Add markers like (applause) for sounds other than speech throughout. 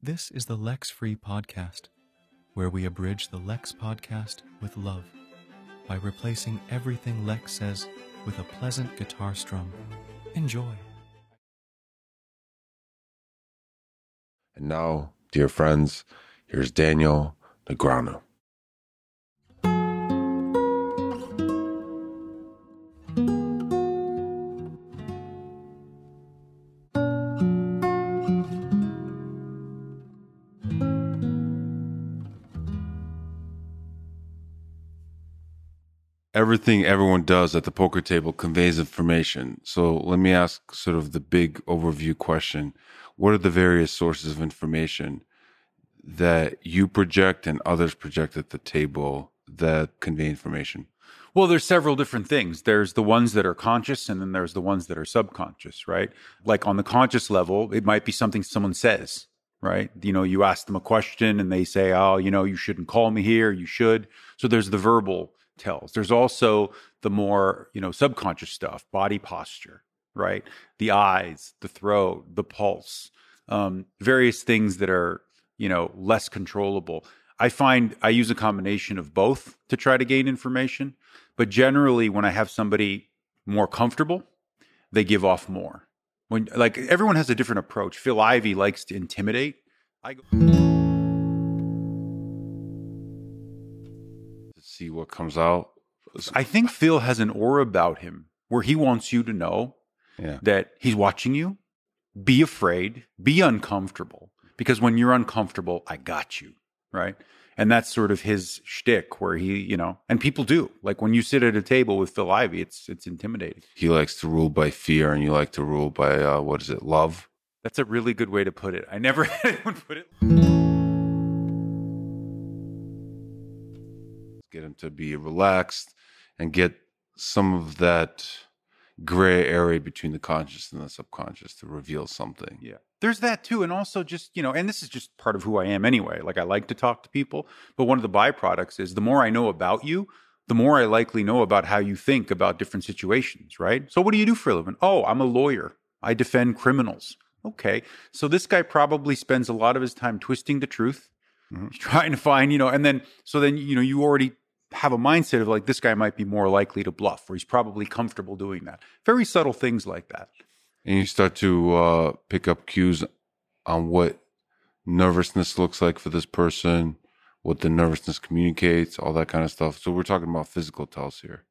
This is the Lex Free Podcast, where we abridge the Lex Podcast with love by replacing everything Lex says with a pleasant guitar strum. Enjoy. And now, dear friends, here's Daniel Negrano. everything everyone does at the poker table conveys information. So let me ask sort of the big overview question What are the various sources of information that you project and others project at the table that convey information? Well, there's several different things. There's the ones that are conscious, and then there's the ones that are subconscious, right? Like on the conscious level, it might be something someone says, right? You know, you ask them a question and they say, oh, you know, you shouldn't call me here, you should. So there's the verbal tells. There's also the more, you know, subconscious stuff, body posture, right? The eyes, the throat, the pulse, um, various things that are, you know, less controllable. I find I use a combination of both to try to gain information. But generally, when I have somebody more comfortable, they give off more. When like everyone has a different approach. Phil Ivy likes to intimidate. I go. see what comes out. I think Phil has an aura about him where he wants you to know yeah. that he's watching you. Be afraid, be uncomfortable, because when you're uncomfortable, I got you, right? And that's sort of his shtick, where he, you know, and people do like when you sit at a table with Phil Ivey, it's it's intimidating. He likes to rule by fear, and you like to rule by uh, what is it, love? That's a really good way to put it. I never (laughs) had anyone put it. get him to be relaxed and get some of that gray area between the conscious and the subconscious to reveal something. Yeah. There's that too. And also just, you know, and this is just part of who I am anyway. Like I like to talk to people, but one of the byproducts is the more I know about you, the more I likely know about how you think about different situations, right? So what do you do for a living? Oh, I'm a lawyer. I defend criminals. Okay. So this guy probably spends a lot of his time twisting the truth, mm-hmm. (laughs) trying to find, you know, and then so then, you know, you already have a mindset of like this guy might be more likely to bluff or he's probably comfortable doing that very subtle things like that and you start to uh, pick up cues on what nervousness looks like for this person what the nervousness communicates all that kind of stuff so we're talking about physical tells here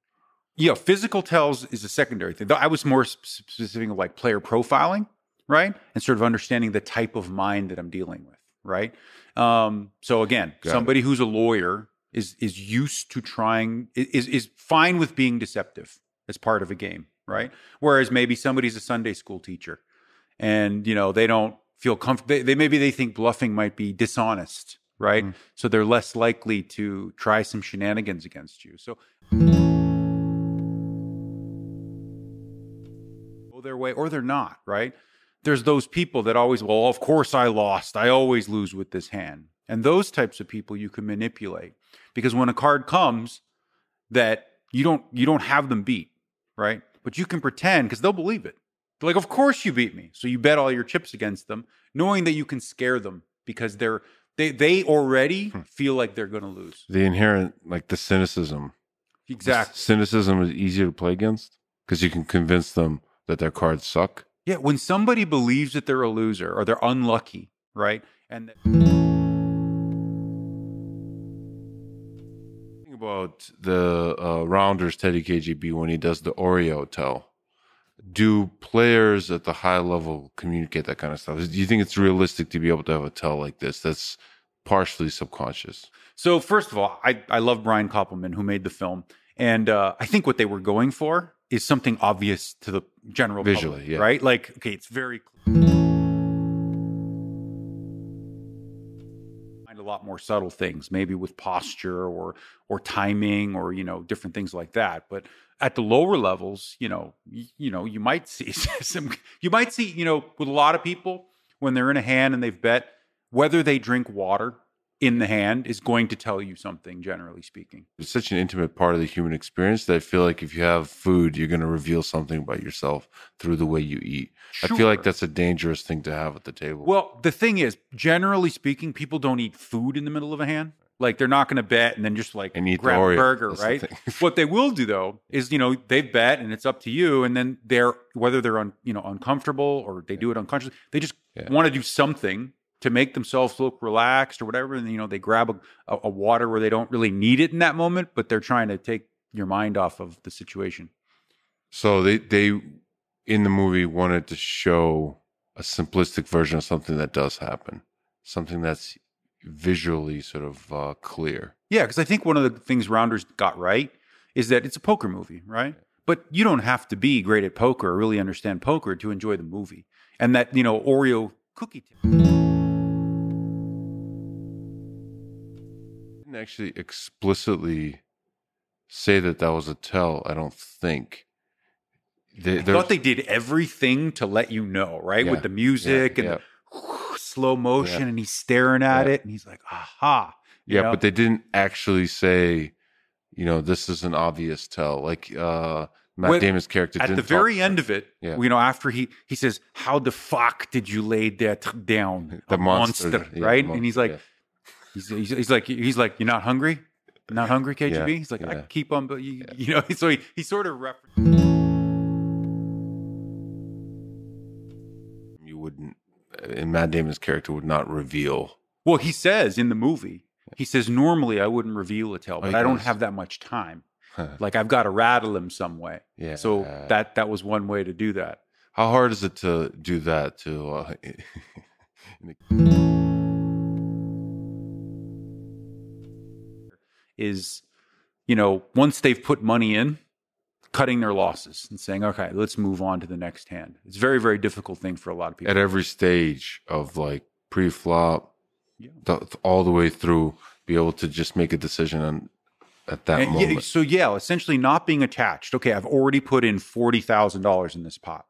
yeah physical tells is a secondary thing i was more specific like player profiling right and sort of understanding the type of mind that i'm dealing with right um, so again Got somebody it. who's a lawyer is is used to trying is is fine with being deceptive as part of a game, right? Whereas maybe somebody's a Sunday school teacher, and you know they don't feel comfortable. They, they, maybe they think bluffing might be dishonest, right? Mm. So they're less likely to try some shenanigans against you. So. Their way, or they're not, right? There's those people that always, well, of course I lost. I always lose with this hand. And those types of people you can manipulate because when a card comes that you don't you don't have them beat, right? But you can pretend because they'll believe it. They're like, of course you beat me. So you bet all your chips against them, knowing that you can scare them because they're they they already hmm. feel like they're going to lose. The inherent like the cynicism. Exactly. The cynicism is easier to play against because you can convince them that their cards suck. Yeah, when somebody believes that they're a loser or they're unlucky, right? And. That- about the uh, rounders Teddy KGB when he does the Oreo tell. Do players at the high level communicate that kind of stuff? Do you think it's realistic to be able to have a tell like this that's partially subconscious? So, first of all, I, I love Brian Koppelman, who made the film. And uh, I think what they were going for is something obvious to the general Visually, public, yeah. right? Like, okay, it's very clear. lot more subtle things, maybe with posture or or timing or you know different things like that. But at the lower levels, you know, you, you know, you might see (laughs) some. You might see, you know, with a lot of people when they're in a hand and they've bet whether they drink water in the hand is going to tell you something generally speaking it's such an intimate part of the human experience that i feel like if you have food you're going to reveal something about yourself through the way you eat sure. i feel like that's a dangerous thing to have at the table well the thing is generally speaking people don't eat food in the middle of a hand like they're not going to bet and then just like and eat grab a burger, That's right? The (laughs) what they will do though is you know they bet and it's up to you, and then they're whether they're on you know uncomfortable or they yeah. do it unconsciously, they just yeah. want to do something to make themselves look relaxed or whatever. And, you know, they grab a, a water where they don't really need it in that moment, but they're trying to take your mind off of the situation. So they, they, in the movie, wanted to show a simplistic version of something that does happen, something that's visually sort of uh, clear. Yeah, because I think one of the things Rounders got right is that it's a poker movie, right? But you don't have to be great at poker or really understand poker to enjoy the movie. And that, you know, Oreo cookie tip. didn't actually explicitly say that that was a tell. I don't think. They, I thought they did everything to let you know, right? Yeah, With the music yeah, and yeah. The, slow motion, and he's staring at it, and he's like, "Aha!" Yeah, know? but they didn't actually say, you know, this is an obvious tell. Like uh Matt Damon's character at the very end of it. Yeah. you know, after he he says, "How the fuck did you lay that down, the monster, monster?" right, monster, and he's like He's, he's, he's like he's like you're not hungry, not hungry KGB. (laughs) Yeah, he's like yeah. I keep on, but you, you know. (laughs) So he, he sort of referenced. You wouldn't, uh, and Matt Damon's character would not reveal. Well, he says in the movie, he says normally I wouldn't reveal a tale, oh, but oh, I don't have that much time. (laughs) Like I've got to rattle him some way. Yeah. So that that was one way to do that. How hard is it to do that to? Uh, is, you know, once they've put money in, cutting their losses and saying, okay, let's move on to the next hand. It's very, very difficult thing for a lot of people. At every stage of like pre flop, yeah. th- all the way through, be able to just make a decision on at that and moment. so yeah, essentially not being attached. Okay, I've already put in forty thousand dollars in this pot,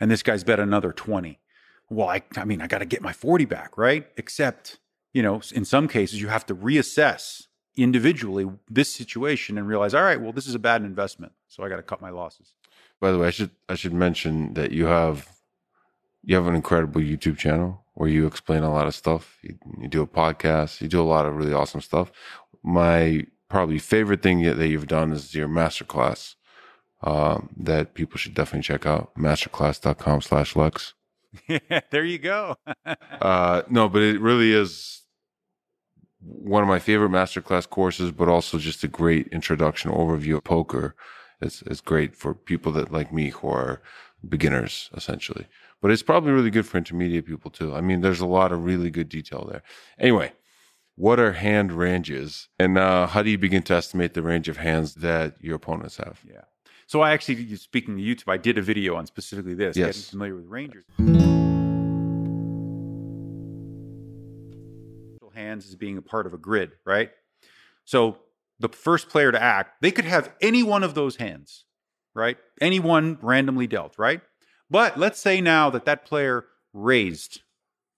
and this guy's bet another twenty. Well, I, I mean, I got to get my forty back, right? Except, you know, in some cases you have to reassess individually this situation and realize, all right, well, this is a bad investment, so I got to cut my losses. By the way, I should I should mention that you have you have an incredible YouTube channel where you explain a lot of stuff. You, you do a podcast. You do a lot of really awesome stuff. My probably favorite thing that you've done is your masterclass um, that people should definitely check out. Masterclass.com slash Lux. (laughs) Yeah, there you go. (laughs) uh, no, but it really is one of my favorite masterclass courses, but also just a great introduction overview of poker. It's, it's great for people that like me who are beginners essentially, but it's probably really good for intermediate people too. I mean, there's a lot of really good detail there. Anyway, what are hand ranges and uh, how do you begin to estimate the range of hands that your opponents have? Yeah. So I actually, speaking to YouTube, I did a video on specifically this, yes. getting familiar with ranges. as being a part of a grid, right? So the first player to act, they could have any one of those hands, right? Any one randomly dealt, right? But let's say now that that player raised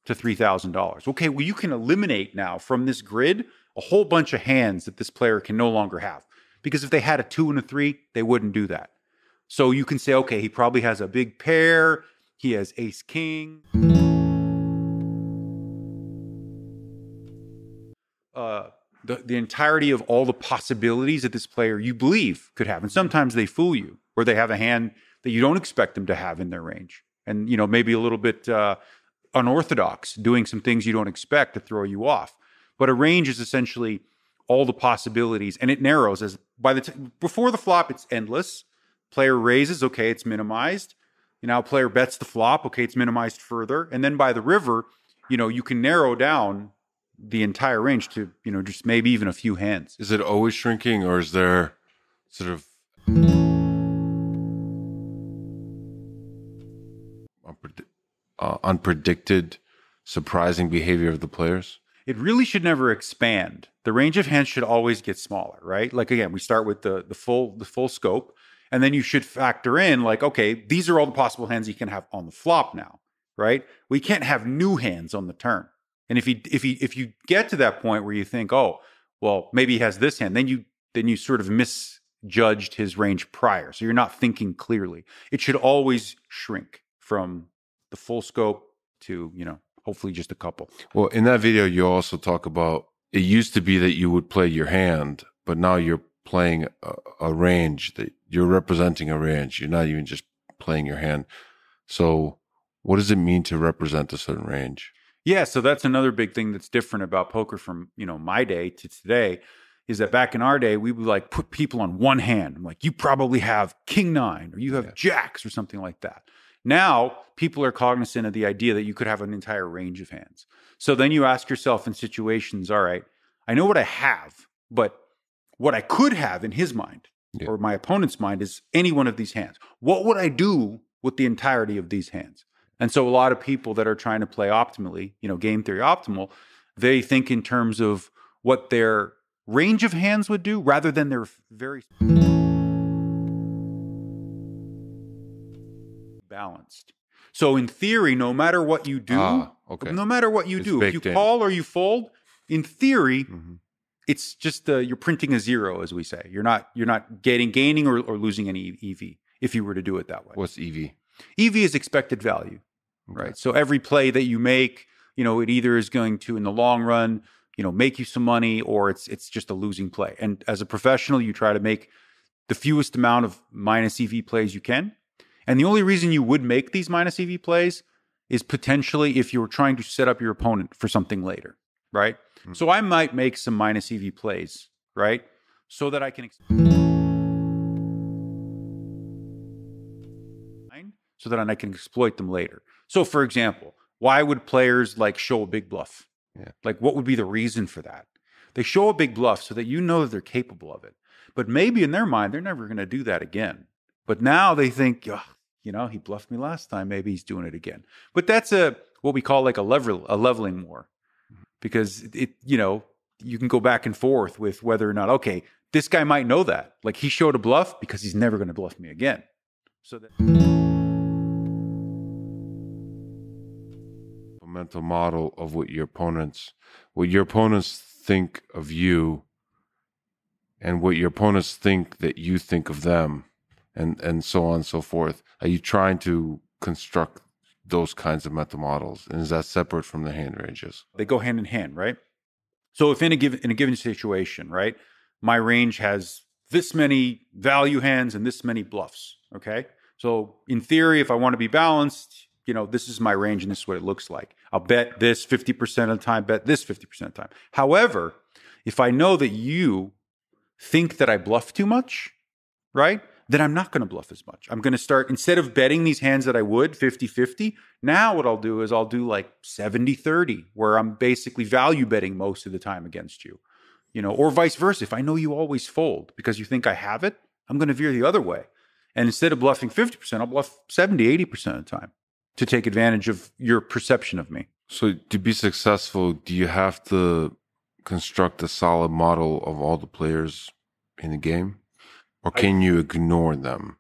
to $3,000. Okay, well, you can eliminate now from this grid a whole bunch of hands that this player can no longer have. Because if they had a two and a three, they wouldn't do that. So you can say, okay, he probably has a big pair, he has ace king. the, the entirety of all the possibilities that this player you believe could have. And sometimes they fool you, or they have a hand that you don't expect them to have in their range, and you know maybe a little bit uh, unorthodox, doing some things you don't expect to throw you off. But a range is essentially all the possibilities, and it narrows as by the t- before the flop, it's endless. Player raises, okay, it's minimized. You now player bets the flop, okay, it's minimized further, and then by the river, you know you can narrow down the entire range to you know just maybe even a few hands. Is it always shrinking, or is there sort of? Uh, unpredicted, surprising behavior of the players? It really should never expand. The range of hands should always get smaller, right? Like again, we start with the the full the full scope, and then you should factor in like, okay, these are all the possible hands you can have on the flop now, right? We can't have new hands on the turn. And if you if you if you get to that point where you think, oh, well, maybe he has this hand, then you then you sort of misjudged his range prior. So you're not thinking clearly. It should always shrink from the full scope to, you know, hopefully just a couple. Well, in that video you also talk about it used to be that you would play your hand, but now you're playing a, a range that you're representing a range. You're not even just playing your hand. So what does it mean to represent a certain range? Yeah, so that's another big thing that's different about poker from, you know, my day to today is that back in our day we would like put people on one hand. I'm like you probably have king 9 or you have yeah. jacks or something like that. Now, people are cognizant of the idea that you could have an entire range of hands. So then you ask yourself in situations, all right, I know what I have, but what I could have in his mind yeah. or my opponent's mind is any one of these hands. What would I do with the entirety of these hands? And so a lot of people that are trying to play optimally, you know, game theory optimal, they think in terms of what their range of hands would do rather than their very balanced. So in theory, no matter what you do, ah, okay. no matter what you it's do, if you in. call or you fold, in theory, mm-hmm. it's just uh, you're printing a zero, as we say. You're not you're not getting gaining or, or losing any EV if you were to do it that way. What's EV? EV is expected value, okay. right? So every play that you make, you know, it either is going to, in the long run, you know, make you some money, or it's it's just a losing play. And as a professional, you try to make the fewest amount of minus EV plays you can. And the only reason you would make these minus EV plays is potentially if you are trying to set up your opponent for something later, right? Mm-hmm. So I might make some minus EV plays, right? So that I can. so that I can exploit them later. So, for example, why would players like show a big bluff? Yeah. Like, what would be the reason for that? They show a big bluff so that you know that they're capable of it. But maybe in their mind, they're never going to do that again. But now they think, you know, he bluffed me last time. Maybe he's doing it again. But that's a what we call like a level a leveling war, mm-hmm. because it you know you can go back and forth with whether or not okay this guy might know that like he showed a bluff because he's never going to bluff me again. So that. mental model of what your opponents what your opponents think of you and what your opponents think that you think of them and and so on and so forth are you trying to construct those kinds of mental models and is that separate from the hand ranges they go hand in hand right so if in a given in a given situation right my range has this many value hands and this many bluffs okay so in theory if i want to be balanced you know, this is my range and this is what it looks like. I'll bet this 50% of the time, bet this 50% of the time. However, if I know that you think that I bluff too much, right? Then I'm not going to bluff as much. I'm going to start, instead of betting these hands that I would 50 50, now what I'll do is I'll do like 70 30, where I'm basically value betting most of the time against you, you know, or vice versa. If I know you always fold because you think I have it, I'm going to veer the other way. And instead of bluffing 50%, I'll bluff 70, 80% of the time to take advantage of your perception of me. So, to be successful, do you have to construct a solid model of all the players in the game? Or can I, you ignore them?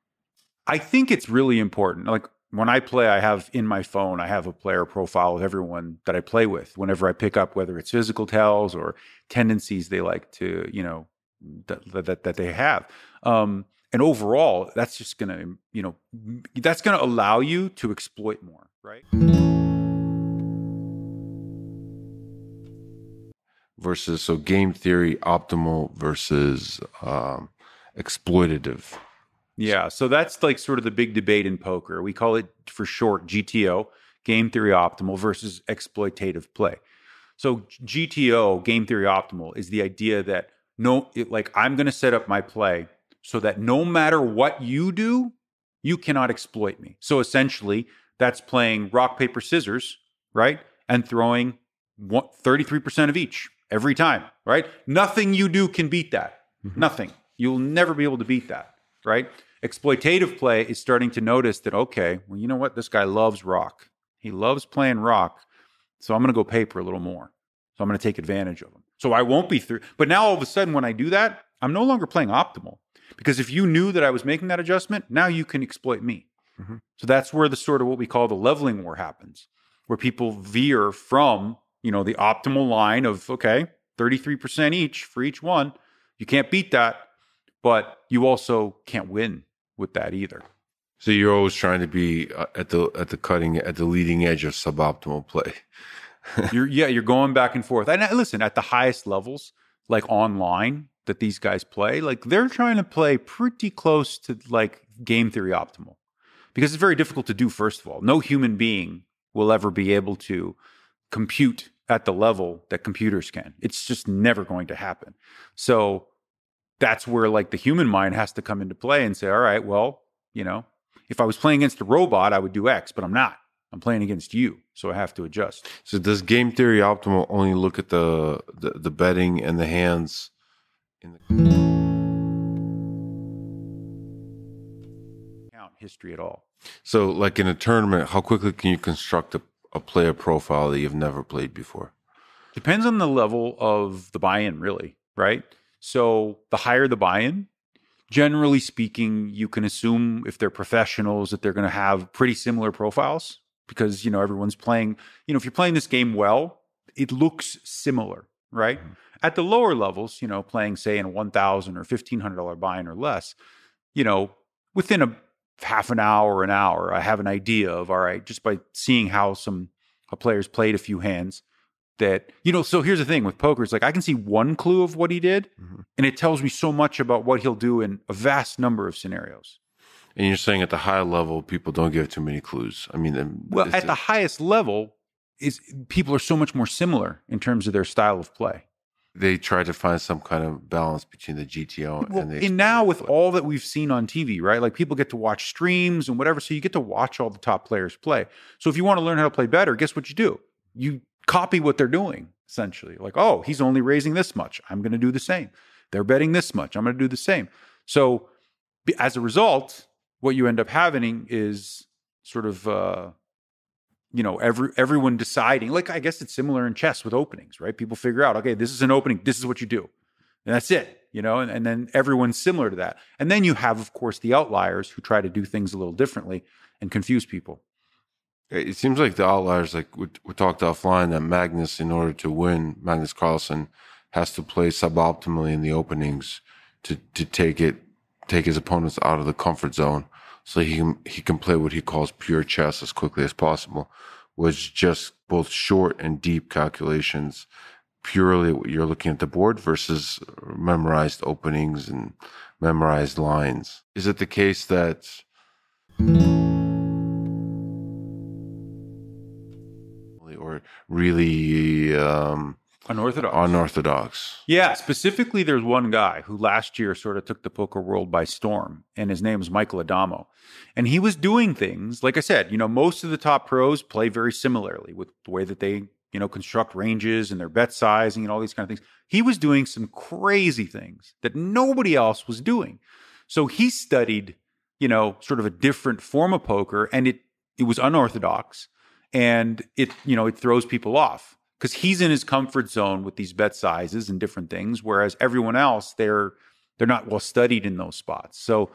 I think it's really important. Like when I play, I have in my phone, I have a player profile of everyone that I play with. Whenever I pick up, whether it's physical tells or tendencies they like to, you know, that, that, that they have. Um, and overall that's just going to um, you know that's going to allow you to exploit more right versus so game theory optimal versus um, exploitative yeah so that's like sort of the big debate in poker we call it for short gto game theory optimal versus exploitative play so gto game theory optimal is the idea that no it, like i'm going to set up my play so that no matter what you do, you cannot exploit me. So essentially, that's playing rock, paper, scissors, right? And throwing 33% of each every time, right? Nothing you do can beat that. Mm-hmm. Nothing. You'll never be able to beat that, right? Exploitative play is starting to notice that, okay, well, you know what? This guy loves rock. He loves playing rock. So I'm going to go paper a little more. So I'm going to take advantage of him. So I won't be through. But now all of a sudden, when I do that, I'm no longer playing optimal. Because if you knew that I was making that adjustment, now you can exploit me. Mm-hmm. So that's where the sort of what we call the leveling war happens, where people veer from, you know, the optimal line of, okay, 33% each for each one. You can't beat that, but you also can't win with that either. So you're always trying to be uh, at the at the cutting at the leading edge of suboptimal play. (laughs) you're yeah, you're going back and forth. And uh, listen, at the highest levels, like online, that these guys play, like they're trying to play pretty close to like game theory optimal because it's very difficult to do, first of all. No human being will ever be able to compute at the level that computers can. It's just never going to happen. So that's where like the human mind has to come into play and say, all right, well, you know, if I was playing against a robot, I would do X, but I'm not. I'm playing against you, so I have to adjust. So does game theory optimal only look at the the, the betting and the hands in the count history at all. So, like in a tournament, how quickly can you construct a, a player profile that you've never played before? Depends on the level of the buy in, really, right? So, the higher the buy in, generally speaking, you can assume if they're professionals that they're going to have pretty similar profiles because, you know, everyone's playing, you know, if you're playing this game well, it looks similar, right? Mm-hmm. At the lower levels, you know, playing say in one thousand or fifteen hundred dollar buy-in or less, you know, within a half an hour, or an hour, I have an idea of all right, just by seeing how some a uh, player's played a few hands that you know so here's the thing with poker it's like i can see one clue of what he did mm-hmm. and it tells me so much about what he'll do in a vast number of scenarios and you're saying at the high level people don't give too many clues i mean well at the highest level is people are so much more similar in terms of their style of play they try to find some kind of balance between the GTO well, and the. And now with all that we've seen on TV, right? Like people get to watch streams and whatever, so you get to watch all the top players play. So if you want to learn how to play better, guess what you do? You copy what they're doing essentially. Like, oh, he's only raising this much. I'm going to do the same. They're betting this much. I'm going to do the same. So as a result, what you end up having is sort of. Uh, you know every everyone deciding like i guess it's similar in chess with openings right people figure out okay this is an opening this is what you do and that's it you know and, and then everyone's similar to that and then you have of course the outliers who try to do things a little differently and confuse people it seems like the outliers like we, we talked offline that magnus in order to win magnus carlsen has to play suboptimally in the openings to to take it take his opponents out of the comfort zone so he can, he can play what he calls pure chess as quickly as possible, was just both short and deep calculations. Purely, you're looking at the board versus memorized openings and memorized lines. Is it the case that? Or really um, Unorthodox. Unorthodox. Yeah. Specifically, there's one guy who last year sort of took the poker world by storm, and his name is Michael Adamo. And he was doing things, like I said, you know, most of the top pros play very similarly with the way that they, you know, construct ranges and their bet sizing and all these kind of things. He was doing some crazy things that nobody else was doing. So he studied, you know, sort of a different form of poker, and it it was unorthodox and it, you know, it throws people off because he's in his comfort zone with these bet sizes and different things, whereas everyone else they're they're not well studied in those spots. So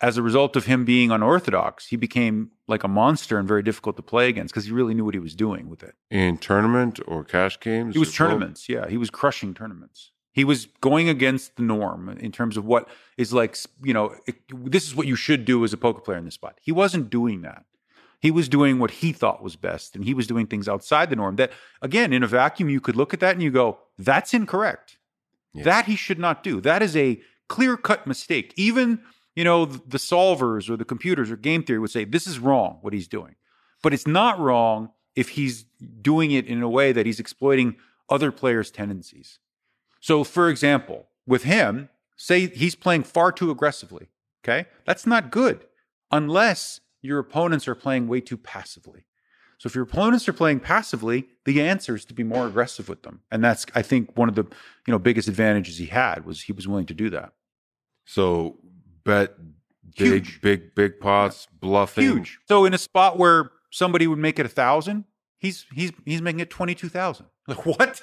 as a result of him being unorthodox, he became like a monster and very difficult to play against because he really knew what he was doing with it. In tournament or cash games, he was tournaments. Both? Yeah, he was crushing tournaments. He was going against the norm in terms of what is like. You know, it, this is what you should do as a poker player in this spot. He wasn't doing that. He was doing what he thought was best and he was doing things outside the norm that, again, in a vacuum, you could look at that and you go, that's incorrect. Yeah. That he should not do. That is a clear cut mistake. Even, you know, the solvers or the computers or game theory would say, this is wrong what he's doing. But it's not wrong if he's doing it in a way that he's exploiting other players' tendencies. So, for example, with him, say he's playing far too aggressively. Okay. That's not good unless your opponents are playing way too passively. So if your opponents are playing passively, the answer is to be more aggressive with them. And that's I think one of the, you know, biggest advantages he had was he was willing to do that. So bet big Huge. big big pots, bluffing. Huge. So in a spot where somebody would make it a thousand, he's he's he's making it twenty two thousand. (laughs) Like what?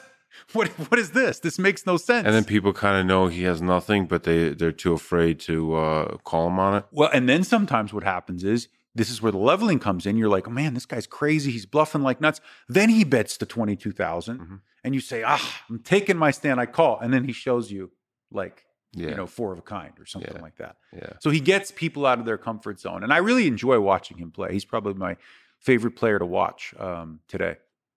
What what is this? This makes no sense. And then people kind of know he has nothing, but they they're too afraid to uh, call him on it. Well, and then sometimes what happens is this is where the leveling comes in. You're like, oh, man, this guy's crazy. He's bluffing like nuts. Then he bets to 22,000 mm-hmm. and you say, ah, I'm taking my stand. I call. And then he shows you like, yeah. you know, four of a kind or something yeah. like that. Yeah. So he gets people out of their comfort zone. And I really enjoy watching him play. He's probably my favorite player to watch um, today.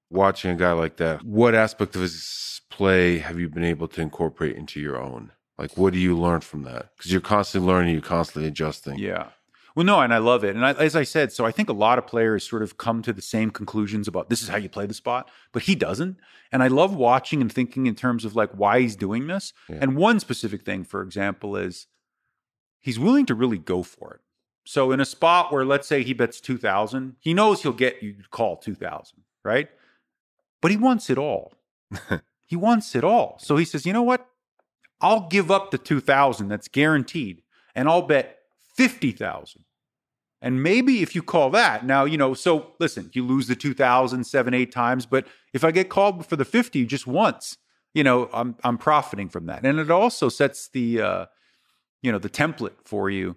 Watching a guy like that, what aspect of his play have you been able to incorporate into your own? Like, what do you learn from that? Because you're constantly learning, you're constantly adjusting. Yeah. Well, no, and I love it. And I, as I said, so I think a lot of players sort of come to the same conclusions about this is how you play the spot, but he doesn't. And I love watching and thinking in terms of like why he's doing this. Yeah. And one specific thing, for example, is he's willing to really go for it. So in a spot where let's say he bets 2000, he knows he'll get you call 2000, right? But he wants it all. (laughs) he wants it all. So he says, "You know what? I'll give up the 2000 that's guaranteed and I'll bet 50,000 and maybe if you call that, now, you know, so listen, you lose the 2,000 seven, eight times, but if I get called for the 50 just once, you know, I'm, I'm profiting from that. And it also sets the, uh, you know, the template for you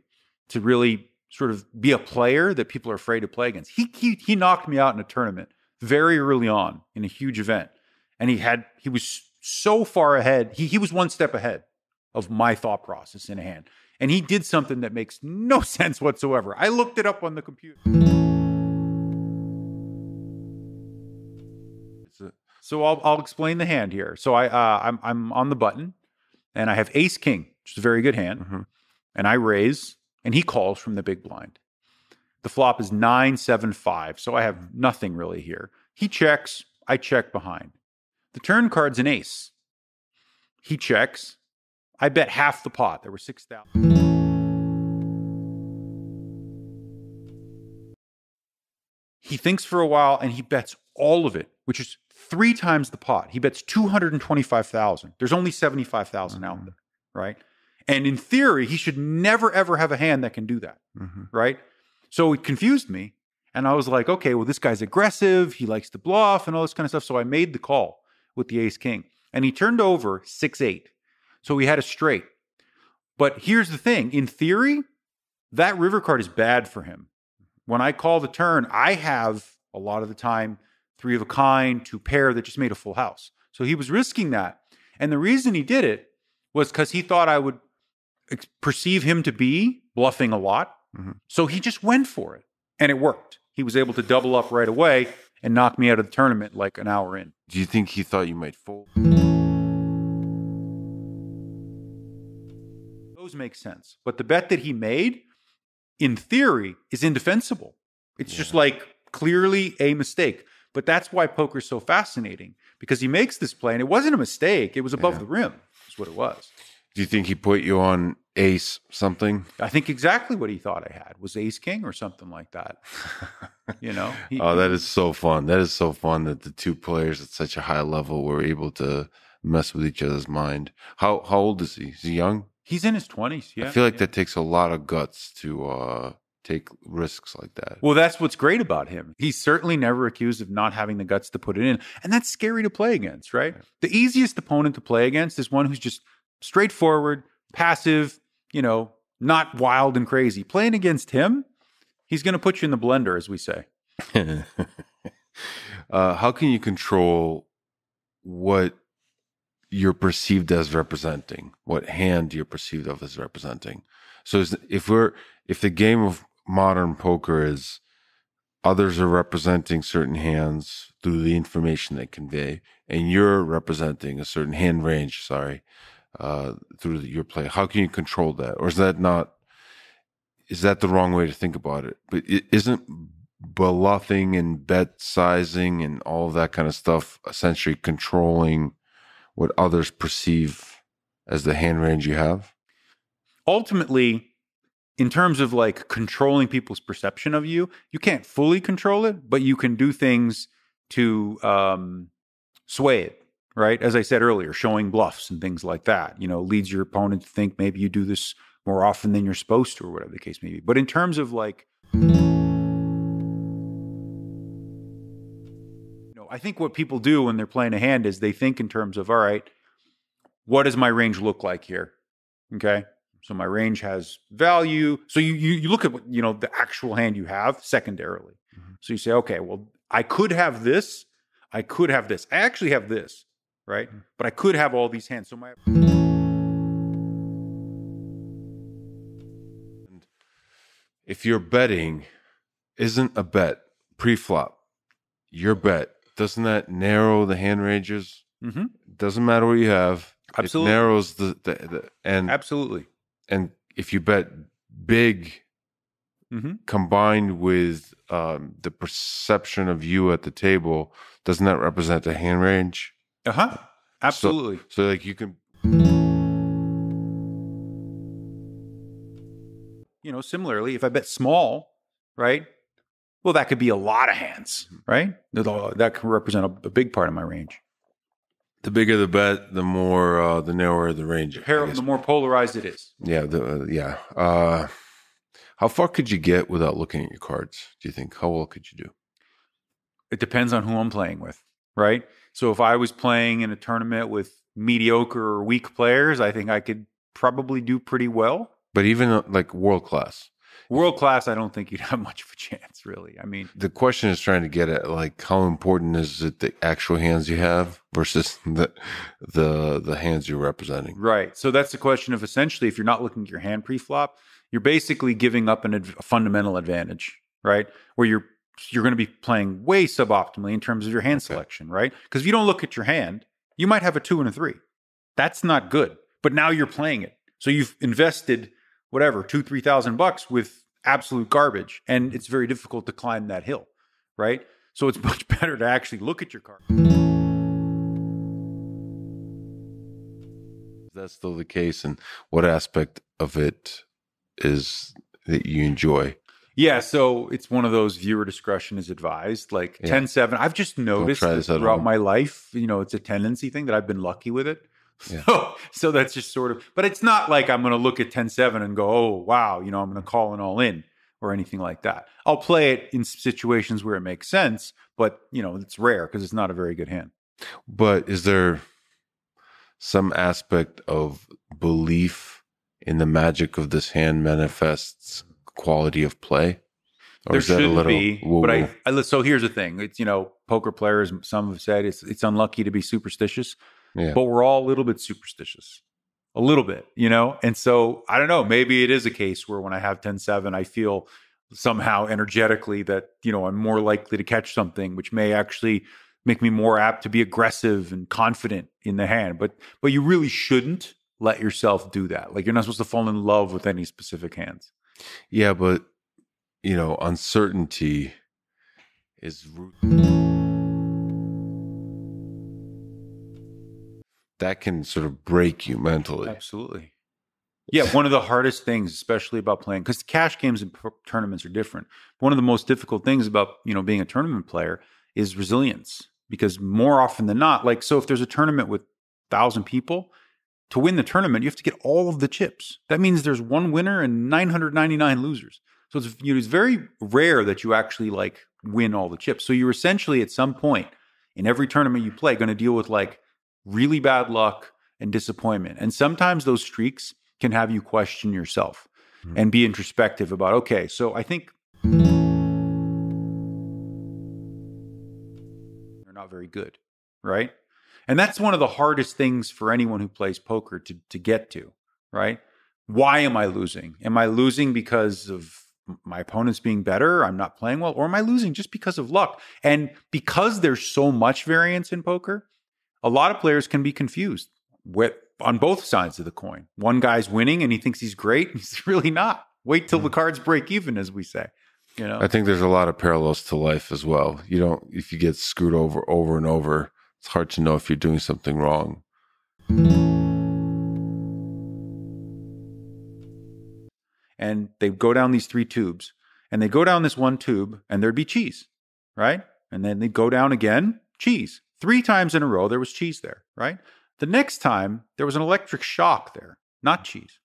to really sort of be a player that people are afraid to play against. He, he, he knocked me out in a tournament very early on in a huge event. And he had, he was so far ahead. He, he was one step ahead of my thought process in a hand. And he did something that makes no (laughs) sense whatsoever. I looked it up on the computer. So I'll, I'll explain the hand here. So I uh, I'm I'm on the button, and I have Ace King, which is a very good hand, mm-hmm. and I raise, and he calls from the big blind. The flop is nine seven five, so I have nothing really here. He checks, I check behind. The turn card's an ace. He checks. I bet half the pot. There were six thousand. He thinks for a while and he bets all of it, which is three times the pot. He bets 225,000. There's only 75,000 mm-hmm. out there, right? And in theory, he should never ever have a hand that can do that, mm-hmm. right? So it confused me. And I was like, okay, well, this guy's aggressive. He likes to bluff and all this kind of stuff. So I made the call with the ace king. And he turned over 6 8. So he had a straight. But here's the thing in theory, that river card is bad for him when I call the turn, I have a lot of the time three of a kind, two pair that just made a full house. So he was risking that. And the reason he did it was because he thought I would perceive him to be bluffing a lot. Mm-hmm. So he just went for it and it worked. He was able to double up right away and knock me out of the tournament like an hour in. Do you think he thought you might fold? Those make sense. But the bet that he made in theory is indefensible. It's yeah. just like clearly a mistake. But that's why poker's so fascinating because he makes this play and it wasn't a mistake. It was above yeah. the rim, is what it was. Do you think he put you on ace something? I think exactly what he thought I had was ace king or something like that. (laughs) you know? He, oh, that is so fun. That is so fun that the two players at such a high level were able to mess with each other's mind. How how old is he? Is he young? He's in his twenties. Yeah, I feel like yeah. that takes a lot of guts to uh, take risks like that. Well, that's what's great about him. He's certainly never accused of not having the guts to put it in, and that's scary to play against, right? The easiest opponent to play against is one who's just straightforward, passive. You know, not wild and crazy. Playing against him, he's going to put you in the blender, as we say. (laughs) uh, how can you control what you're perceived as representing, what hand you're perceived of as representing. So if we're if the game of modern poker is others are representing certain hands through the information they convey, and you're representing a certain hand range, sorry, uh, through your play. How can you control that, or is that not? Is that the wrong way to think about it? But it isn't bluffing and bet sizing and all that kind of stuff essentially controlling what others perceive as the hand range you have? Ultimately, in terms of like controlling people's perception of you, you can't fully control it, but you can do things to um, sway it, right? As I said earlier, showing bluffs and things like that, you know, leads your opponent to think maybe you do this more often than you're supposed to, or whatever the case may be. But in terms of like I think what people do when they're playing a hand is they think in terms of, all right, what does my range look like here? Okay. So my range has value. So you you, you look at you know the actual hand you have secondarily. Mm-hmm. So you say, okay, well, I could have this, I could have this. I actually have this, right? Mm-hmm. But I could have all these hands. So my if you're betting isn't a bet pre-flop, your bet doesn't that narrow the hand ranges? Mm-hmm. Doesn't matter what you have. Absolutely. It narrows the, the, the and absolutely. And if you bet big mm-hmm. combined with um, the perception of you at the table, doesn't that represent the hand range? Uh huh. Absolutely. So, so like you can you know, similarly, if I bet small, right? Well, that could be a lot of hands, right? That could represent a, a big part of my range. The bigger the bet, the more uh, the narrower the range. the more polarized it is. Yeah, the, uh, yeah. Uh, how far could you get without looking at your cards? Do you think how well could you do? It depends on who I'm playing with, right? So if I was playing in a tournament with mediocre or weak players, I think I could probably do pretty well. But even uh, like world class, World class, I don't think you'd (laughs) have much of a chance, really. I mean, the question is trying to get at like how important is it the actual hands you have versus (laughs) the the the hands you're representing. Right. So that's the question of essentially if you're not looking at your hand pre-flop, you're basically giving up an, a fundamental advantage, right? Where you're you're going to be playing way suboptimally in terms of your hand okay. selection, right? Because if you don't look at your hand, you might have a two and a three. That's not good. But now you're playing it. So you've invested whatever, two, 3,000 bucks with absolute garbage. And it's very difficult to climb that hill, right? So it's (laughs) much better to actually look at your car. That's still the case. And what aspect of it is that you enjoy? Yeah, so it's one of those viewer discretion is advised. Like yeah. 10 7. I've just noticed throughout my life, you know, it's a tendency thing that I've been lucky with it. Yeah. So, (laughs) so that's just sort of, but it's not like I'm going to look at 10 7 and go, oh, wow, you know, I'm going to call an all in or anything like that. I'll play it in situations where it makes sense, but, you know, it's rare because it's not a very good hand. But is there some aspect of belief in the magic of this hand manifests quality of play? Or there is that a little, be, but I, I so here's the thing: it's you know, poker players. Some have said it's it's unlucky to be superstitious yeah. but we're all a little bit superstitious a little bit you know and so i don't know maybe it is a case where when i have 10 7 i feel somehow energetically that you know i'm more likely to catch something which may actually make me more apt to be aggressive and confident in the hand but but you really shouldn't let yourself do that like you're not supposed to fall in love with any specific hands yeah but you know uncertainty is root- that can sort of break you mentally. Absolutely. Yeah, one of the hardest things, especially about playing, because cash games and tournaments are different. One of the most difficult things about you know being a tournament player is resilience, because more often than not, like so, if there's a tournament with thousand people, to win the tournament, you have to get all of the chips. That means there's one winner and 999 losers. So it's you know, it's very rare that you actually like win all the chips. So you're essentially at some point in every tournament you play going to deal with like really bad luck and disappointment. And sometimes those streaks can have you question yourself mm-hmm. and be introspective about, okay, so I think they're not very good, right? And that's one of the hardest things for anyone who plays poker to, to get to, right? Why am I losing? Am I losing because of my opponent's being better, I'm not playing well, or am I losing just because of luck? And because there's so much variance in poker, a lot of players can be confused with, on both sides of the coin. One guy's winning and he thinks he's great, (laughs) he's really not. Wait till mm-hmm. the cards break even, as we say. You know? I think there's a lot of parallels to life as well. You don't if you get screwed over over and over, it's hard to know if you're doing something wrong. And they go down these three tubes, and they go down this one tube, and there'd be cheese, right? And then they go down again, cheese. Three times in a row, there was cheese there, right? The next time, there was an electric shock there, not cheese.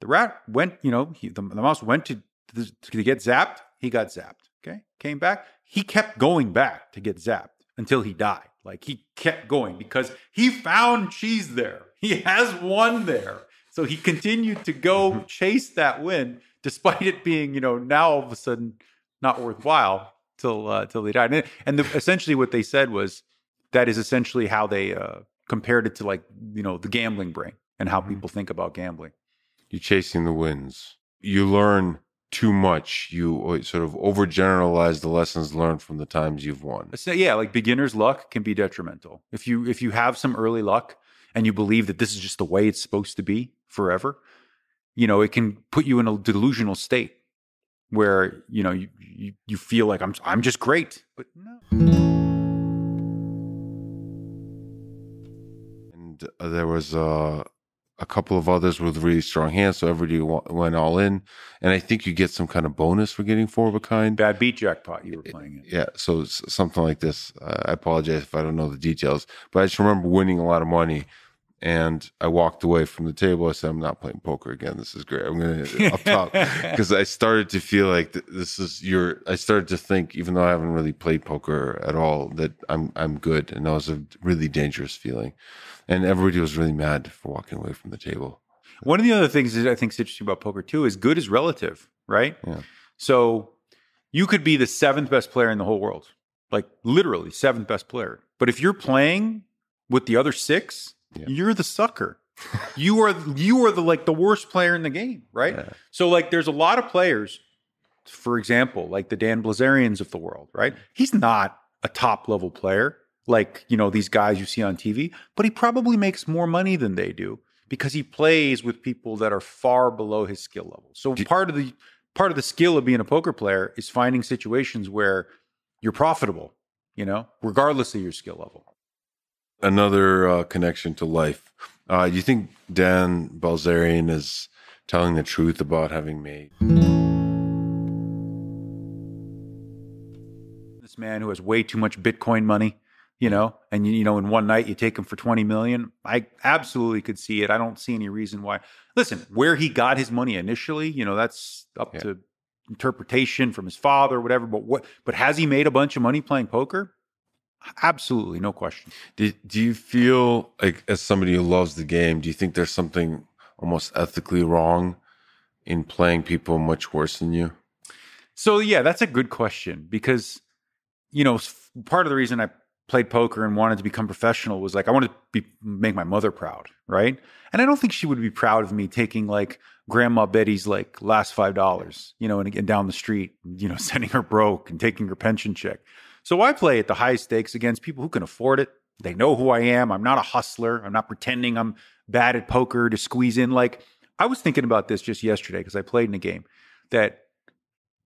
The rat went, you know, he, the, the, mouse went to, to, to get zapped. He got zapped, okay? Came back. He kept going back to get zapped until he died. Like he kept going because he found cheese there. He has one there. So he continued to go mm-hmm. chase that win despite it being, you know, now all of a sudden not worthwhile till uh, till they died. And, and the, essentially, what they said was that is essentially how they uh, compared it to like you know the gambling brain and how mm-hmm. people think about gambling. You're chasing the winds. You learn too much. You uh, sort of overgeneralize the lessons learned from the times you've won. So, yeah, like beginner's luck can be detrimental. If you if you have some early luck and you believe that this is just the way it's supposed to be forever, you know, it can put you in a delusional state where you know you, you, you feel like I'm I'm just great, but no. And uh, there was uh, a couple of others with really strong hands, so everybody went all in. And I think you get some kind of bonus for getting four of a kind. Bad beat jackpot you were playing it. Yeah, so something like this. Uh, I apologize if I don't know the details, but I just remember winning a lot of money and I walked away from the table. I said, "I'm not playing poker again. This is great. I'm gonna up top because I started to feel like this is your. I started to think, even though I haven't really played poker at all, that I'm I'm good, and that was a really dangerous feeling. And everybody was really mad for walking away from the table. One of the other things that I think is interesting about poker too is good is relative, right? Yeah. So you could be the seventh best player in the whole world, like literally seventh best player. But if you're playing with the other six yeah. you're the sucker. you are you are the like the worst player in the game, right? Yeah. So like there's a lot of players, for example, like the Dan Blazarians of the world, right? He's not a top level player like, you know, these guys you see on TV, but he probably makes more money than they do because he plays with people that are far below his skill level. So do part of the part of the skill of being a poker player is finding situations where you're profitable, you know, regardless of your skill level another uh, connection to life. Uh, you think Dan Balzerian is telling the truth about having made this man who has way too much Bitcoin money, you know, and you, you know, in one night you take him for twenty million. I absolutely could see it. I don't see any reason why. Listen, where he got his money initially, you know, that's up yeah. to interpretation from his father, whatever. But what? But has he made a bunch of money playing poker? Absolutely, no question. Do, do you feel like, as somebody who loves the game, do you think there's something almost ethically wrong in playing people much worse than you? So, yeah, that's a good question because, you know, part of the reason I played poker and wanted to become professional was like I wanted to be, make my mother proud, right? And I don't think she would be proud of me taking like Grandma Betty's like last five dollars, you know, and, and down the street, you know, (laughs) sending her broke and taking her pension check. So I play at the high stakes against people who can afford it. They know who I am. I'm not a hustler. I'm not pretending I'm bad at poker to squeeze in. Like I was thinking about this just yesterday because I played in a game that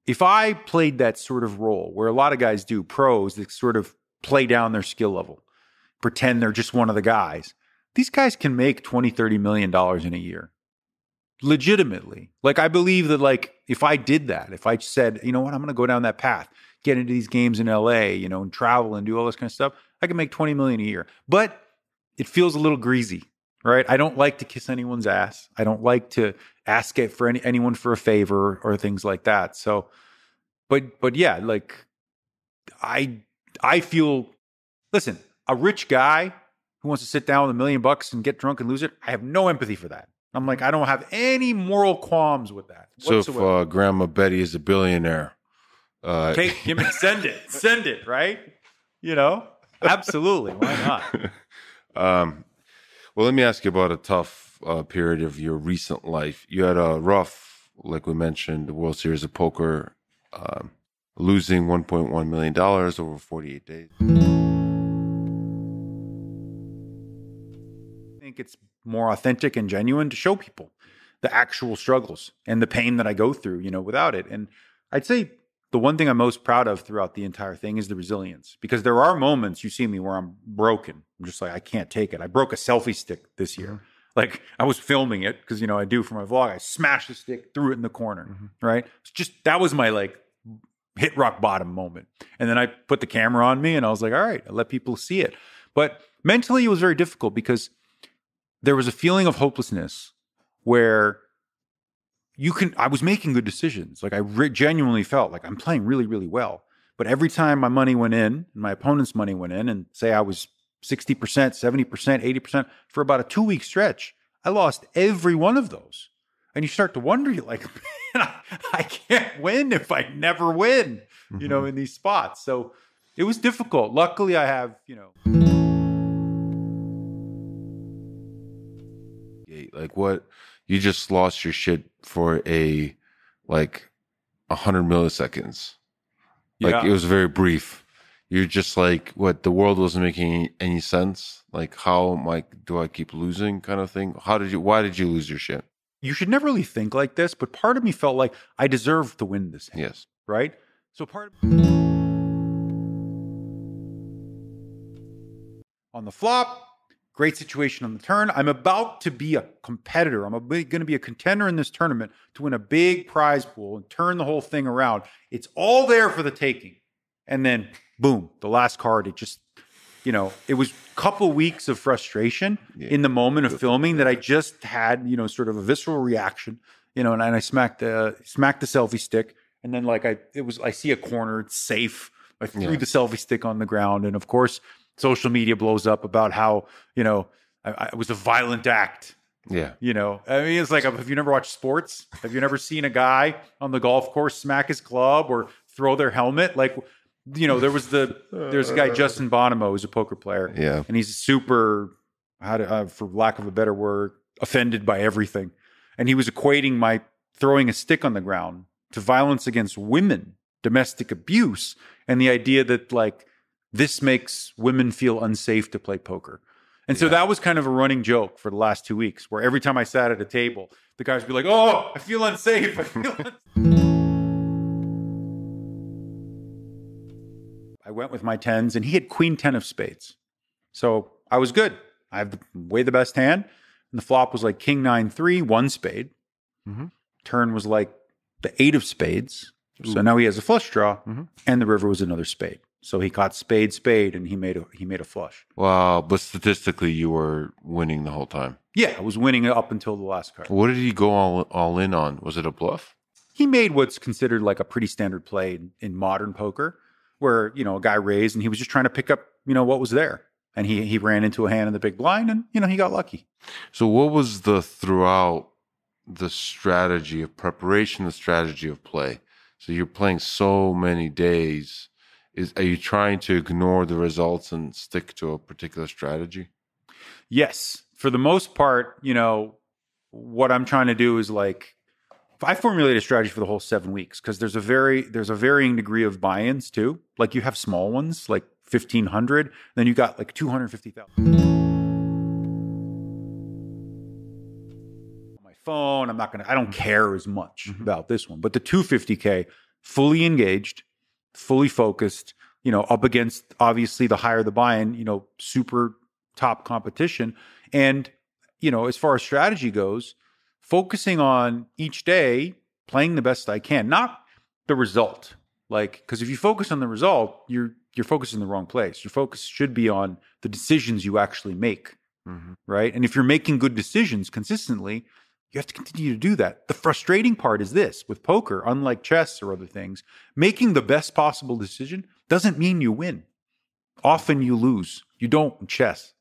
if I played that sort of role where a lot of guys do, pros that sort of play down their skill level, pretend they're just one of the guys, these guys can make 20, 30 million dollars in a year. Legitimately. Like I believe that like if I did that, if I said, you know what, I'm gonna go down that path, get into these games in LA, you know, and travel and do all this kind of stuff, I can make 20 million a year. But it feels a little greasy, right? I don't like to kiss anyone's ass. I don't like to ask it for any, anyone for a favor or things like that. So, but, but yeah, like I, I feel, listen, a rich guy who wants to sit down with a million bucks and get drunk and lose it, I have no empathy for that. I'm like, I don't have any moral qualms with that. Whatsoever. So if uh, Grandma Betty is a billionaire, uh, okay, give me, send it, send it, right? You know, absolutely. Why not? (laughs) Um, well, let me ask you about a tough uh, period of your recent life. You had a rough, like we mentioned, the World Series of Poker, um, losing 1.1 million dollars over 48 days. I think it's more authentic and genuine to show people the actual struggles and the pain that I go through, you know, without it. And I'd say the one thing I'm most proud of throughout the entire thing is the resilience because there are moments you see me where I'm broken. I'm just like, I can't take it. I broke a selfie stick this year. Mm-hmm. Like I was filming it because, you know, I do for my vlog. I smashed the stick, threw it in the corner, mm-hmm. right? It's just that was my like hit rock bottom moment. And then I put the camera on me and I was like, all right, I let people see it. But mentally, it was very difficult because there was a feeling of hopelessness where you can i was making good decisions like i re- genuinely felt like i'm playing really really well but every time my money went in and my opponent's money went in and say i was 60% 70% 80% for about a two week stretch i lost every one of those and you start to wonder you like (laughs) man, i can't win if i never win mm-hmm. you know mm-hmm. in these spots so it was difficult luckily i have you know like what you just lost your shit for a like a hundred milliseconds. Yeah. Like it was very brief. You're just like, what the world wasn't making any sense. Like, how am I, do I keep losing kind of thing? How did you, why did you lose your shit? You should never really think like this, but part of me felt like I deserved to win this. Hand, yes. Right? So part of- on the flop, Great situation on the turn. I'm about to be a competitor. I'm going to be a contender in this tournament to win a big prize pool and turn the whole thing around. It's all there for the taking. And then, boom, the last card, it just, you know, it was a couple weeks of frustration yeah. in the moment of filming that I just had, you know, sort of a visceral reaction, you know, and, and I smacked the, smacked the selfie stick. And then, like, I, it was, I see a corner, it's safe. I threw yeah. the selfie stick on the ground. And of course, social media blows up about how you know I, I was a violent act. Yeah, you know, I mean, it's like have you never watched sports? Have you never seen a guy on the golf course smack his club or throw their helmet? Like, you know, there was the there's a guy Justin Bonomo who's a poker player. Yeah, and he's super how to, uh, for lack of a better word, offended by everything, and he was equating my throwing a stick on the ground to violence against women, domestic abuse, and the idea that like this makes women feel unsafe to play poker. And yeah. so that was kind of a running joke for the last two weeks, where every time I sat at a table, the guys would be like, oh, I feel unsafe. I feel (laughs) unsafe. I went with my tens, and he had queen 10 of spades. So I was good. I have the, way the best hand. And the flop was like king nine three one spade. Mm-hmm. Turn was like the eight of spades. Ooh. So now he has a flush draw, mm-hmm. and the river was another spade. So he caught spade, spade, and he made a he made a flush. Wow! But statistically, you were winning the whole time. Yeah, I was winning up until the last card. What did he go all all in on? Was it a bluff? He made what's considered like a pretty standard play in, in modern poker, where you know a guy raised and he was just trying to pick up you know what was there, and he he ran into a hand in the big blind, and you know he got lucky. So what was the throughout the strategy of preparation, the strategy of play? So you're playing so many days is are you trying to ignore the results and stick to a particular strategy? Yes, for the most part, you know, what I'm trying to do is like I formulate a strategy for the whole seven weeks because there's a very there's a varying degree of buy-ins too. Like you have small ones, like fifteen hundred, then you got like two hundred fifty thousand. My phone, I'm not gonna. I don't care as much mm-hmm. about this one, but the two fifty k fully engaged, fully focused, you know, up against obviously the higher the buy-in, you know, super top competition. And, you know, as far as strategy goes, focusing on each day, playing the best I can, not the result. Like, because if you focus on the result, you're you're focused in the wrong place. Your focus should be on the decisions you actually make. Mm-hmm. Right. And if you're making good decisions consistently, you have to continue to do that. The frustrating part is this with poker, unlike chess or other things, making the best possible decision doesn't mean you win. Often you lose. You don't in chess.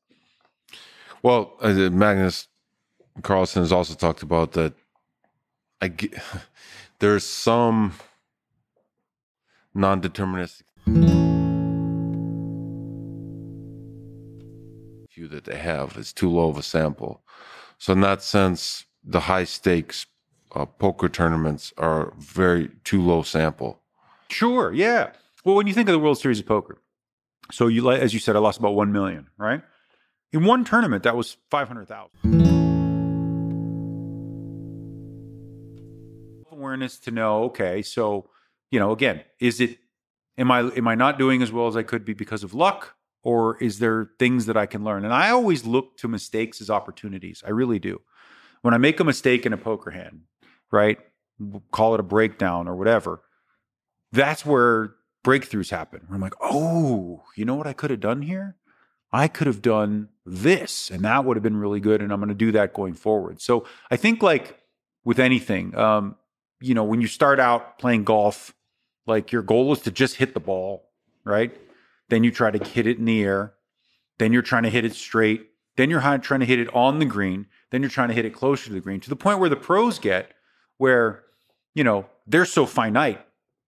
Well, uh, Magnus Carlsen has also talked about that. I get, (laughs) there's some non-deterministic view that they have. It's too low of a sample. So in that sense, the high stakes uh, poker tournaments are very too low sample. Sure, yeah. Well, when you think of the World Series of Poker, so you as you said, I lost about one million, right? In one tournament, that was five hundred thousand. Awareness to know, okay, so you know, again, is it am I am I not doing as well as I could be because of luck, or is there things that I can learn? And I always look to mistakes as opportunities. I really do when I make a mistake in a poker hand, right? call it a breakdown or whatever. That's where breakthroughs happen. I'm like, oh, you know what I could have done here? I could have done this, and that would have been really good. And I'm going to do that going forward. So I think, like with anything, um, you know, when you start out playing golf, like your goal is to just hit the ball, right? Then you try to hit it in the air. Then you're trying to hit it straight. Then you're trying to hit it on the green. Then you're trying to hit it closer to the green to the point where the pros get, where, you know, they're so finite.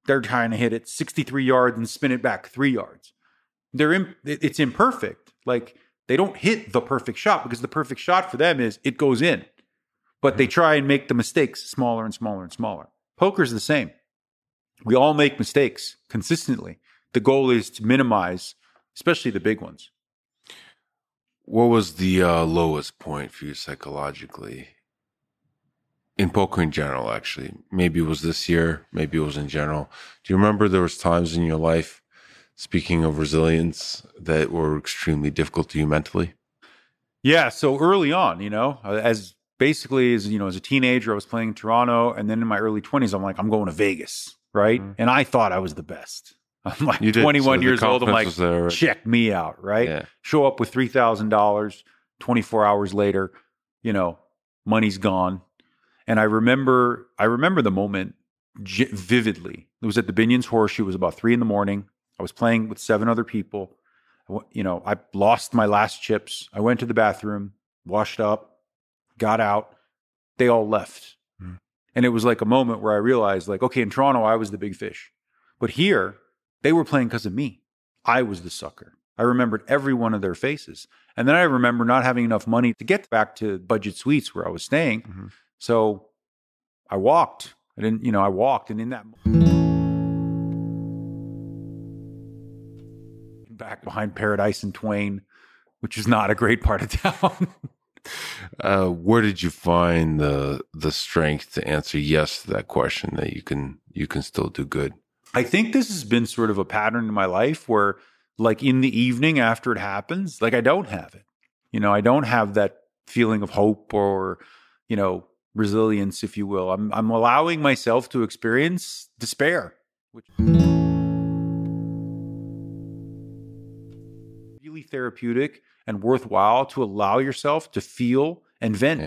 They're trying to hit it 63 yards and spin it back three yards. They're in, it's imperfect. Like they don't hit the perfect shot because the perfect shot for them is it goes in. But they mm-hmm. try and make the mistakes smaller and smaller and smaller. Poker's the same. We all make mistakes consistently. The goal is to minimize, especially the big ones. What was the uh, lowest point for you psychologically? In poker in general, actually. Maybe it was this year, maybe it was in general. Do you remember there was times in your life, speaking of resilience, that were extremely difficult to you mentally? Yeah. So early on, you know, uh, as basically as you know, as a teenager, I was playing Toronto, and then in my early twenties, I'm like, I'm going to Vegas, right? Mm-hmm. And I thought I was the best. I'm like you 21 so years old. I'm like, there. check me out, right? Yeah. Show up with three thousand dollars. 24 hours later, you know, money's gone. And I remember, I remember the moment j- vividly. It was at the Binion's Horseshoe. It was about three in the morning. I was playing with seven other people. you know, I lost my last chips. I went to the bathroom, washed up, got out. They all left. Mm. And it was like a moment where I realized, like, okay, in Toronto, I was the big fish. But here, they were playing because of me. I was the sucker. I remembered every one of their faces. And then I remember not having enough money to get back to budget suites where I was staying. Mm-hmm. So I walked. I didn't, you know, I walked. And in that, back behind Paradise and Twain, which is not a great part of (laughs) town. uh, where did you find the the strength to answer yes to that question that you can you can still do good? I think this has been sort of a pattern in my life where, like, in the evening after it happens, like, I don't have it. You know, I don't have that feeling of hope or, you know, resilience, if you will. I'm, I'm allowing myself to experience despair, which really therapeutic and worthwhile to allow yourself to feel and vent. Yeah.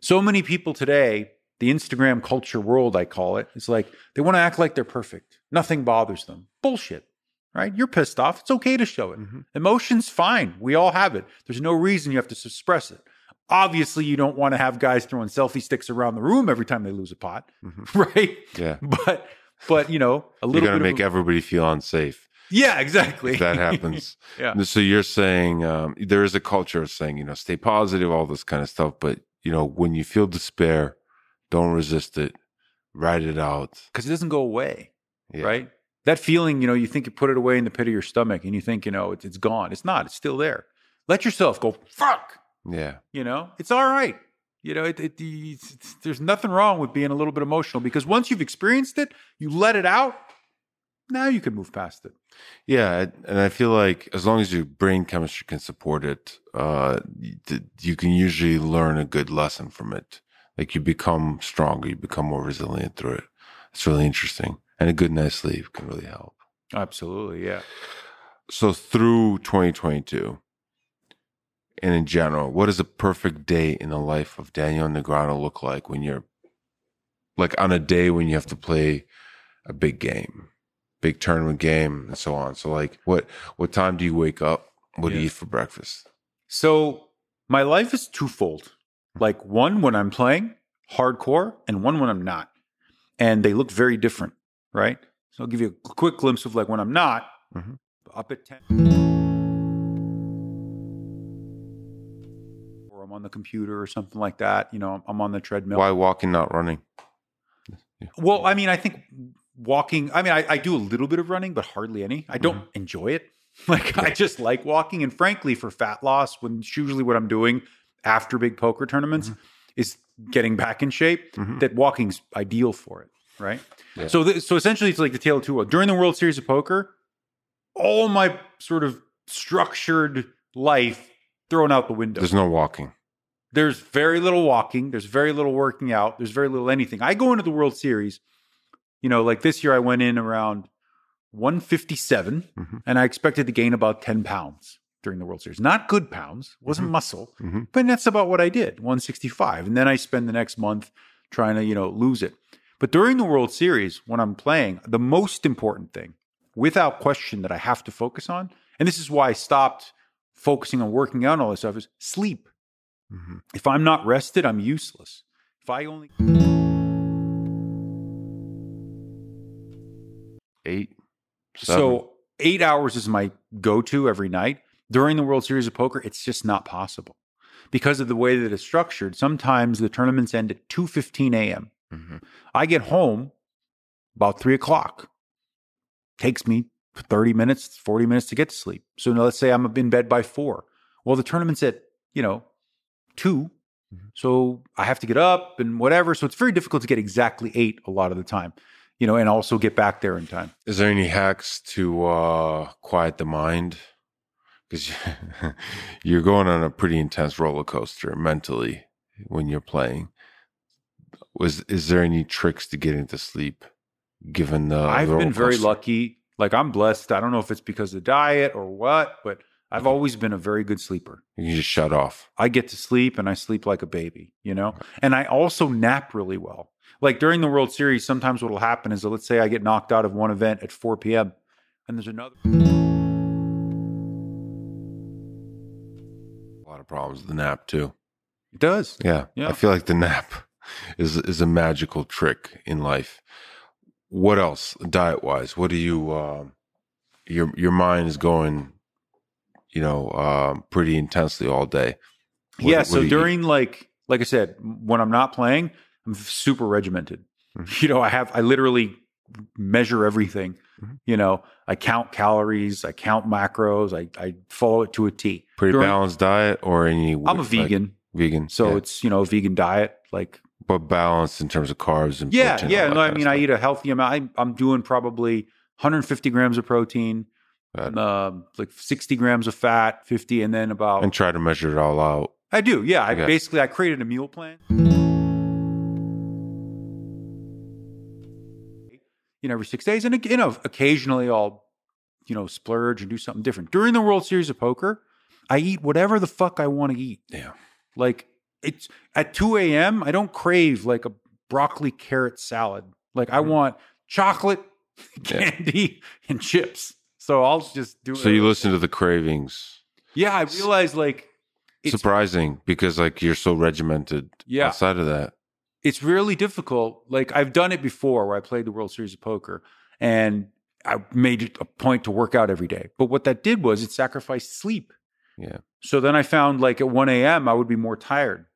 So many people today the Instagram culture world, I call it, is like they want to act like they're perfect. Nothing bothers them. Bullshit, right? You're pissed off. It's okay to show it. Mm-hmm. Emotion's fine. We all have it. There's no reason you have to suppress it. Obviously, you don't want to have guys throwing selfie sticks around the room every time they lose a pot, mm-hmm. (laughs) right? Yeah. (laughs) But, but you know, a little. You're gonna make a, everybody feel unsafe. Yeah, exactly. that happens. (laughs) yeah. So you're saying um, there is a culture of saying you know stay positive, all this kind of stuff, but you know when you feel despair don't resist it. Write it out. Because it doesn't go away, yeah. right? That feeling, you know, you think you put it away in the pit of your stomach and you think, you know, it's, it's gone. It's not, it's still there. Let yourself go, fuck. Yeah. You know, it's all right. You know, it, it, it's, it's, there's nothing wrong with being a little bit emotional because once you've experienced it, you let it out. Now you can move past it. Yeah, and I feel like as long as your brain chemistry can support it, uh, you can usually learn a good lesson from it. Like you become stronger, you become more resilient through it. It's really interesting. And a good night's sleep can really help. Absolutely. Yeah. So through 2022 and in general, what does a perfect day in the life of Daniel Negreanu look like when you're like on a day when you have to play a big game, big tournament game and so on. So like what what time do you wake up? What yeah. do you eat for breakfast? So my life is twofold like one when I'm playing hardcore and one when I'm not. And they look very different, right? So I'll give you a quick glimpse of like when I'm not mm-hmm. up at 10 or I'm on the computer or something like that. You know, I'm on the treadmill. Why walking, not running? Yeah. Well, I mean, I think walking, I mean, I, I, do a little bit of running, but hardly any. I don't mm-hmm. enjoy it. (laughs) Like, yeah. I just like walking. And frankly, for fat loss, when it's usually what I'm doing after big poker tournaments mm-hmm. is getting back in shape, mm-hmm. that walking's ideal for it, right? Yeah. So, th- so essentially, it's like the tale of two worlds. During the World Series of Poker, all my sort of structured life thrown out the window. There's no walking. There's very little walking. There's very little working out. There's very little anything. I go into the World Series, you know, like this year I went in around 157 mm-hmm. and I expected to gain about 10 pounds during the World Series. Not good pounds, wasn't mm-hmm. muscle, mm-hmm. but that's about what I did, 165. And then I spend the next month trying to, you know, lose it. But during the World Series, when I'm playing, the most important thing, without question, that I have to focus on, and this is why I stopped focusing on working out and all this stuff, is sleep. Mm-hmm. If I'm not rested, I'm useless. If I only. Eight. Seven. So eight hours is my go to every night during the World Series of Poker, it's just not possible because of the way that it's structured. Sometimes the tournaments end at 2.15 a.m. Mm-hmm. I get home about 3 o'clock. Takes me 30 minutes, 40 minutes to get to sleep. So let's say I'm in bed by 4. Well, the tournament's at, you know, 2. Mm-hmm. So I have to get up and whatever. So it's very difficult to get exactly 8 a lot of the time you know, and also get back there in time. Is there any hacks to uh, quiet the mind because (laughs) you're going on a pretty intense roller coaster mentally when you're playing. Was is there any tricks to getting to sleep? Given the I've been very lucky. Like I'm blessed. I don't know if it's because of diet or what, but I've always been a very good sleeper. You just shut off. I get to sleep and I sleep like a baby, you know? And I also nap really well. Like during the World Series, sometimes what'll happen is let's say I get knocked out of one event at 4 p.m. and there's another. problems with the nap too. It does. Yeah. yeah. I feel like the nap (laughs) is is a magical trick in life. What else diet wise? What do you uh, your your mind is going, you know, uh, pretty intensely all day. What, yeah. What so during eat? like like I said, when I'm not playing, I'm super regimented. Mm-hmm. (laughs) You know, I have I literally measure everything. Mm-hmm. You know, I count calories, I count macros, I, I follow it to a T. Pretty During, balanced diet or any? I'm a vegan. Like, vegan. So yeah. it's you know vegan diet like. But balanced in terms of carbs and yeah, protein, yeah. No, I mean I eat a healthy amount. I, am doing probably 150 grams of protein, uh, like 60 grams of fat, 50, and then about and try to measure it all out. I do. Yeah. Okay. I basically I created a meal plan. you know, every six days. And you know, occasionally I'll, you know, splurge and do something different. During the World Series of Poker, I eat whatever the fuck I want to eat. Yeah. Like it's at 2 a.m. I don't crave like a broccoli carrot salad. Like I mm-hmm. want chocolate, (laughs) candy, yeah. and chips. So I'll just do. So you listen to the cravings. Yeah, I realize like surprising because like you're so regimented. Yeah. Outside of that, it's really difficult. Like I've done it before where I played the World Series of Poker and I made it a point to work out every day. But what that did was it sacrificed sleep. Yeah. So then I found like at 1 a.m., I would be more tired,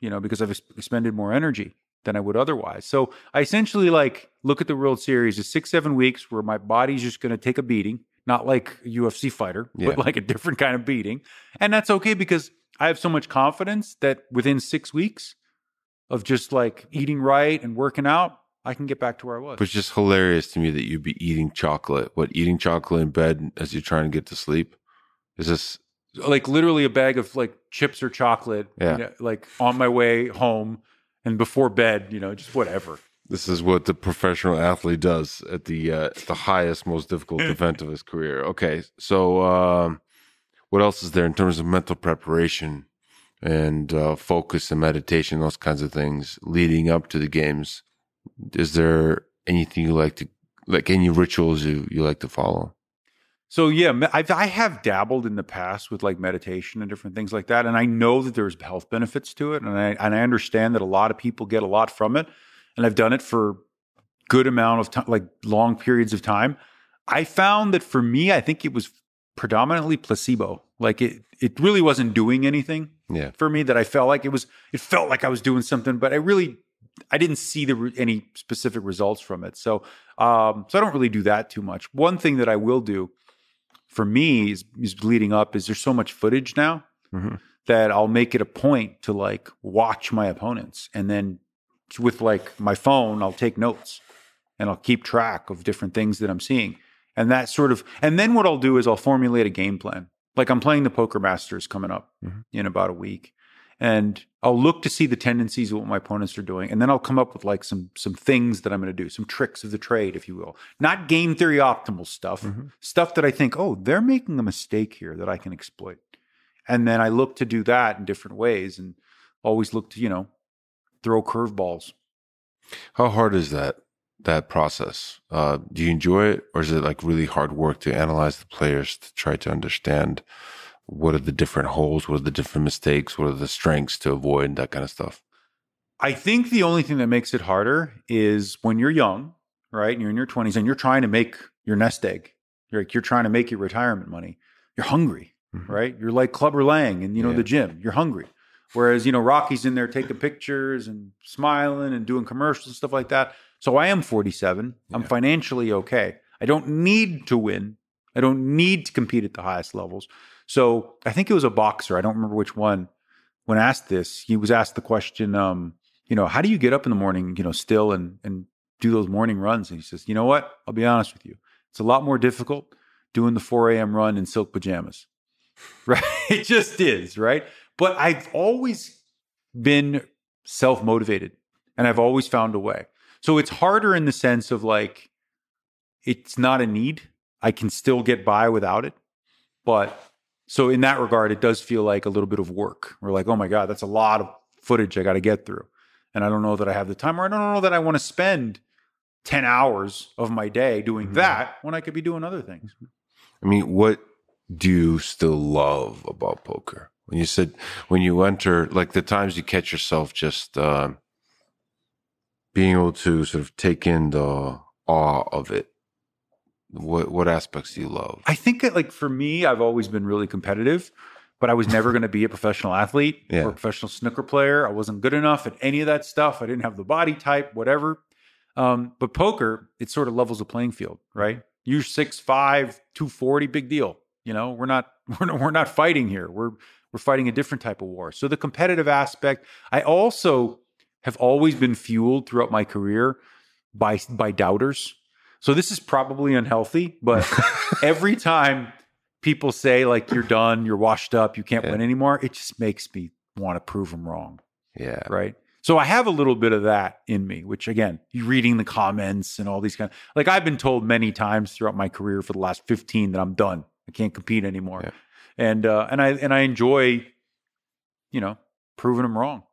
you know, because I've expended more energy than I would otherwise. So I essentially like look at the World Series as six, seven weeks where my body's just going to take a beating, not like a UFC fighter, yeah. but like a different kind of beating. And that's okay because I have so much confidence that within six weeks, of just like eating right and working out, I can get back to where I was. But it's just hilarious to me that you'd be eating chocolate. What, eating chocolate in bed as you're trying to get to sleep? Is this like literally a bag of like chips or chocolate? Yeah. You know, like on my way home and before bed, you know, just whatever. This is what the professional athlete does at the uh, the highest, most difficult (laughs) event of his career. Okay, so um, what else is there in terms of mental preparation and uh, focus and meditation, those kinds of things leading up to the games. Is there anything you like to, like any rituals you, you like to follow? So yeah, I've, I have dabbled in the past with like meditation and different things like that, and I know that there's health benefits to it, and I and I understand that a lot of people get a lot from it, and I've done it for good amount of time, like long periods of time. I found that for me, I think it was predominantly placebo. Like it, it really wasn't doing anything yeah. For me, that I felt like it was, it felt like I was doing something, but I really, I didn't see the any specific results from it. So, um, so I don't really do that too much. One thing that I will do for me is, is leading up is there's so much footage now mm-hmm. that I'll make it a point to like watch my opponents and then with like my phone, I'll take notes and I'll keep track of different things that I'm seeing. And that sort of, and then what I'll do is I'll formulate a game plan. Like I'm playing the Poker Masters coming up mm-hmm. in about a week, and I'll look to see the tendencies of what my opponents are doing, and then I'll come up with like some some things that I'm going to do, some tricks of the trade, if you will, not game theory optimal stuff, mm-hmm. stuff that I think, oh, they're making a mistake here that I can exploit, and then I look to do that in different ways, and always look to you know throw curveballs. How hard is that? that process? Uh, do you enjoy it, or is it like really hard work to analyze the players to try to understand what are the different holes, what are the different mistakes, what are the strengths to avoid, that kind of stuff? I think the only thing that makes it harder is when you're young, right? And you're in your 20s and you're trying to make your nest egg. You're like, you're trying to make your retirement money. You're hungry, mm-hmm. right? You're like Clubber Lang and, you know, yeah. the gym. You're hungry. Whereas, you know, Rocky's in there taking pictures and smiling and doing commercials and stuff like that. So I am 47. Yeah. I'm financially okay. I don't need to win. I don't need to compete at the highest levels. So I think it was a boxer. I don't remember which one. When asked this, he was asked the question, um, you know, how do you get up in the morning, you know, still and and do those morning runs? And he says, you know what? I'll be honest with you. It's a lot more difficult doing the 4 a.m. run in silk pajamas. (laughs) Right? it just is, right? But I've always been self motivated and I've always found a way. So it's harder in the sense of like, it's not a need. I can still get by without it. But so in that regard, it does feel like a little bit of work. We're like, oh my God, that's a lot of footage I got to get through. And I don't know that I have the time or I don't know that I want to spend 10 hours of my day doing mm-hmm. that when I could be doing other things. I mean, what do you still love about poker? When you said when you enter, like the times you catch yourself just uh, being able to sort of take in the awe of it. What what aspects do you love? I think that like for me, I've always been really competitive but I was never going to be a professional athlete yeah. or a professional snooker player. I wasn't good enough at any of that stuff. I didn't have the body type, whatever. Um, but poker, it sort of levels the playing field, right? You're 6'5", 240, big deal. You know, we're not (laughs) we're not, we're not fighting here. We're we're fighting a different type of war. So the competitive aspect, I also have always been fueled throughout my career by by doubters. So this is probably unhealthy, but (laughs) every time people say like you're done, you're washed up, you can't yeah. win anymore, it just makes me want to prove them wrong. Yeah. Right? So I have a little bit of that in me, which again, reading the comments and all these kind of like I've been told many times throughout my career for the last 15 that I'm done. I can't compete anymore. Yeah and uh, and I and I enjoy, you know, proving them wrong.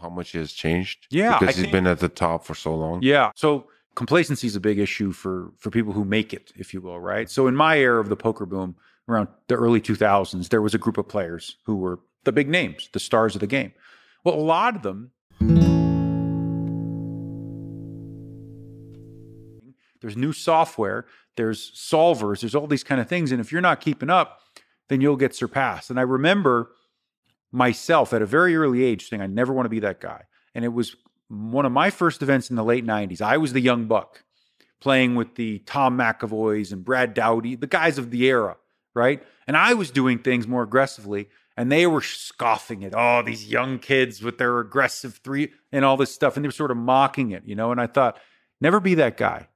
How much he has changed? Yeah, because I he's been at the top for so long. Yeah, so complacency is a big issue for for people who make it, if you will, right? So in my era of the poker boom, around the early 2000s, there was a group of players who were the big names, the stars of the game. Well, a lot of them there's new software, there's solvers, there's all these kind of things. And if you're not keeping up, then you'll get surpassed. And I remember myself at a very early age saying, I never want to be that guy. And it was one of my first events in the late 90s. I was the young buck playing with the Tom McAvoys and Brad Dowdy, the guys of the era, right? And I was doing things more aggressively and they were scoffing at all oh, these young kids with their aggressive three and all this stuff. And they were sort of mocking it, you know? And I thought, never be that guy.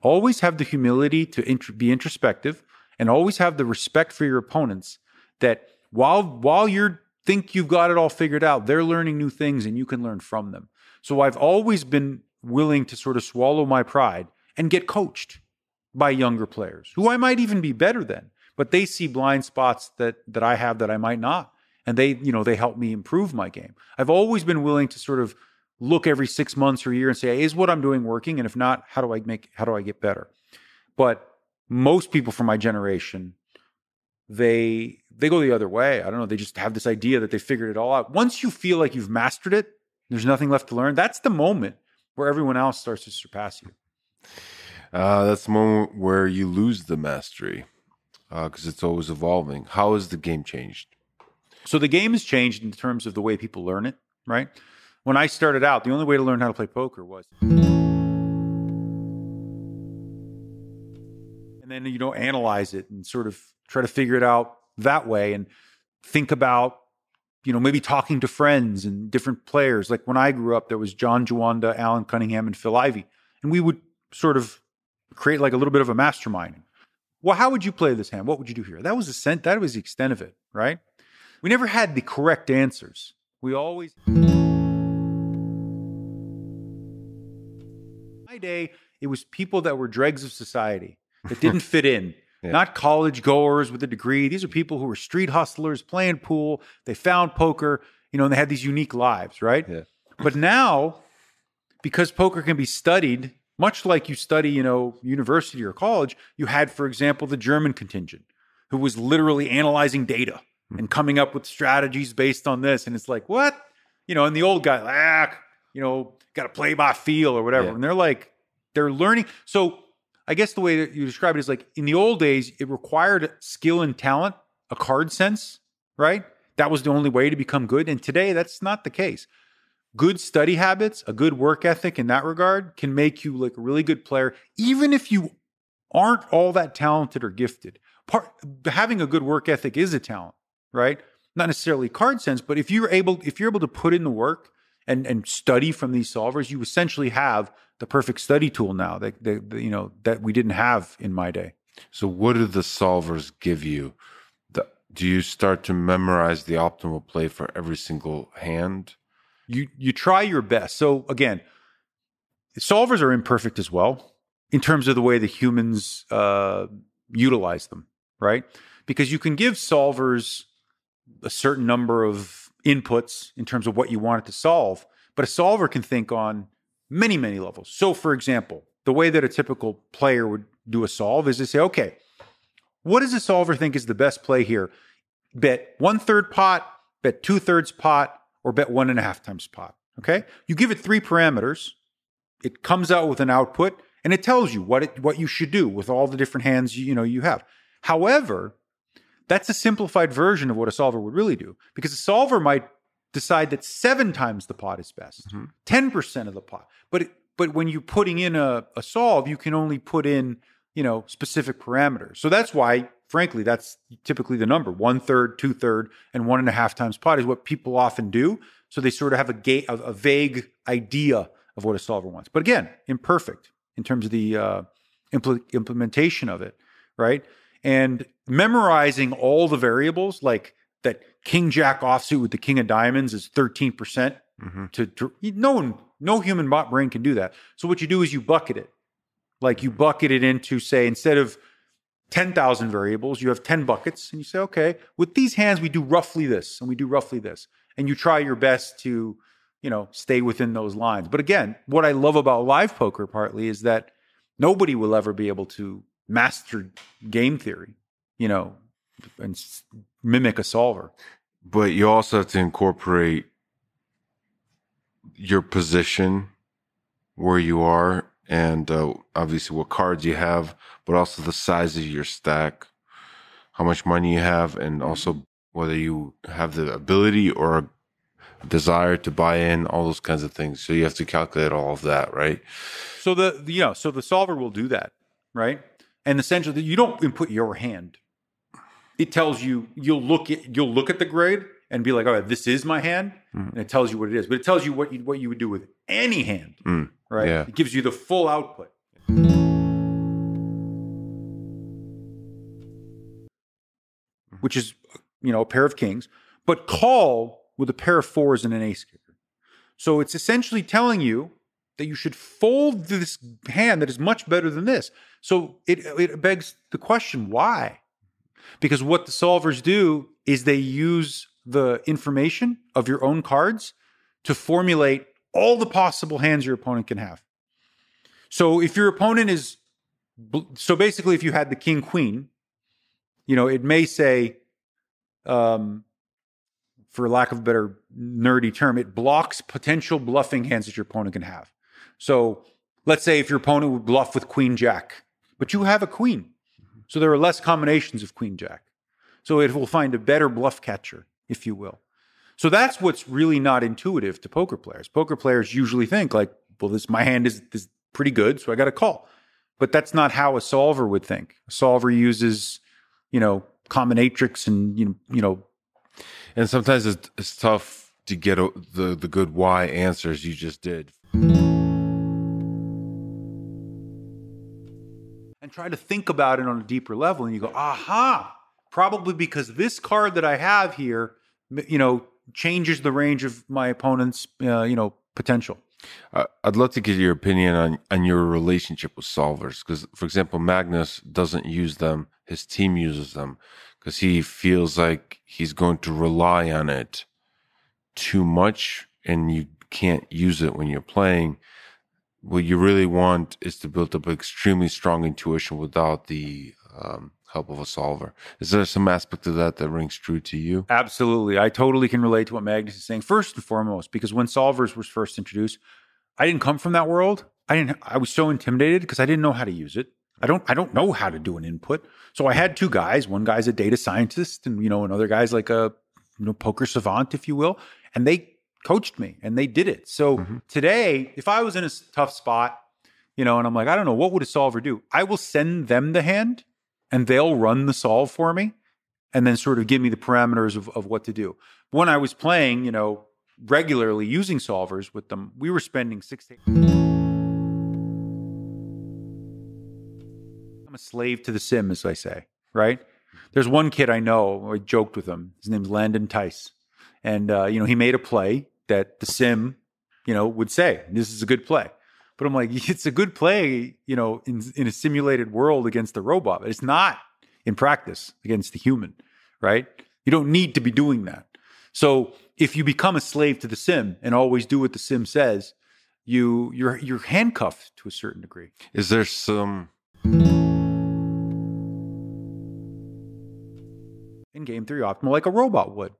Always have the humility to int- be introspective and always have the respect for your opponents that while while you think you've got it all figured out, they're learning new things and you can learn from them. So I've always been willing to sort of swallow my pride and get coached by younger players who I might even be better than, but they see blind spots that that I have that I might not and they you know they help me improve my game i've always been willing to sort of look every six months or a year and say, hey, is what I'm doing working? And if not, how do I make, how do I get better? But most people from my generation, they, they go the other way. I don't know. They just have this idea that they figured it all out. Once you feel like you've mastered it, there's nothing left to learn. That's the moment where everyone else starts to surpass you. Uh, that's the moment where you lose the mastery because uh, it's always evolving. How has the game changed? So the game has changed in terms of the way people learn it, right? when I started out, the only way to learn how to play poker was. And then, you know, analyze it and sort of try to figure it out that way and think about, you know, maybe talking to friends and different players. Like when I grew up, there was John Juanda, Alan Cunningham, and Phil Ivey. And we would sort of create like a little bit of a mastermind. Well, how would you play this hand? What would you do here? That was the cent- that was the extent of it, right? We never had the correct answers. We always day, it was people that were dregs of society that (laughs) didn't fit in. Yeah. Not college goers with a degree. These are people who were street hustlers playing pool. They found poker, you know, and they had these unique lives, right? Yeah. But now, because poker can be studied, much like you study, you know, university or college, you had, for example, the German contingent who was literally analyzing data hmm. and coming up with strategies based on this. And it's like, what? You know, and the old guy, ah, you know, got to play by feel or whatever. Yeah. And they're like, they're learning. So I guess the way that you describe it is like in the old days, it required skill and talent, a card sense, right? That was the only way to become good. And today, that's not the case. Good study habits, a good work ethic in that regard can make you like a really good player, even if you aren't all that talented or gifted. Part, having a good work ethic is a talent, right? Not necessarily card sense, but if you're able if you're able to put in the work and and study from these solvers, you essentially have the perfect study tool now that, that, that you know that we didn't have in my day. So what do the solvers give you? The, do you start to memorize the optimal play for every single hand? You you try your best. So again, solvers are imperfect as well in terms of the way the humans uh, utilize them, right? Because you can give solvers a certain number of inputs in terms of what you want it to solve, but a solver can think on many, many levels. So, for example, the way that a typical player would do a solve is to say, okay, what does a solver think is the best play here? Bet one third pot, bet two thirds pot, or bet one and a half times pot. Okay. You give it three parameters, it comes out with an output, and it tells you what it what you should do with all the different hands you, you know you have. However, that's a simplified version of what a solver would really do because a solver might decide that seven times the pot is best, mm-hmm. 10% of the pot. But but when you're putting in a, a solve, you can only put in, you know, specific parameters. So that's why, frankly, that's typically the number one third, two third, and one and a half times pot is what people often do. So they sort of have a, ga- a, a vague idea of what a solver wants. But again, imperfect in terms of the uh, impl- implementation of it, right? And memorizing all the variables, like that king jack offsuit with the king of diamonds is 13%. percent mm hmm To, to no one, no human bot brain can do that. So what you do is you bucket it. Like you bucket it into say instead of 10,000 variables, you have 10 buckets and you say, "Okay, with these hands we do roughly this and we do roughly this." And you try your best to, you know, stay within those lines. But again, what I love about live poker partly is that nobody will ever be able to master game theory, you know, and mimic a solver. But you also have to incorporate your position, where you are, and uh, obviously what cards you have, but also the size of your stack, how much money you have, and also whether you have the ability or desire to buy in, all those kinds of things. So you have to calculate all of that, right? So the you know, so the solver will do that, right? And essentially, you don't input your hand. It tells you you'll look at you'll look at the grade and be like, all right, this is my hand, mm. and it tells you what it is. But it tells you what you what you would do with any hand, mm. right? Yeah. It gives you the full output. Mm-hmm. Which is, you know, a pair of kings, but call with a pair of fours and an ace kicker. So it's essentially telling you that you should fold this hand that is much better than this. So it, it begs the question why? Because what the solvers do is they use the information of your own cards to formulate all the possible hands your opponent can have. So if your opponent is so basically if you had the king queen, you know, it may say um for lack of a better nerdy term, it blocks potential bluffing hands that your opponent can have. So let's say if your opponent would bluff with queen jack, but you have a queen. Mm-hmm. So there are less combinations of queen jack. So it will find a better bluff catcher, if you will. So that's what's really not intuitive to poker players. Poker players usually think like, well, this my hand is, is pretty good, so I got a call. But that's not how a solver would think. A solver uses, you know, combinatrix and you know, you know. And sometimes it's, it's tough to get a, the the good why answers you just did. and try to think about it on a deeper level and you go aha probably because this card that i have here you know changes the range of my opponent's uh, you know potential uh, I'd love to get your opinion on, on your relationship with solvers because, for example, Magnus doesn't use them; his team uses them because he feels like he's going to rely on it too much, and you can't use it when you're playing what you really want is to build up extremely strong intuition without the um, help of a solver. Is there some aspect of that that rings true to you? Absolutely. I totally can relate to what Magnus is saying. First and foremost, because when solvers was first introduced, I didn't come from that world. I didn't I was so intimidated because I didn't know how to use it. I don't I don't know how to do an input. So I had two guys, one guy's a data scientist and you know another guy's like a you know poker savant if you will, and they coached me and they did it. So mm-hmm. today, if I was in a tough spot, you know, and I'm like, I don't know, what would a solver do? I will send them the hand and they'll run the solve for me and then sort of give me the parameters of, of what to do. When I was playing, you know, regularly using solvers with them, we were spending six I'm a slave to the sim, as I say, right? There's one kid I know, I joked with him. His name's Landon Tice. And, uh, you know, he made a play that the sim, you know, would say this is a good play. But I'm like, (laughs) it's a good play, you know, in in a simulated world against the robot. It's not in practice against the human, right? You don't need to be doing that. So if you become a slave to the sim and always do what the sim says, you you're you're handcuffed to a certain degree. Is there some in game theory optimal like a robot would?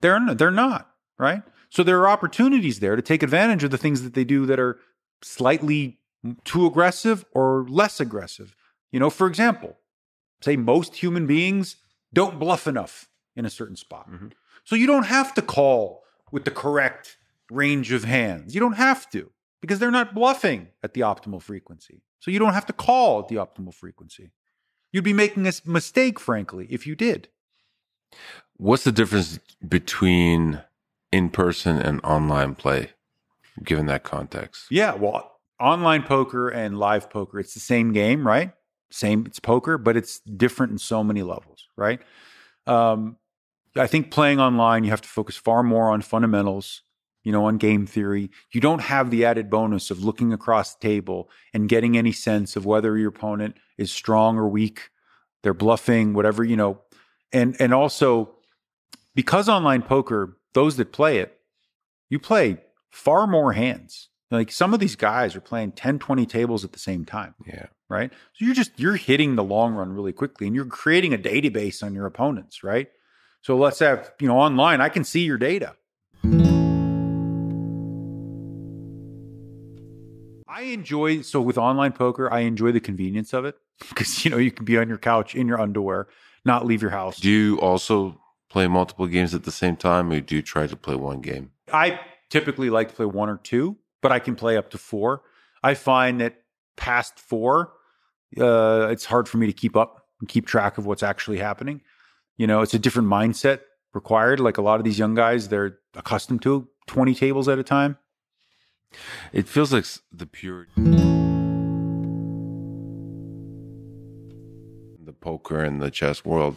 They're they're not right. So there are opportunities there to take advantage of the things that they do that are slightly too aggressive or less aggressive. You know, for example, say most human beings don't bluff enough in a certain spot. Mm-hmm. So you don't have to call with the correct range of hands. You don't have to because they're not bluffing at the optimal frequency. So you don't have to call at the optimal frequency. You'd be making a mistake, frankly, if you did. What's the difference between in person and online play, given that context? Yeah, well, online poker and live poker, it's the same game, right? Same, it's poker, but it's different in so many levels, right? Um, I think playing online, you have to focus far more on fundamentals, you know, on game theory. You don't have the added bonus of looking across the table and getting any sense of whether your opponent is strong or weak, they're bluffing, whatever, you know. And and also because online poker those that play it, you play far more hands. Like some of these guys are playing 10, 20 tables at the same time. Yeah. Right. So you're just, you're hitting the long run really quickly and you're creating a database on your opponents. Right. So let's have, you know, online, I can see your data. I enjoy, so with online poker, I enjoy the convenience of it because, you know, you can be on your couch in your underwear, not leave your house. Do you also play multiple games at the same time, or do you try to play one game? I typically like to play one or two, but I can play up to four. I find that past four, uh, it's hard for me to keep up and keep track of what's actually happening. You know, it's a different mindset required. Like a lot of these young guys, they're accustomed to 20 tables at a time. It feels like the pure. The poker and the chess world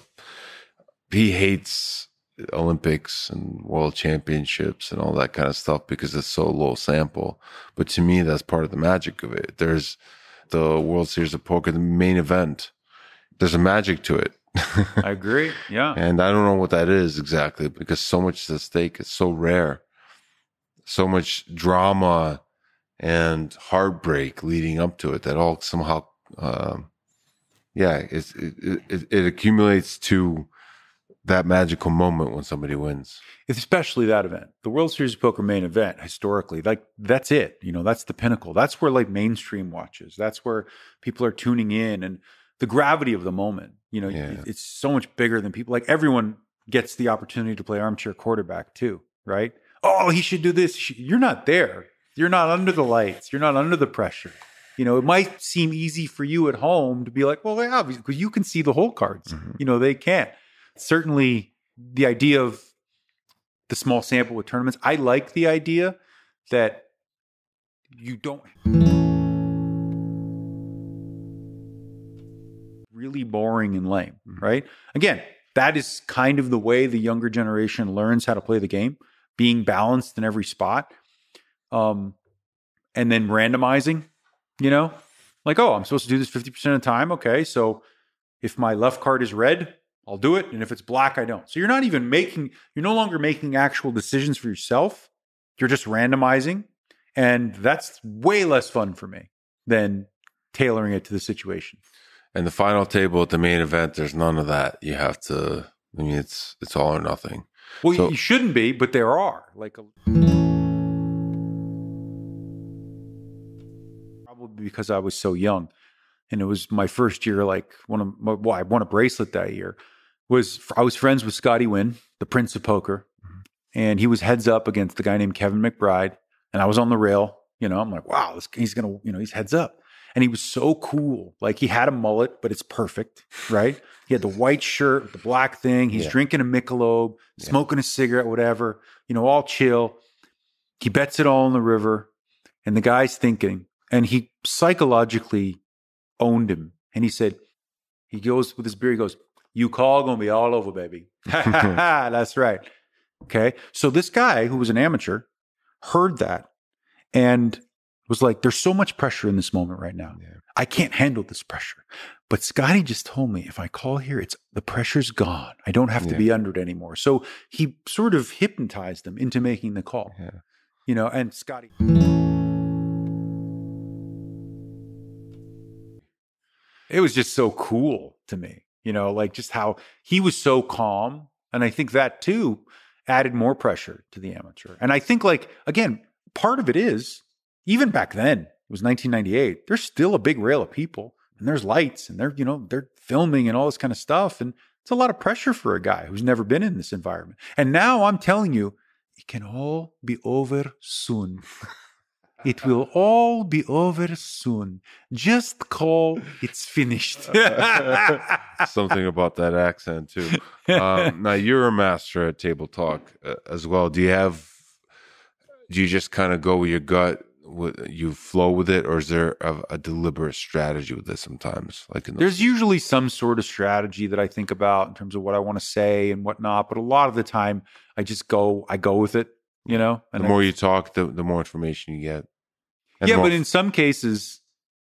he hates Olympics and world championships and all that kind of stuff because it's so low sample. But to me, that's part of the magic of it. There's the World Series of Poker, the main event. There's a magic to it. (laughs) I agree. Yeah. And I don't know what that is exactly because so much is at stake. It's so rare. So much drama and heartbreak leading up to it that all somehow, uh, yeah, it, it, it accumulates to that magical moment when somebody wins. Especially that event. The World Series of Poker main event historically, like that's it. You know, that's the pinnacle. That's where like mainstream watches. That's where people are tuning in and the gravity of the moment. You know, yeah. it's so much bigger than people. Like everyone gets the opportunity to play armchair quarterback too, right? Oh, he should do this. You're not there. You're not under the lights. You're not under the pressure. You know, it might seem easy for you at home to be like, well, yeah, because you can see the whole cards. Mm-hmm. You know, they can't certainly the idea of the small sample with tournaments, I like the idea that you don't really boring and lame, mm-hmm. right? Again, that is kind of the way the younger generation learns how to play the game, being balanced in every spot. Um, and then randomizing, you know, like, oh, I'm supposed to do this 50% of the time. Okay. So if my left card is red, I'll do it. And if it's black, I don't. So you're not even making, you're no longer making actual decisions for yourself. You're just randomizing. And that's way less fun for me than tailoring it to the situation. And the final table at the main event, there's none of that. You have to, I mean, it's, it's all or nothing. Well, so, you shouldn't be, but there are like a, probably because I was so young and it was my first year. Like one of my, well, I won a bracelet that year, was I was friends with Scotty Wynn, the Prince of Poker, mm-hmm. and he was heads up against the guy named Kevin McBride, and I was on the rail. You know, I'm like, wow, this, he's gonna, you know, he's heads up, and he was so cool. Like he had a mullet, but it's perfect, right? he had the white shirt the black thing. He's yeah. drinking a Michelob, smoking yeah. a cigarette, whatever. You know, all chill. He bets it all on the river, and the guy's thinking, and he psychologically owned him, and he said, he goes with his beer, he goes you call gonna be all over, baby. (laughs) That's right. Okay. So this guy who was an amateur heard that and was like, there's so much pressure in this moment right now. Yeah. I can't handle this pressure. But Scotty just told me if I call here, it's the pressure's gone. I don't have yeah. to be under it anymore. So he sort of hypnotized them into making the call. Yeah. You know, and Scotty. It was just so cool to me you know, like just how he was so calm. And I think that too added more pressure to the amateur. And I think, like, again, part of it is even back then, it was 1998, there's still a big rail of people and there's lights and they're, you know, they're filming and all this kind of stuff. And it's a lot of pressure for a guy who's never been in this environment. And now I'm telling you, it can all be over soon. (laughs) It will all be over soon. Just call. It's finished. (laughs) Something about that accent, too. Um, now, you're a master at table talk uh, as well. Do you have, do you just kind of go with your gut? you flow with it or is there a, a deliberate strategy with this sometimes like the- there's usually some sort of strategy that i think about in terms of what i want to say and whatnot but a lot of the time i just go i go with it you know the more I, you talk the, the more information you get yeah, but in some cases,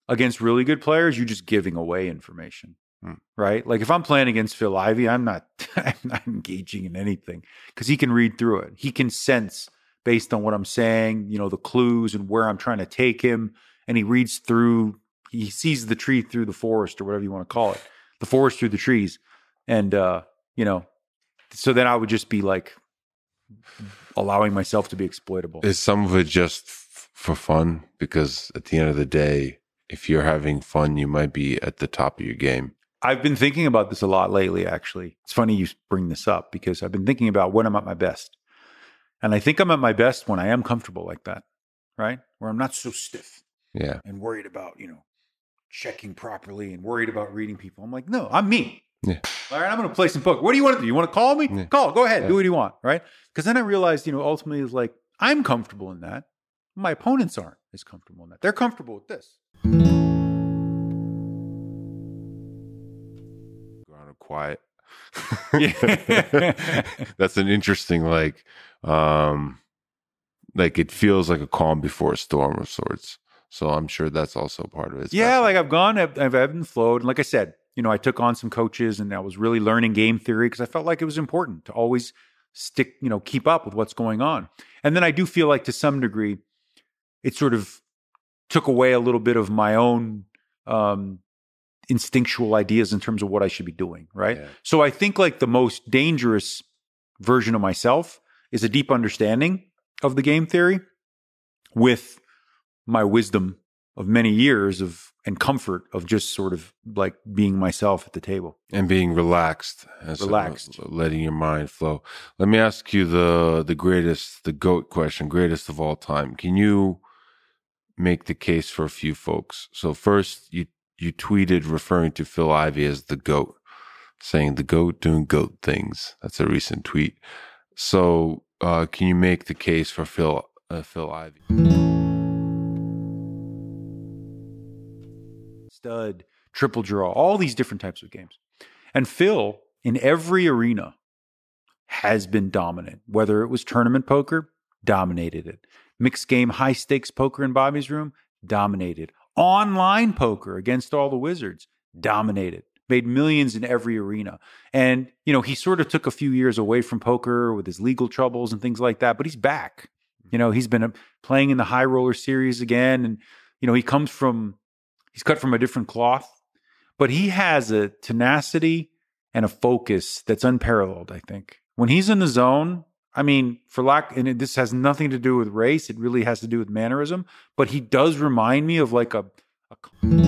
against really good players, you're just giving away information, hmm. right? Like if I'm playing against Phil Ivy, I'm not, (laughs) I'm not engaging in anything because he can read through it. He can sense based on what I'm saying, you know, the clues and where I'm trying to take him, and he reads through. He sees the tree through the forest, or whatever you want to call it, the forest through the trees, and uh, you know, so then I would just be like allowing myself to be exploitable. Is some of it just for fun because at the end of the day, if you're having fun, you might be at the top of your game. I've been thinking about this a lot lately, actually. It's funny you bring this up because I've been thinking about when I'm at my best. And I think I'm at my best when I am comfortable like that, right? Where I'm not so stiff. Yeah. And worried about, you know, checking properly and worried about reading people. I'm like, no, I'm me. Yeah. All right, I'm going to play some poker. What do you want to do? You want to call me? Yeah. Call. Go ahead. Yeah. Do what you want, right? Because then I realized, you know, ultimately is like I'm comfortable in that. My opponents aren't as comfortable in that. They're comfortable with this. Ground quiet. (laughs) (laughs) That's an interesting like um like it feels like a calm before a storm of sorts. So I'm sure that's also part of it. yeah, like I've gone, I've, I've ebbed and flowed. And like I said, you know, I took on some coaches and I was really learning game theory because I felt like it was important to always stick, you know, keep up with what's going on. And then I do feel like to some degree, it sort of took away a little bit of my own um, instinctual ideas in terms of what I should be doing, right? Yeah. So I think like the most dangerous version of myself is a deep understanding of the game theory with my wisdom of many years of and comfort of just sort of like being myself at the table and being relaxed relaxed a, uh, letting your mind flow let me ask you the the greatest the goat question greatest of all time can you make the case for a few folks. So first, you you tweeted referring to Phil Ivey as the goat, saying the goat doing goat things. That's a recent tweet. So uh, can you make the case for Phil uh, Phil Ivey? Stud, triple draw, all these different types of games, and Phil in every arena has been dominant. Whether it was tournament poker, dominated it. Mixed game, high stakes poker in Bobby's room, dominated. Online poker against all the wizards, dominated. Made millions in every arena. And, you know, he sort of took a few years away from poker with his legal troubles and things like that, but he's back. Mm-hmm. You know, he's been uh, playing in the high roller series again. And, you know, he comes from, he's cut from a different cloth, but he has a tenacity and a focus that's unparalleled, I think. When he's in the zone, I mean, for lack, and this has nothing to do with race. It really has to do with mannerism. But he does remind me of like a. a...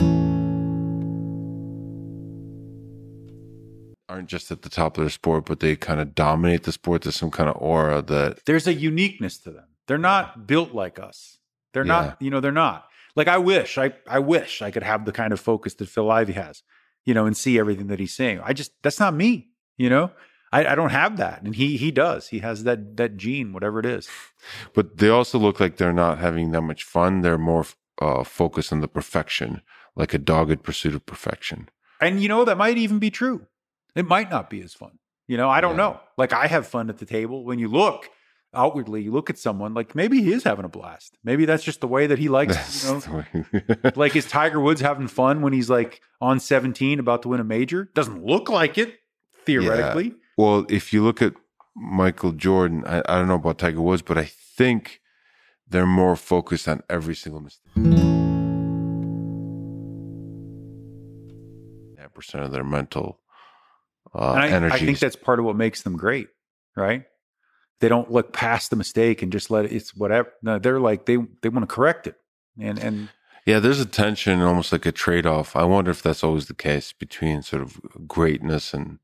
Aren't just at the top of their sport, but they kind of dominate the sport. There's some kind of aura that there's a uniqueness to them. They're not built like us. They're yeah. not, you know, they're not. Like I wish, I I wish I could have the kind of focus that Phil Ivey has, you know, and see everything that he's saying. I just that's not me, you know. I, I, don't have that. And he he does. He has that that gene, whatever it is. But they also look like they're not having that much fun. They're more uh, focused on the perfection, like a dogged pursuit of perfection. And you know that might even be true. It might not be as fun. You know, I don't yeah. know. Like I have fun at the table. When you look outwardly, you look at someone like maybe he is having a blast. Maybe that's just the way that he (laughs) likes. You know? (laughs) like is Tiger Woods having fun when he's like on 17 about to win a major? Doesn't look like it theoretically. Yeah well, if you look at Michael Jordan, I, I don't know about Tiger Woods, but I think they're more focused on every single mistake. Percent of their mental uh, energy. I think that's part of what makes them great, right? They don't look past the mistake and just let it, it's whatever. No, they're like they they want to correct it, and and yeah, there's a tension, almost like a trade off. I wonder if that's always the case between sort of greatness and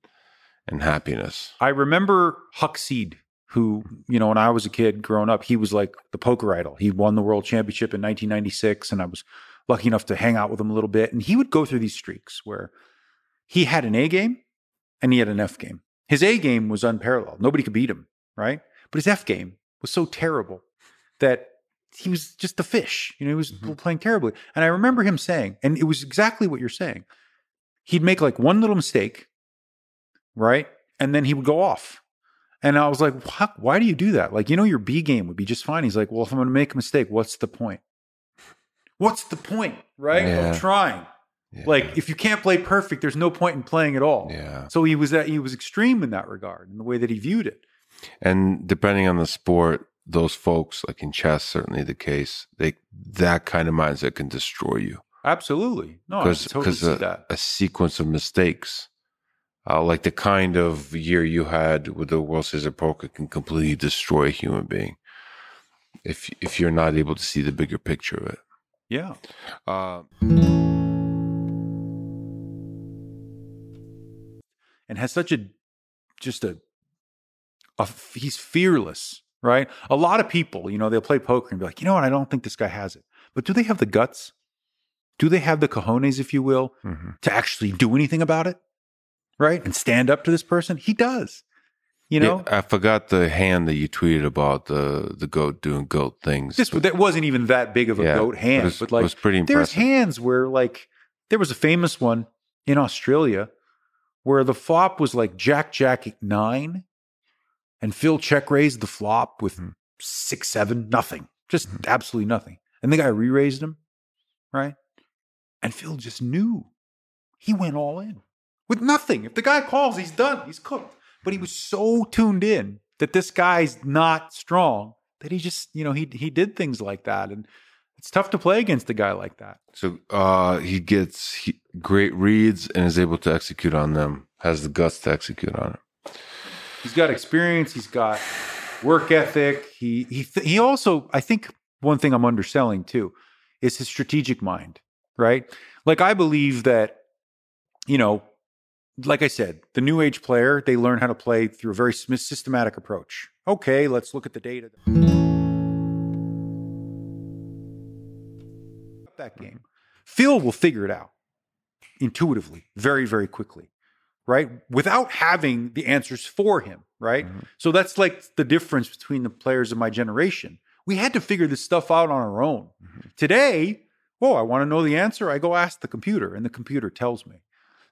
and happiness. I remember Huck Seed, who, you know, when I was a kid growing up, he was like the poker idol. He won the world championship in 1996, and I was lucky enough to hang out with him a little bit. And he would go through these streaks where he had an A game and he had an F game. His A game was unparalleled. Nobody could beat him, right? But his F game was so terrible that he was just a fish. You know, he was mm-hmm. playing terribly. And I remember him saying, and it was exactly what you're saying. He'd make like one little mistake right? And then he would go off. And I was like, why, why do you do that? Like, you know, your B game would be just fine. He's like, well, if I'm going to make a mistake, what's the point? What's the point, right? Yeah. Of trying. Yeah. Like, if you can't play perfect, there's no point in playing at all. Yeah. So he was that he was extreme in that regard in the way that he viewed it. And depending on the sport, those folks, like in chess, certainly the case, they that kind of mindset can destroy you. Absolutely, no, because totally a, a sequence of mistakes uh, like the kind of year you had with the World Series of Poker can completely destroy a human being if if you're not able to see the bigger picture of it. Yeah. Uh, and has such a just a, a he's fearless, right? A lot of people, you know, they'll play poker and be like, you know what, I don't think this guy has it. But do they have the guts? Do they have the cojones, if you will, mm-hmm. to actually do anything about it? right? And stand up to this person. He does. You know, yeah, I forgot the hand that you tweeted about the the goat doing goat things. This but, that wasn't even that big of a yeah, goat hand, was, but, like was pretty impressive. there's hands where like there was a famous one in Australia where the flop was like Jack Jack nine, and Phil check raised the flop with mm. six seven nothing, just mm. absolutely nothing, and the guy re raised him, right? And Phil just knew he went all in with nothing. If the guy calls, he's done. He's cooked. But he was so tuned in that this guy's not strong that he just, you know, he he did things like that, and it's tough to play against a guy like that. So uh, he gets he, great reads and is able to execute on them. Has the guts to execute on it. He's got experience. He's got work ethic. He he th- he also, I think, one thing I'm underselling too is his strategic mind. Right? Like I believe that, you know, like I said, the new age player, they learn how to play through a very systematic approach. Okay, let's look at the data. That game. Phil will figure it out intuitively, very, very quickly, right? Without having the answers for him, right? Mm-hmm. So that's like the difference between the players of my generation. We had to figure this stuff out on our own. Mm-hmm. Today, whoa, oh, I want to know the answer. I go ask the computer, and the computer tells me.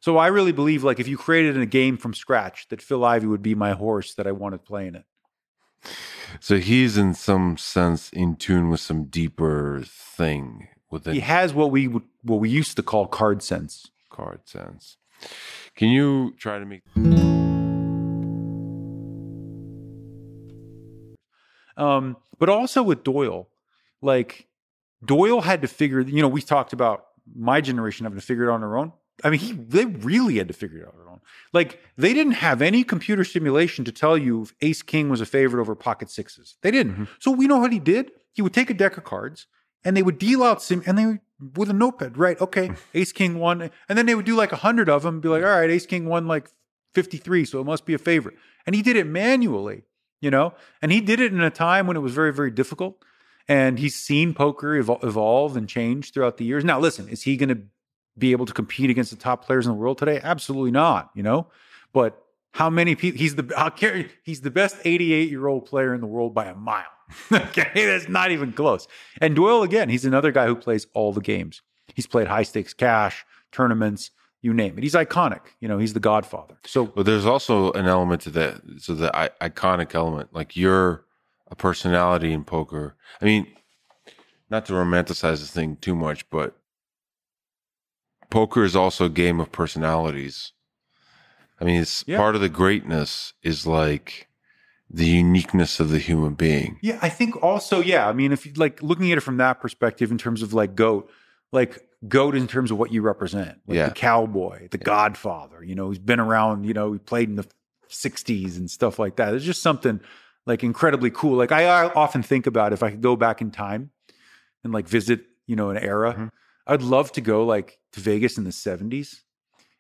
So I really believe like if you created a game from scratch that Phil Ivy would be my horse that I want to play in it. So he's in some sense in tune with some deeper thing within. He has what we would, what we used to call card sense. Card sense. Can you try to make? Um, but also with Doyle, like Doyle had to figure. You know, we talked about my generation having to figure it on our own. I mean, he they really had to figure it out on Like they didn't have any computer simulation to tell you if Ace King was a favorite over pocket sixes. They didn't. Mm-hmm. So we know what he did. He would take a deck of cards and they would deal out sim and they would, with a notepad, right? Okay, mm. Ace King won, and then they would do like a hundred of them. Be like, all right, Ace King won like fifty three, so it must be a favorite. And he did it manually, you know. And he did it in a time when it was very very difficult. And he's seen poker evolve and change throughout the years. Now, listen, is he going to be able to compete against the top players in the world today? Absolutely not, you know? But how many people he's the I'll carry, he's the best 88 year old player in the world by a mile. (laughs) okay, that's not even close. And Doyle again, he's another guy who plays all the games. He's played high stakes cash, tournaments, you name it. He's iconic. You know, he's the godfather. So But there's also an element to that so the I- iconic element. Like you're a personality in poker. I mean, not to romanticize this thing too much, but poker is also a game of personalities. I mean, it's yeah. part of the greatness is like the uniqueness of the human being. Yeah, I think also, yeah. I mean, if you like looking at it from that perspective in terms of like GOAT, like GOAT in terms of what you represent, like yeah. the cowboy, the yeah. godfather, you know, he's been around, you know, he played in the 60s and stuff like that. It's just something like incredibly cool. Like I, I often think about if I could go back in time and like visit, you know, an era. Mm-hmm I'd love to go like to Vegas in the 70s.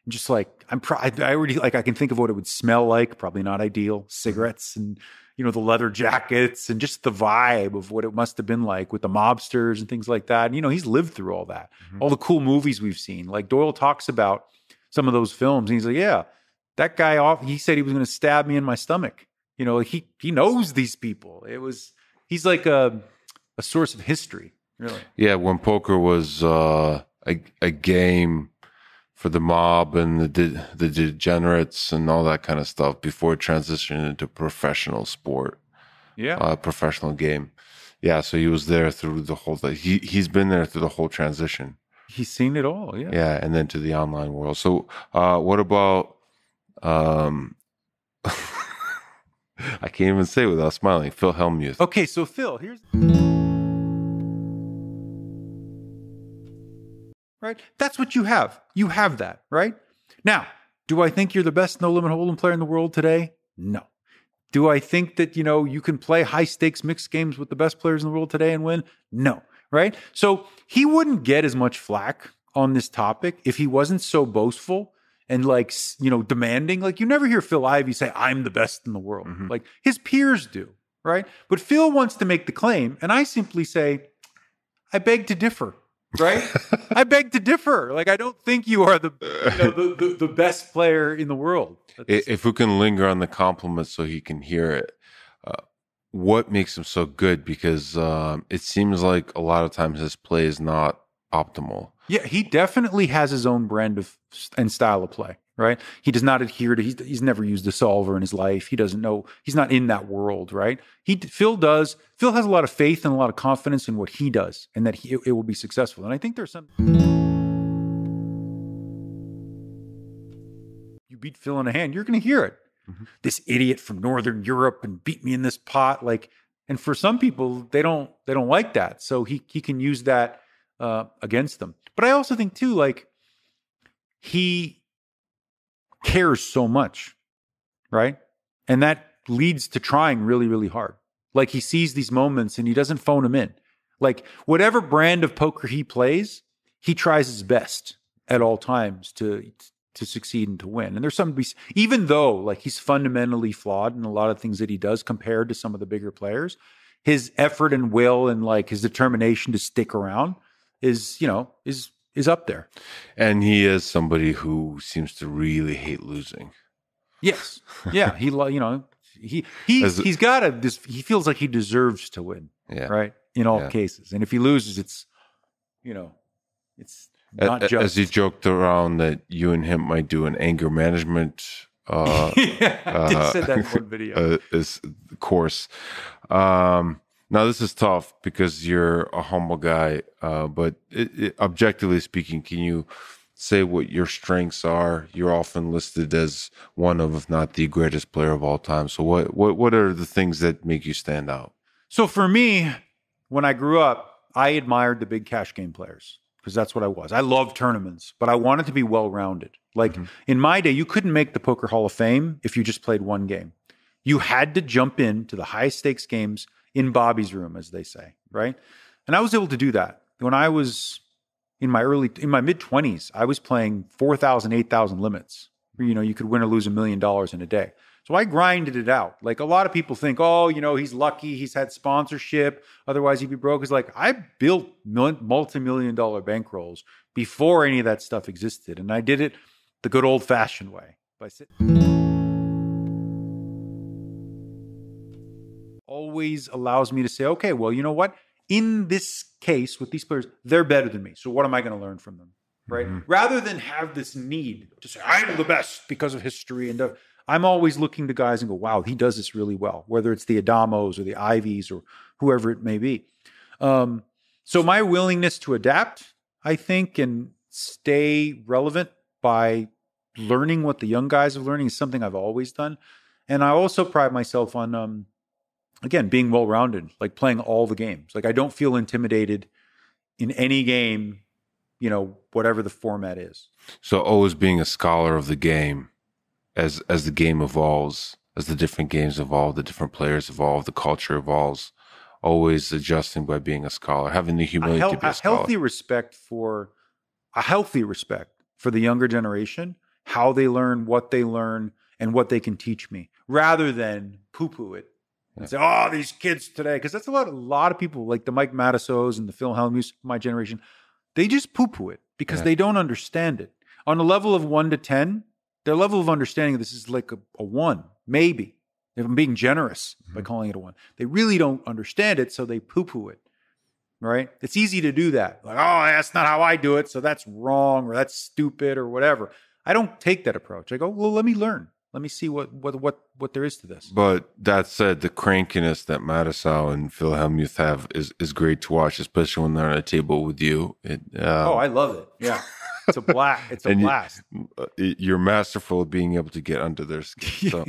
And just like I'm pro- I already like I can think of what it would smell like, probably not ideal, cigarettes and you know the leather jackets and just the vibe of what it must have been like with the mobsters and things like that. And you know, he's lived through all that. Mm-hmm. All the cool movies we've seen. Like Doyle talks about some of those films and he's like, "Yeah, that guy off he said he was going to stab me in my stomach." You know, he he knows these people. It was he's like a um, a source of history Really? Yeah, when poker was uh, a a game for the mob and the de- the degenerates and all that kind of stuff before it transitioned into professional sport. Yeah, uh, professional game. Yeah, so he was there through the whole thing. He he's been there through the whole transition. He's seen it all. Yeah. Yeah, and then to the online world. So, uh, what about? Um, (laughs) I can't even say without smiling. Phil Hellmuth. Okay, so Phil, here's. right? That's what you have. You have that, right? Now, do I think you're the best no limit hold'em player in the world today? No. Do I think that, you know, you can play high stakes mixed games with the best players in the world today and win? No, right? So he wouldn't get as much flack on this topic if he wasn't so boastful and like you know demanding like you never hear phil ivey say i'm the best in the world mm-hmm. like his peers do right but phil wants to make the claim and i simply say i beg to differ right? (laughs) I beg to differ. Like, I don't think you are the you know, the, the, the, best player in the world. That's if we can linger on the compliment so he can hear it, uh, what makes him so good? Because um, it seems like a lot of times his play is not optimal. Yeah, he definitely has his own brand of and style of play right? He does not adhere to, he's, he's never used a solver in his life. He doesn't know, he's not in that world, right? He, Phil does, Phil has a lot of faith and a lot of confidence in what he does and that he, it, it will be successful. And I think there's some. You beat Phil in a hand, you're going to hear it. Mm-hmm. This idiot from Northern Europe and beat me in this pot. Like, and for some people, they don't, they don't like that. So he, he can use that uh, against them. But I also think too, like, he cares so much, right? And that leads to trying really, really hard. Like he sees these moments and he doesn't phone them in. Like whatever brand of poker he plays, he tries his best at all times to to succeed and to win. And there's some even though like he's fundamentally flawed in a lot of things that he does compared to some of the bigger players, his effort and will and like his determination to stick around is, you know, is is up there. And he is somebody who seems to really hate losing. Yes. Yeah. he, you know, he, he, As, he's got a, this, he feels like he deserves to win. Yeah. Right. In all yeah. cases. And if he loses, it's, you know, it's not just. As he joked around that you and him might do an anger management. Uh, (laughs) yeah, I did uh, said that in one (laughs) video. Uh, is course. Um, now this is tough because you're a humble guy, uh, but it, it, objectively speaking, can you say what your strengths are? You're often listed as one of, if not the greatest player of all time. So what what what are the things that make you stand out? So for me, when I grew up, I admired the big cash game players because that's what I was. I love tournaments, but I wanted to be well rounded. Like mm-hmm. in my day, you couldn't make the Poker Hall of Fame if you just played one game. You had to jump into the high stakes games in Bobby's room, as they say, right? And I was able to do that when I was in my early, in my mid 20s, I was playing 4,000, 8,000 limits. you know, you could win or lose a million dollars in a day. So I grinded it out. Like a lot of people think, oh, you know, he's lucky, he's had sponsorship, otherwise he'd be broke. It's like I built multi million dollar bankrolls before any of that stuff existed. And I did it the good old fashioned way by sitting. always allows me to say, okay, well, you know what? In this case, with these players, they're better than me. So what am I going to learn from them? Right? Mm-hmm. Rather than have this need to say, I'm the best because of history and I'm always looking to guys and go, wow, he does this really well, whether it's the Adamos or the Ivies or whoever it may be. Um, so my willingness to adapt, I think, and stay relevant by learning what the young guys are learning is something I've always done. And I also pride myself on um, again, being well rounded, like playing all the games. Like I don't feel intimidated in any game, you know, whatever the format is. So always being a scholar of the game as as the game evolves, as the different games evolve, the different players evolve, the culture evolves, always adjusting by being a scholar, having the humility hel- to be a, a healthy respect for a healthy respect for the younger generation, how they learn, what they learn, and what they can teach me, rather than poo-poo it and say, "Oh, these kids today," because that's a lot. A lot of people like the Mike Mattisos and the Phil Hellmuth, my generation, they just poo-poo it because yeah. they don't understand it. On a level of one to ten, their level of understanding of this is like a, a one, maybe. If I'm being generous mm-hmm. by calling it a one, they really don't understand it, so they poo-poo it. Right? It's easy to do that. Like, oh, that's not how I do it, so that's wrong or that's stupid or whatever. I don't take that approach. I go, well, let me learn let me see what what what what there is to this. But that said, the crankiness that Mattisau and Phil Youth have is is great to watch, especially when they're on a table with you. It, uh, oh, I love it. Yeah. It's a blast. (laughs) It's a blast. Uh, you, are masterful at being able to get under their skin. So,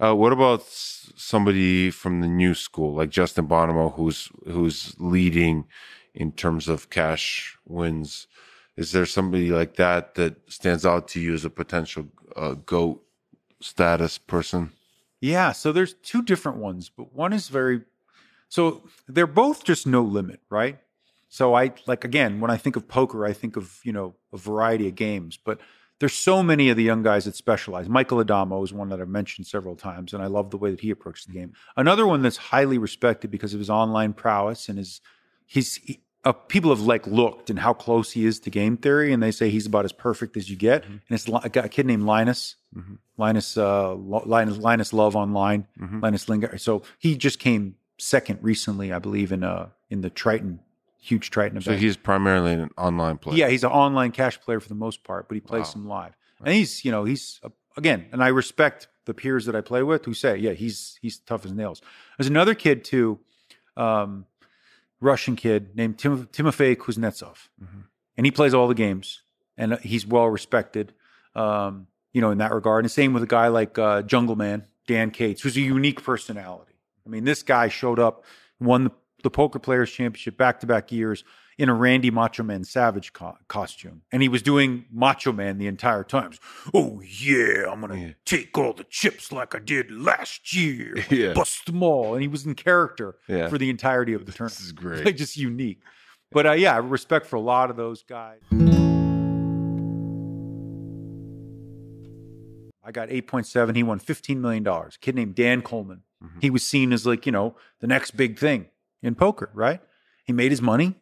(laughs) uh, what about somebody from the new school, like Justin Bonomo, who's who's leading in terms of cash wins? Is there somebody like that that stands out to you as a potential uh, goat status person? Yeah, so there's two different ones, but one is very so they're both just no limit, right? So I like again, when I think of poker, I think of, you know, a variety of games, but there's so many of the young guys that specialize. Michael Adamo is one that I've mentioned several times, and I love the way that he approaches the game. Another one that's highly respected because of his online prowess and his he's uh, people have like looked and how close he is to game theory, and they say he's about as perfect as you get. Mm-hmm. And it's a, kid named Linus, mm-hmm. Linus, uh, Linus, Linus Love online, mm-hmm. Linus Lingard. So he just came second recently, I believe, in uh in the Triton, huge Triton event. So he's primarily an online player. Yeah, he's an online cash player for the most part, but he plays wow. some live, and he's you know he's uh, again, and I respect the peers that I play with who say, yeah, he's he's tough as nails. There's another kid too. Um, Russian kid named Tim- Timofey Kuznetsov, mm-hmm. and he plays all the games, and he's well respected, um, you know, in that regard. And same with a guy like uh, Jungle Man, Dan Cates, who's a unique personality. I mean, this guy showed up, won the, the Poker Players Championship back to back years, in a Randy Macho Man Savage co- costume, and he was doing Macho Man the entire time. Oh yeah, I'm gonna yeah. take all the chips like I did last year, (laughs) yeah. bust them all, and he was in character yeah. for the entirety of the tournament. This is (laughs) great, like just unique. But uh, yeah, respect for a lot of those guys. I got 8.7. He won $15 million. A kid named Dan Coleman. Mm-hmm. He was seen as like, you know, the next big thing in poker, right? He made his money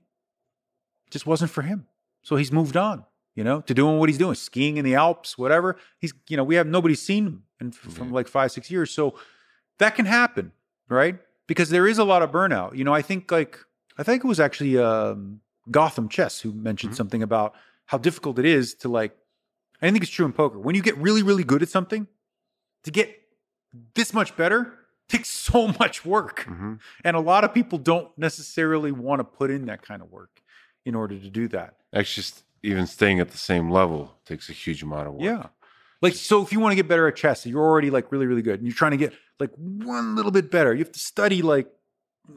just wasn't for him. So he's moved on, you know, to doing what he's doing, skiing in the Alps, whatever. He's, you know, we have nobody's seen him in, from like five, six years. So that can happen, right? Because there is a lot of burnout. You know, I think like, I think it was actually um, Gotham Chess who mentioned mm-hmm. something about how difficult it is to like, I think it's true in poker. When you get really, really good at something, to get this much better takes (laughs) so much work. Mm-hmm. And a lot of people don't necessarily want to put in that kind of work in order to do that. That's just even staying at the same level takes a huge amount of work. Yeah. Like so if you want to get better at chess, you're already like really really good and you're trying to get like one little bit better. You have to study like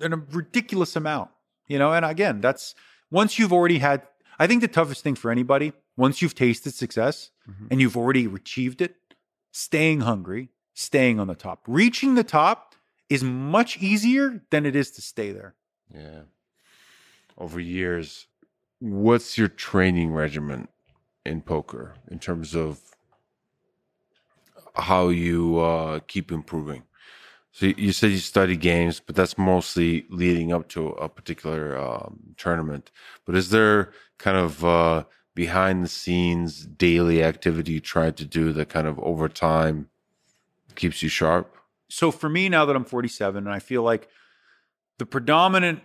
in a ridiculous amount, you know? And again, that's once you've already had I think the toughest thing for anybody, once you've tasted success mm-hmm. and you've already achieved it, staying hungry, staying on the top. Reaching the top is much easier than it is to stay there. Yeah. Over years, what's your training regimen in poker in terms of how you uh, keep improving? So you said you study games, but that's mostly leading up to a particular um, tournament. But is there kind of uh, behind the scenes daily activity you try to do that kind of over time keeps you sharp? So for me, now that I'm 47, and I feel like the predominant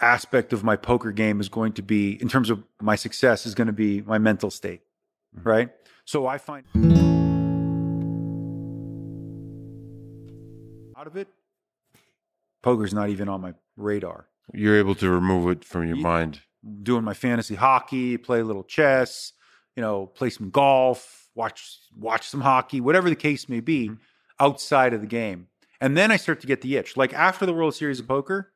aspect of my poker game is going to be, in terms of my success, is going to be my mental state, mm-hmm. right? So I find out of it, poker's not even on my radar. You're able to remove it from your mind. Doing my fantasy hockey, play a little chess, you know, play some golf, watch watch some hockey, whatever the case may be, mm-hmm. outside of the game. And then I start to get the itch. Like after the World Series of Poker,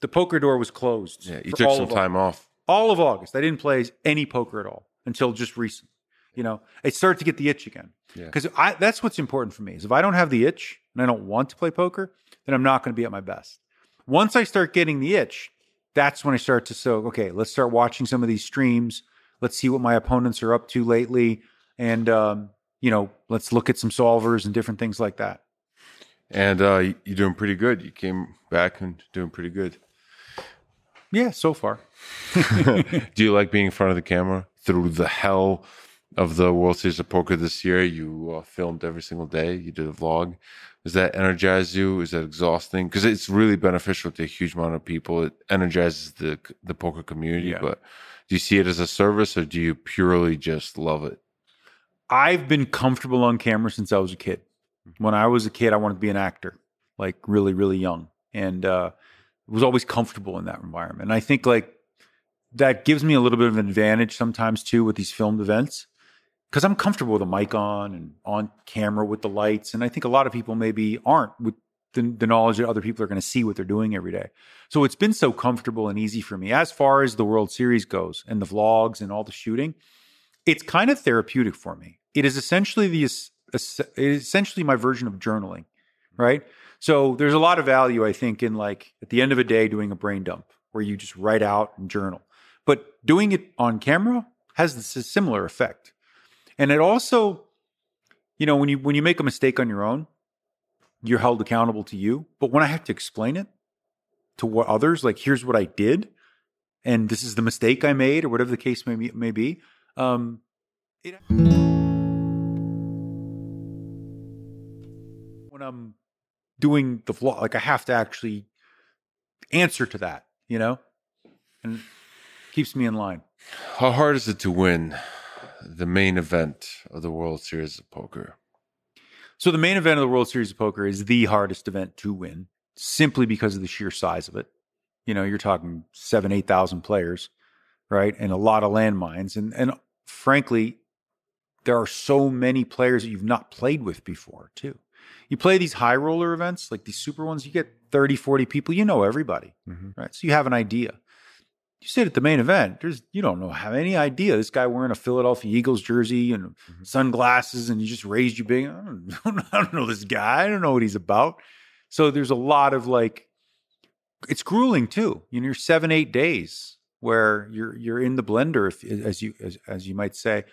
the poker door was closed. Yeah, you took some of time August. off. All of August, I didn't play any poker at all until just recently. You know, it started to get the itch again. Because yeah. that's what's important for me is if I don't have the itch and I don't want to play poker, then I'm not going to be at my best. Once I start getting the itch, that's when I start to say, okay, let's start watching some of these streams. Let's see what my opponents are up to lately, and um, you know, let's look at some solvers and different things like that. And uh, you're doing pretty good. You came back and doing pretty good. Yeah, so far. (laughs) Do you like being in front of the camera through the hell of the World Series of Poker this year? You uh, filmed every single day. You did a vlog. Does that energize you? Is that exhausting? Because it's really beneficial to a huge amount of people. It energizes the the poker community. Yeah. But do you see it as a service, or do you purely just love it? I've been comfortable on camera since I was a kid. Mm-hmm. When I was a kid, I wanted to be an actor, like really, really young. And uh, was always comfortable in that environment. And I think like that gives me a little bit of an advantage sometimes too with these filmed events because I'm comfortable with a mic on and on camera with the lights. And I think a lot of people maybe aren't with the, the knowledge that other people are going to see what they're doing every day. So it's been so comfortable and easy for me. As far as the World Series goes and the vlogs and all the shooting, it's kind of therapeutic for me. It is essentially the essentially my version of journaling, right? So there's a lot of value, I think, in like at the end of a day doing a brain dump where you just write out and journal. But doing it on camera has this similar effect. And it also, you know, when you when you make a mistake on your own, you're held accountable to you. But when I have to explain it to what others, like here's what I did, and this is the mistake I made, or whatever the case may be, may be um, it- when I'm doing the vlog. Like I have to actually answer to that, you know, and keeps me in line. How hard is it to win the main event of the World Series of Poker? So the main event of the World Series of Poker is the hardest event to win, simply because of the sheer size of it. You know, you're talking seven, eight thousand players, right, and a lot of landmines, and and frankly, there are so many players that you've not played with before too you play these high roller events, like these super ones, you get 30, 40 people, you know everybody, mm-hmm. right? So you have an idea. You sit at the main event, there's you don't know have any idea. This guy wearing a Philadelphia Eagles jersey and mm-hmm. sunglasses, and he just raised you big. (laughs) I don't, I don't know this guy. I don't know what he's about. So there's a lot of like, it's grueling too. You know, you're seven, eight days where you're you're in the blender, if, as you as, as you might say.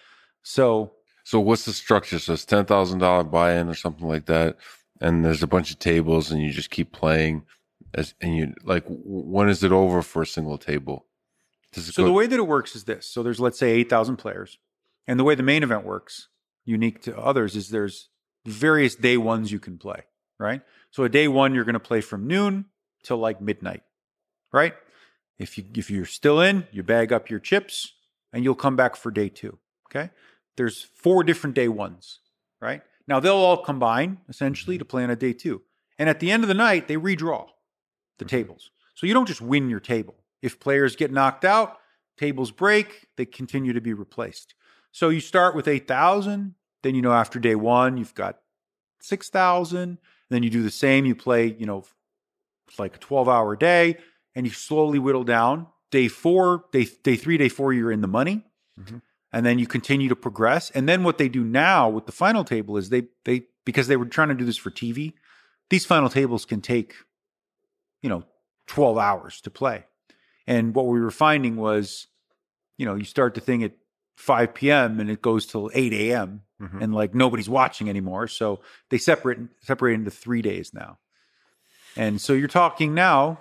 So so what's the structure? So it's ten thousand dollar buy in or something like that, and there's a bunch of tables, and you just keep playing. As, and you like, when is it over for a single table? so go- the way that it works is this: so there's let's say eight thousand players, and the way the main event works, unique to others, is there's various day ones you can play. Right. So a day one, you're going to play from noon till like midnight. Right. If you if you're still in, you bag up your chips, and you'll come back for day two. Okay there's four different day ones, right? Now they'll all combine essentially mm-hmm. to plan a day two. And at the end of the night, they redraw the mm-hmm. tables. So you don't just win your table. If players get knocked out, tables break, they continue to be replaced. So you start with 8,000, then you know after day 1 you've got 6,000, then you do the same, you play, you know, like a 12-hour day and you slowly whittle down. Day 4, day day 3, day 4 you're in the money. Mm-hmm and then you continue to progress. And then what they do now with the final table is they they because they were trying to do this for TV, these final tables can take, you know, 12 hours to play. And what we were finding was, you know, you start the thing at 5 p.m. and it goes till 8 a.m. Mm-hmm. and like nobody's watching anymore. So they separate separate into three days now. And so you're talking now,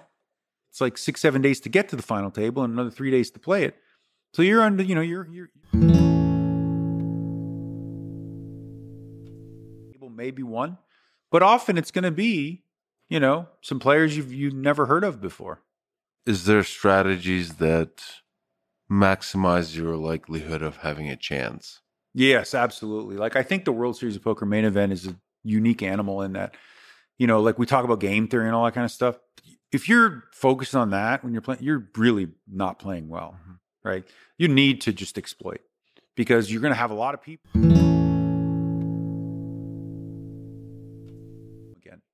it's like six, seven days to get to the final table and another three days to play it. So you're under, you know, you're you're maybe one, but often it's going to be, you know, some players you've you've never heard of before. Is there strategies that maximize your likelihood of having a chance? Yes, absolutely. Like I think the World Series of Poker main event is a unique animal in that, you know, like we talk about game theory and all that kind of stuff. If you're focused on that when you're playing, you're really not playing well. Mm-hmm right? You need to just exploit because you're going to have a lot of people. Again.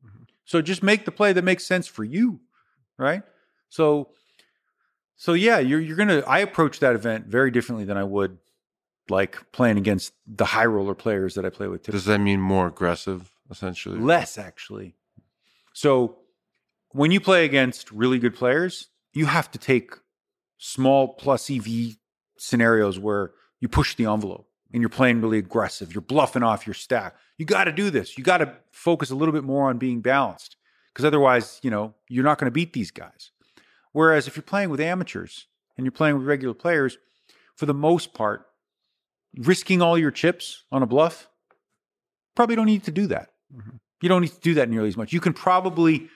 Mm-hmm. So just make the play that makes sense for you, right? So, so yeah, you're you're gonna. I approach that event very differently than I would like playing against the high roller players that I play with. Typically. Does that mean more aggressive, essentially? Less actually. So, when you play against really good players, you have to take small plus EV scenarios where you push the envelope and you're playing really aggressive, you're bluffing off your stack. You got to do this. You got to focus a little bit more on being balanced because otherwise, you know, you're not going to beat these guys. Whereas if you're playing with amateurs and you're playing with regular players, for the most part, risking all your chips on a bluff, probably don't need to do that. Mm-hmm. You don't need to do that nearly as much. You can probably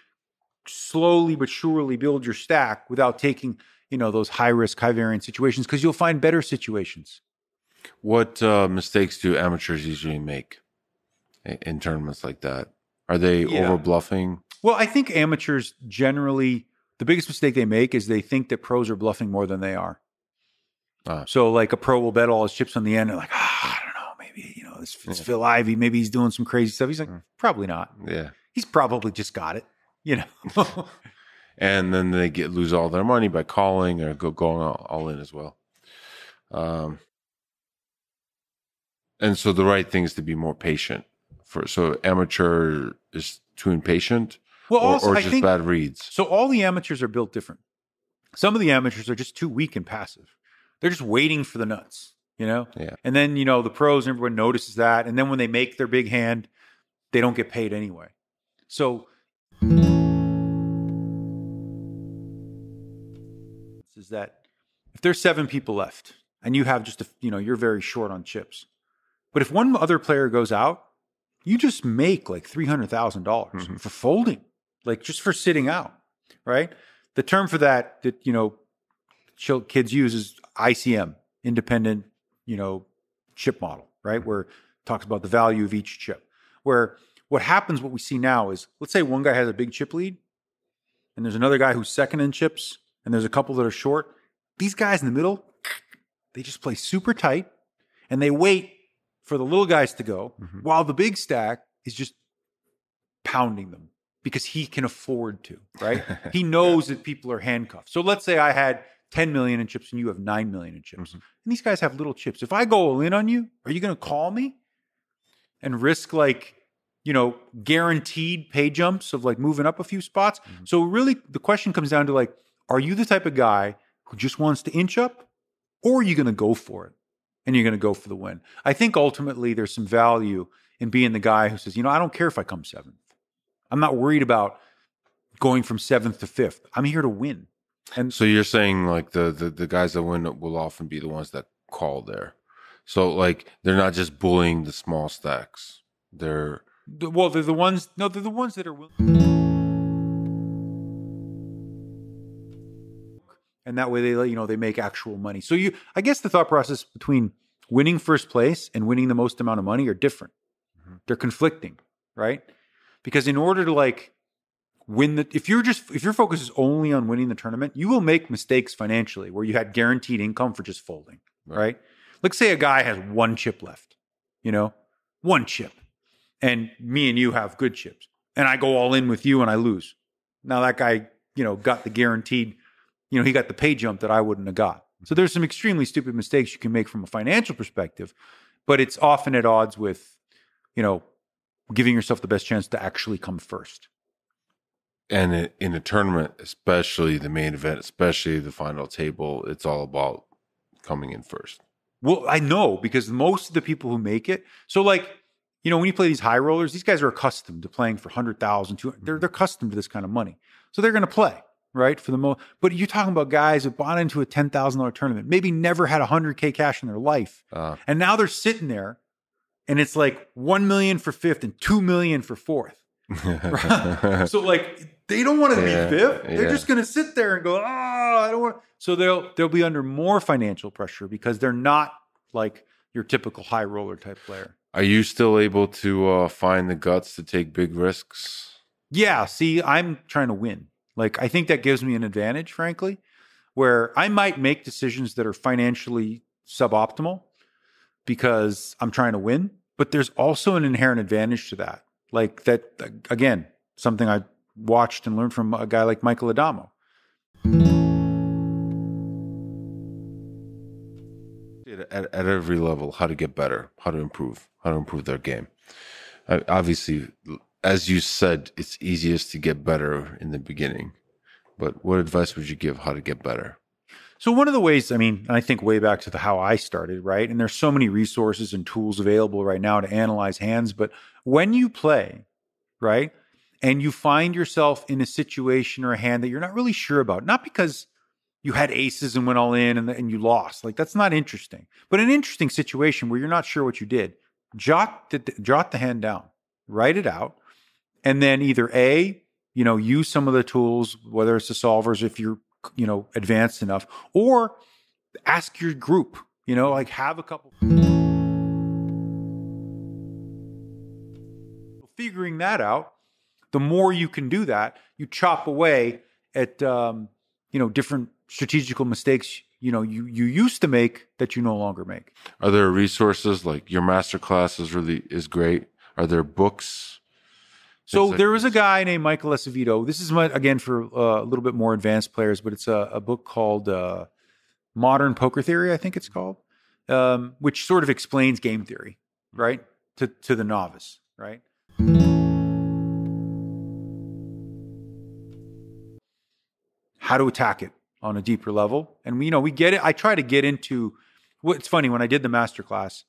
slowly but surely build your stack without taking you know those high risk, high variance situations because you'll find better situations. What uh, mistakes do amateurs usually make in tournaments like that? Are they yeah. over bluffing? Well, I think amateurs generally the biggest mistake they make is they think that pros are bluffing more than they are. Uh, so like a pro will bet all his chips on the end. And like, ah, I don't know, maybe you know, it's, it's yeah. Phil Ivy. Maybe he's doing some crazy stuff. He's like, mm. probably not. Yeah, he's probably just got it. You know, (laughs) (laughs) and then they get lose all their money by calling or go going all, all in as well. Um, and so the right thing is to be more patient. For so amateur is too impatient, well, or, also, or just think, bad reads. So all the amateurs are built different. Some of the amateurs are just too weak and passive. They're just waiting for the nuts, you know. Yeah. And then you know the pros, everyone notices that, and then when they make their big hand, they don't get paid anyway. So. is that if there's seven people left and you have just a, you know you're very short on chips, but if one other player goes out, you just make like three hundred thousand dollars mm-hmm. for folding, like just for sitting out, right? The term for that that you know kids use is ICM, independent you know chip model, right? Mm-hmm. Where it talks about the value of each chip. Where what happens, what we see now is, let's say one guy has a big chip lead, and there's another guy who's second in chips, and there's a couple that are short. These guys in the middle, they just play super tight and they wait for the little guys to go mm-hmm. while the big stack is just pounding them because he can afford to, right? (laughs) he knows yeah. that people are handcuffed. So let's say I had 10 million in chips and you have 9 million in chips. Mm-hmm. And these guys have little chips. If I go all in on you, are you going to call me and risk like, you know, guaranteed pay jumps of like moving up a few spots? Mm-hmm. So really the question comes down to like are you the type of guy who just wants to inch up, or are you going to go for it and you're going to go for the win? I think ultimately there's some value in being the guy who says, you know, I don't care if I come seventh. I'm not worried about going from seventh to fifth. I'm here to win. And so you're saying like the, the, the guys that win will often be the ones that call there. So like they're not just bullying the small stacks. They're well, they're the ones. No, they're the ones that are willing. and that way they you know they make actual money. So you, I guess the thought process between winning first place and winning the most amount of money are different. Mm-hmm. They're conflicting, right? Because in order to like win the if you're just if your focus is only on winning the tournament, you will make mistakes financially where you had guaranteed income for just folding, right? right? Let's say a guy has one chip left, you know, one chip. And me and you have good chips. And I go all in with you and I lose. Now that guy, you know, got the guaranteed you know, he got the pay jump that I wouldn't have got. So there's some extremely stupid mistakes you can make from a financial perspective, but it's often at odds with, you know, giving yourself the best chance to actually come first. And in a tournament, especially the main event, especially the final table, it's all about coming in first. Well, I know because most of the people who make it, so like, you know, when you play these high rollers, these guys are accustomed to playing for 100,000, 200, they're, they're accustomed to this kind of money. So they're going to play right? For the most, but you're talking about guys that bought into a ten thousand dollar tournament, maybe never had a hundred k cash in their life, uh, and now they're sitting there, and it's like one million for fifth and two million for fourth. (laughs) so like they don't want to yeah, be fifth; they're yeah. just going to sit there and go, "Ah, oh, I don't want." So they'll they'll be under more financial pressure because they're not like your typical high roller type player. Are you still able to uh, find the guts to take big risks? Yeah. See, I'm trying to win. Like I think that gives me an advantage, frankly, where I might make decisions that are financially suboptimal because I'm trying to win, but there's also an inherent advantage to that. Like that again, something I watched and learned from a guy like Michael Adamo. At, at every level, how to get better, how to improve, how to improve their game. obviously, as you said, it's easiest to get better in the beginning. But what advice would you give how to get better? So one of the ways, I mean, I think way back to the how I started, right? And there's so many resources and tools available right now to analyze hands, but when you play, right? And you find yourself in a situation or a hand that you're not really sure about, not because you had aces and went all in and, and you lost. Like that's not interesting. But an interesting situation where you're not sure what you did. Jot the, jot the hand down. Write it out and then either a you know use some of the tools whether it's the solvers if you're you know advanced enough or ask your group you know like have a couple figuring that out the more you can do that you chop away at um, you know different strategical mistakes you know you you used to make that you no longer make are there resources like your master class is really is great are there books so a, there was a guy named Michael Acevedo. This is my, again for uh, a little bit more advanced players, but it's a, a book called uh, Modern Poker Theory, I think it's called, um, which sort of explains game theory, hmm. right, to to the novice, right. How to attack it on a deeper level, and we, you know we get it. I try to get into. Well, it's funny when I did the master class,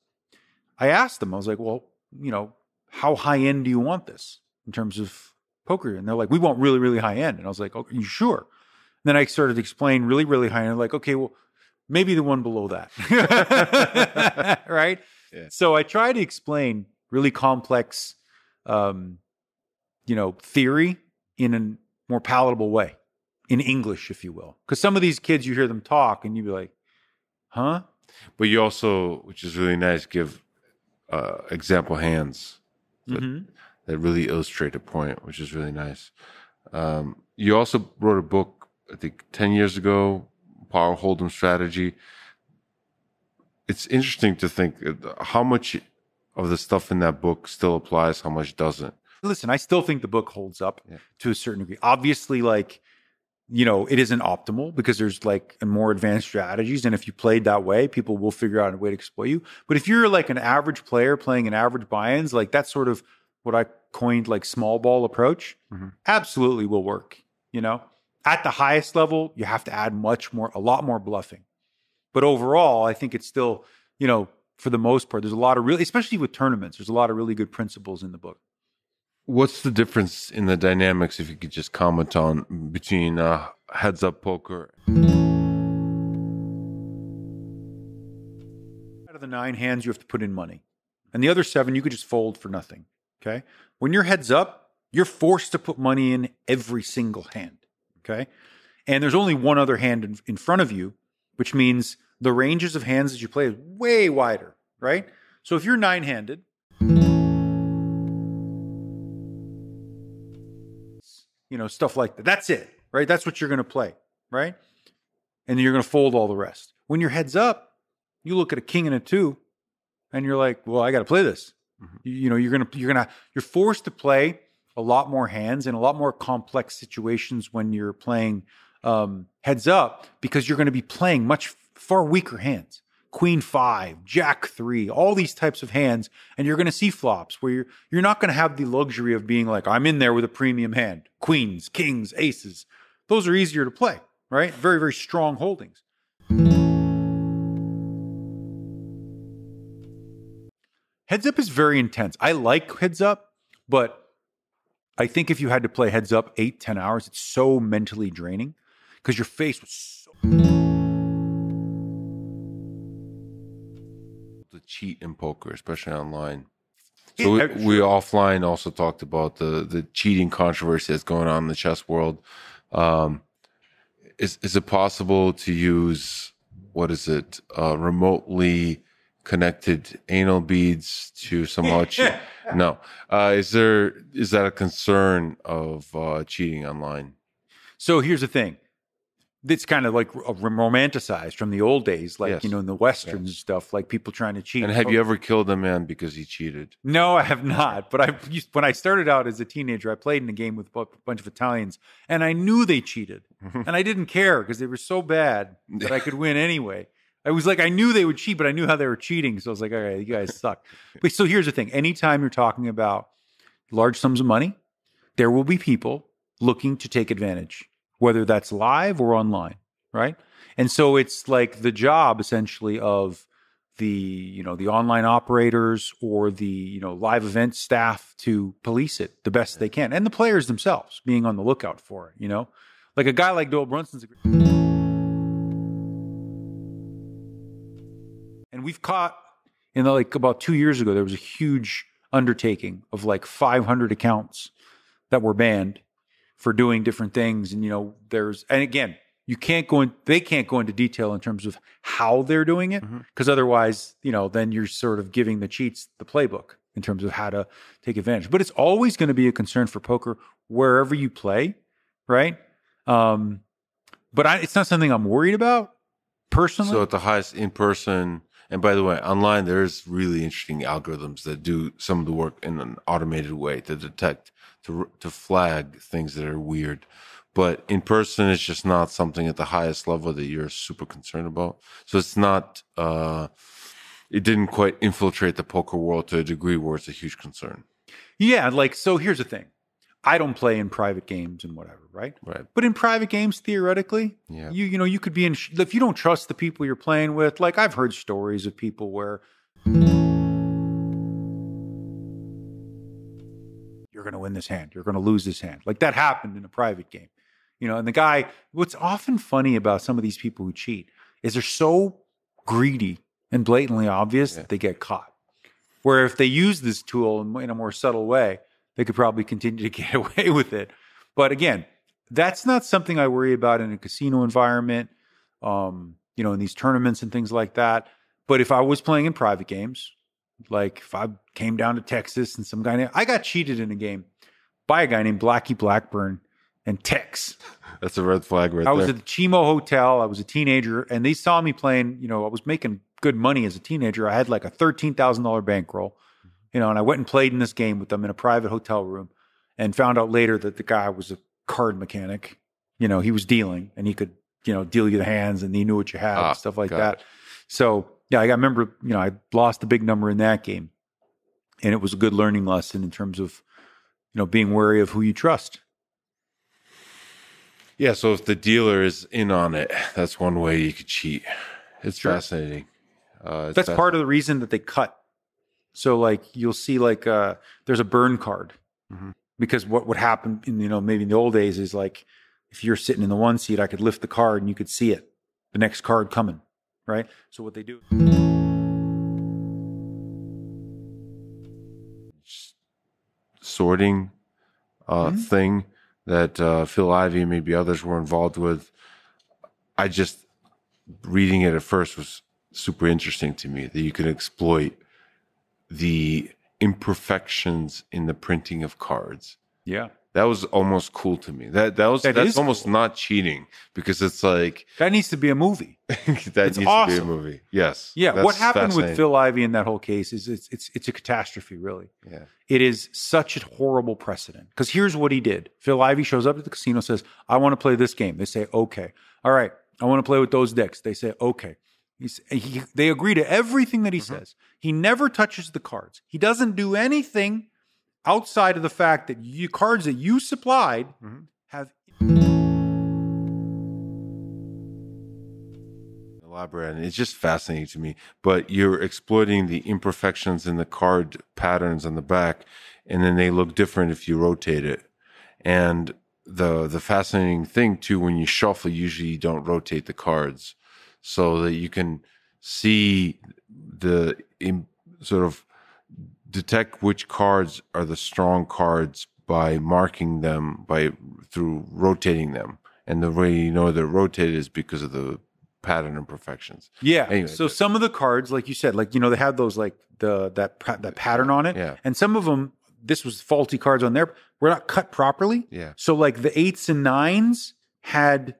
I asked them. I was like, well, you know, how high end do you want this? in terms of poker. And they're like, we want really, really high end. And I was like, oh, you sure? And then I started to explain really, really high end. Like, okay, well, maybe the one below that. (laughs) right. Yeah. So I try to explain really complex, um, you know, theory in a more palatable way, in English, if you will. Because some of these kids, you hear them talk and you be like, huh? But you also, which is really nice, give uh, example hands. mm-hmm that really illustrate a point, which is really nice. Um, you also wrote a book, I think, 10 years ago, Power Hold'em Strategy. It's interesting to think uh, how much of the stuff in that book still applies, how much doesn't. Listen, I still think the book holds up yeah. to a certain degree. Obviously, like, you know, it isn't optimal because there's like more advanced strategies. And if you played that way, people will figure out a way to exploit you. But if you're like an average player playing an average buy ins, like that's sort of what I coined like small ball approach mm-hmm. absolutely will work. You know, at the highest level, you have to add much more, a lot more bluffing. But overall, I think it's still, you know, for the most part, there's a lot of really, especially with tournaments, there's a lot of really good principles in the book. What's the difference in the dynamics, if you could just comment on, between uh, heads up poker? Out of the nine hands, you have to put in money. And the other seven, you could just fold for nothing. Okay. When your head's up, you're forced to put money in every single hand. Okay. And there's only one other hand in, in front of you, which means the ranges of hands that you play is way wider, right? So if you're nine handed, you know, stuff like that, that's it, right? That's what you're going to play, right? And you're going to fold all the rest. When your head's up, you look at a king and a two, and you're like, well, I got to play this. Mm-hmm. You, know, you're gonna you're gonna you're forced to play a lot more hands and a lot more complex situations when you're playing um, heads up because you're going to be playing much far weaker hands. Queen five, Jack three, all these types of hands, and you're going to see flops where you're you're not going to have the luxury of being like I'm in there with a premium hand, queens, kings, aces. Those are easier to play, right? Very very strong holdings. Heads Up is very intense. I like Heads Up, but I think if you had to play Heads Up eight, 10 hours, it's so mentally draining because your face was so. The cheat in poker, especially online. So we, we, offline also talked about the the cheating controversy that's going on in the chess world. Um, is is it possible to use what is it uh, remotely connected anal beads to some cheat? (laughs) no. Uh, is there is that a concern of uh, cheating online? So here's the thing. It's kind of like romanticized from the old days, like yes. you know, in the western yes. stuff, like people trying to cheat. And have oh. you ever killed a man because he cheated? No, I have not. But I, when I started out as a teenager, I played in a game with a bunch of Italians, and I knew they cheated, (laughs) and I didn't care because they were so bad that I could win anyway. I was like, I knew they would cheat, but I knew how they were cheating. So I was like, all right, you guys suck. but so here's the thing anytime you're talking about large sums of money, there will be people looking to take advantage, whether that's live or online, right? And so it's like the job essentially of the you know the online operators or the you know live event staff to police it the best they can and the players themselves being on the lookout for it you know like a guy like Doyle Brunson's we've caught in the, like about two years ago, there was a huge undertaking of like 500 accounts that were banned for doing different things. And, you know, there's, and again, you can't go in, they can't go into detail in terms of how they're doing it. Mm-hmm. Cause otherwise, you know, then you're sort of giving the cheats the playbook in terms of how to take advantage. But it's always going to be a concern for poker wherever you play, right? Um, but I, it's not something I'm worried about personally. So at the highest in person and by the way, online there's really interesting algorithms that do some of the work in an automated way to detect, to to flag things that are weird. But in person, it's just not something at the highest level that you're super concerned about. So it's not. Uh, it didn't quite infiltrate the poker world to a degree where it's a huge concern. Yeah, like so. Here's the thing. I don't play in private games and whatever, right? Right. But in private games, theoretically, yeah. you you know you could be in if you don't trust the people you're playing with. Like I've heard stories of people where you're going to win this hand, you're going to lose this hand. Like that happened in a private game, you know. And the guy, what's often funny about some of these people who cheat is they're so greedy and blatantly obvious yeah. that they get caught. Where if they use this tool in a more subtle way they could probably continue to (laughs) get away with it. But again, that's not something I worry about in a casino environment, um, you know, in these tournaments and things like that. But if I was playing in private games, like if I came down to Texas and some guy named, I got cheated in a game by a guy named Blackie Blackburn and Tex. (laughs) That's a red flag right I was at the Chimo Hotel. I was a teenager and they saw me playing, you know, I was making good money as a teenager. I had like a $13,000 bankroll. You know, and I went and played in this game with them in a private hotel room and found out later that the guy was a card mechanic. You know, he was dealing and he could, you know, deal you the hands and he knew what you had ah, and stuff like that. It. So, yeah, I remember, you know, I lost a big number in that game. And it was a good learning lesson in terms of, you know, being wary of who you trust. Yeah, so if the dealer is in on it, that's one way you could cheat. It's sure. fascinating. Uh, it's that's fascinating. part of the reason that they cut so like you'll see like uh, there's a burn card mm-hmm. because what would happen in you know maybe in the old days is like if you're sitting in the one seat, I could lift the card and you could see it, the next card coming, right? So what they do. Sorting uh, mm-hmm. thing that uh, Phil Ivey and maybe others were involved with. I just reading it at first was super interesting to me that you can exploit the imperfections in the printing of cards. Yeah. That was almost cool to me. That that was that that's almost cool. not cheating because it's like (laughs) that needs to be a movie. (laughs) that it's needs awesome. to be a movie. Yes. Yeah. What happened with Phil Ivy in that whole case is it's it's it's a catastrophe, really. Yeah. It is such a horrible precedent. Because here's what he did. Phil Ivy shows up at the casino, says, I want to play this game. They say, Okay. All right. I want to play with those decks. They say, okay. He's, he, they agree to everything that he mm-hmm. says. He never touches the cards. He doesn't do anything outside of the fact that you, cards that you supplied mm-hmm. have. Elaborate, and it's just fascinating to me. But you're exploiting the imperfections in the card patterns on the back, and then they look different if you rotate it. And the the fascinating thing too, when you shuffle, usually you don't rotate the cards so that you can see the in, sort of detect which cards are the strong cards by marking them by through rotating them and the way you know they're rotated is because of the pattern imperfections. Yeah. Anyway, so some of the cards, like you said, like you know, they have those like the that that pattern on it. Yeah. And some of them, this was faulty cards on there. Were not cut properly. Yeah. So like the eights and nines had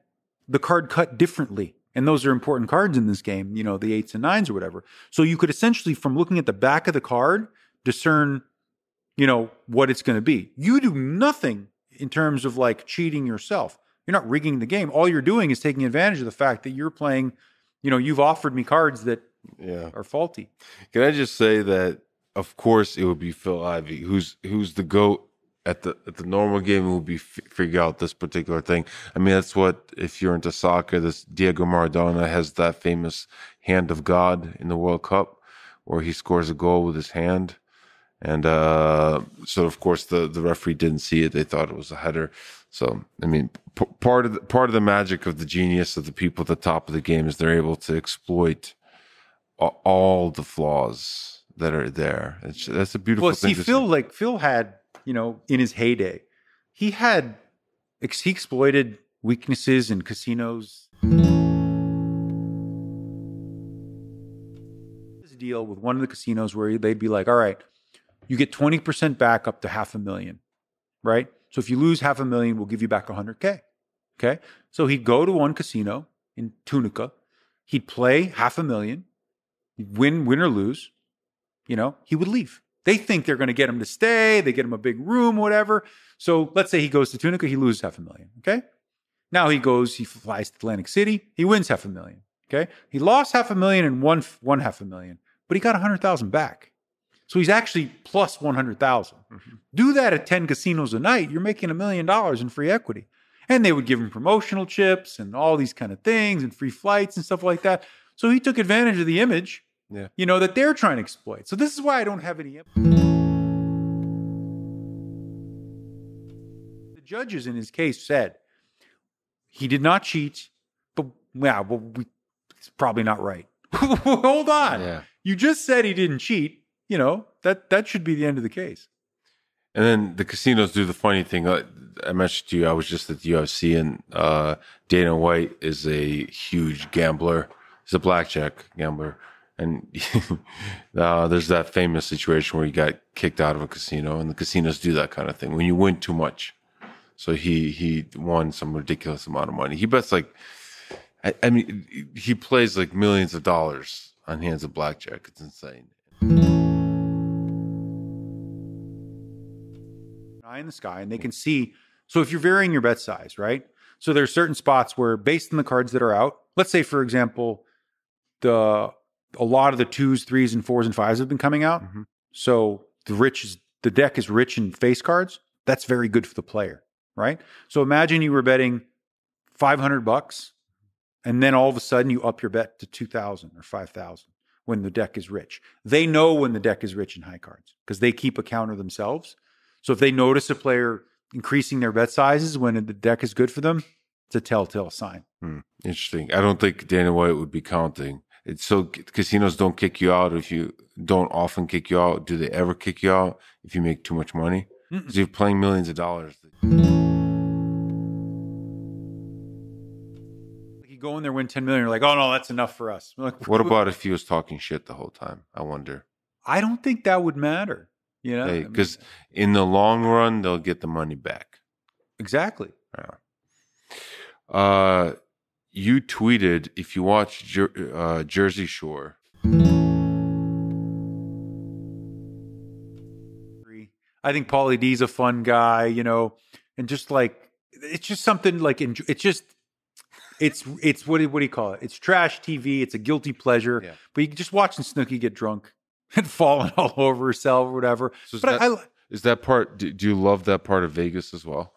the card cut differently. And those are important cards in this game, you know, the eights and nines or whatever. So you could essentially, from looking at the back of the card, discern, you know, what it's going to be. You do nothing in terms of like cheating yourself. You're not rigging the game. All you're doing is taking advantage of the fact that you're playing, you know, you've offered me cards that yeah. are faulty. Can I just say that of course it would be Phil Ivey, who's who's the goat at the at the normal game will be f- figure out this particular thing. I mean, that's what if you're into soccer, this Diego Maradona has that famous hand of God in the World Cup, where he scores a goal with his hand, and uh, so of course the the referee didn't see it; they thought it was a header. So I mean, p- part of the, part of the magic of the genius of the people at the top of the game is they're able to exploit all the flaws that are there. It's, that's a beautiful. Well, see, Phil like Phil had you know, in his heyday. He had he exploited weaknesses in casinos. This deal with one of the casinos where they'd be like, all right, you get 20% back up to half a million, right? So if you lose half a million, we'll give you back 100K. Okay. So he'd go to one casino in Tunica. He'd play half a 1000000 win, win or lose. You know, he would leave. They think they're going to get him to stay. They get him a big room, whatever. So let's say he goes to Tunica, he loses half a million. Okay. Now he goes, he flies to Atlantic City, he wins half a million. Okay. He lost half a million and won one half a million, but he got 100,000 back. So he's actually plus 100,000. Mm-hmm. Do that at 10 casinos a night, you're making a million dollars in free equity. And they would give him promotional chips and all these kind of things and free flights and stuff like that. So he took advantage of the image yeah. You know, that they're trying to exploit. So this is why I don't have any The judges in his case said he did not cheat, but yeah, well, we, it's probably not right. (laughs) Hold on. Yeah. You just said he didn't cheat. You know, that that should be the end of the case. And then the casinos do the funny thing. Uh, I mentioned to you, I was just at the UFC, and uh, Dana White is a huge gambler. He's a blackjack gambler and (laughs) uh, there's that famous situation where he got kicked out of a casino, and the casinos do that kind of thing when you win too much. So he he won some ridiculous amount of money. He bets like, I, I mean, he plays like millions of dollars on hands of blackjack. It's insane. Eye in the sky, and they can see. So if you're varying your bet size, right? So there are certain spots where, based on the cards that are out, let's say, for example, the a lot of the twos, threes, and fours and fives have been coming out. Mm-hmm. So the rich is the deck is rich in face cards. That's very good for the player, right? So imagine you were betting 500 bucks and then all of a sudden you up your bet to 2000 or 5000 when the deck is rich. They know when the deck is rich in high cards because they keep a counter themselves. So if they notice a player increasing their bet sizes when the deck is good for them, it's a telltale sign. Hmm. Interesting. I don't think Dana White would be counting so casinos don't kick you out if you don't often kick you out. Do they ever kick you out if you make too much money? Because you're playing millions of dollars. You go in there, win ten million. You're like, oh no, that's enough for us. (laughs) Like, what about if he was talking shit the whole time? I wonder. I don't think that would matter. You know, because I mean, in the long run, they'll get the money back. Exactly. Yeah. Uh, you tweeted if you watch Jer- uh, Jersey Shore. I think Paulie D's a fun guy, you know, and just like it's just something like it's just it's it's what what do you call it? It's trash TV. It's a guilty pleasure. Yeah. But you just watching Snooki get drunk (laughs) and falling all over herself or whatever. So but that, I, I, is that part? Do, do you love that part of Vegas as well?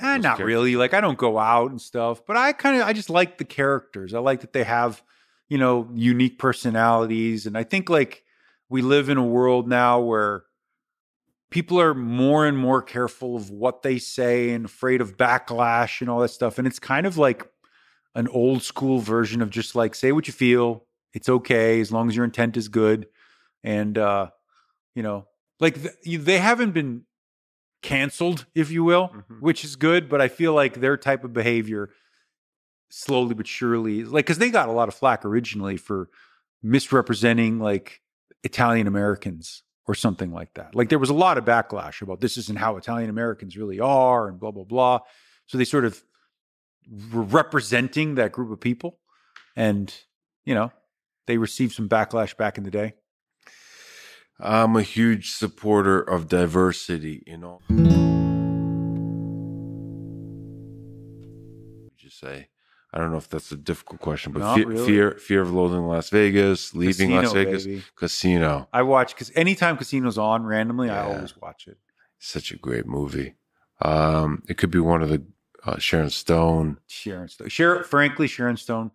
Eh, not really. Like I don't go out and stuff, but I kind of I just like the characters. I like that they have, you know, unique personalities and I think like we live in a world now where people are more and more careful of what they say and afraid of backlash and all that stuff and it's kind of like an old school version of just like say what you feel. It's okay as long as your intent is good and uh you know, like th- they haven't been canceled, if you will, mm-hmm. which is good. But I feel like their type of behavior, slowly but surely, like because they got a lot of flack originally for misrepresenting like Italian Americans or something like that. Like there was a lot of backlash about this isn't how Italian Americans really are, and blah blah blah. So they sort of were representing that group of people, and you know they received some backlash back in the day. I'm a huge supporter of diversity in all. Would you say? I don't know if that's a difficult question, but fe- really. fear, fear of loathing Las Vegas, leaving Casino, Las Vegas, baby. Casino. I watch because anytime Casino's on randomly, yeah. I always watch it. Such a great movie. Um, it could be one of the uh, Sharon Stone. Sharon Stone. Sharon, frankly, Sharon Stone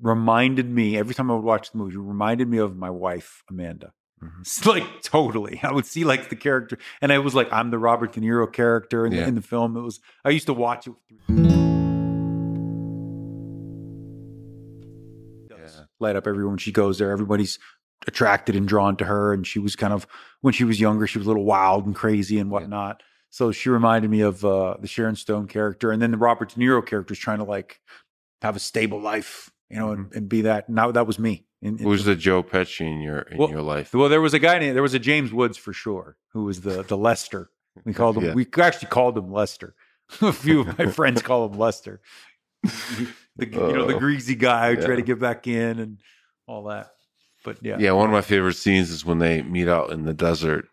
reminded me every time I would watch the movie. Reminded me of my wife Amanda. Mm-hmm. Like totally, I would see like the character, and I was like, I'm the Robert De Niro character in, yeah. the, in the film. It was I used to watch it. Yeah. Light up everyone she goes there. Everybody's attracted and drawn to her, and she was kind of when she was younger, she was a little wild and crazy and whatnot. Yeah. So she reminded me of uh, the Sharon Stone character, and then the Robert De Niro character is trying to like have a stable life, you know, mm-hmm. and, and, be that. Now that was me. In, in Who's the, Joe Pesci in your in well, your life? Well, there was a guy named there was a James Woods for sure who was the the Lester. We called him. Yeah. We actually called him Lester. (laughs) a few of my (laughs) friends call him Lester. the, you know the oh. greasy guy who yeah. tried to get back in and all that. But yeah, yeah. One of my favorite scenes is when they meet out in the desert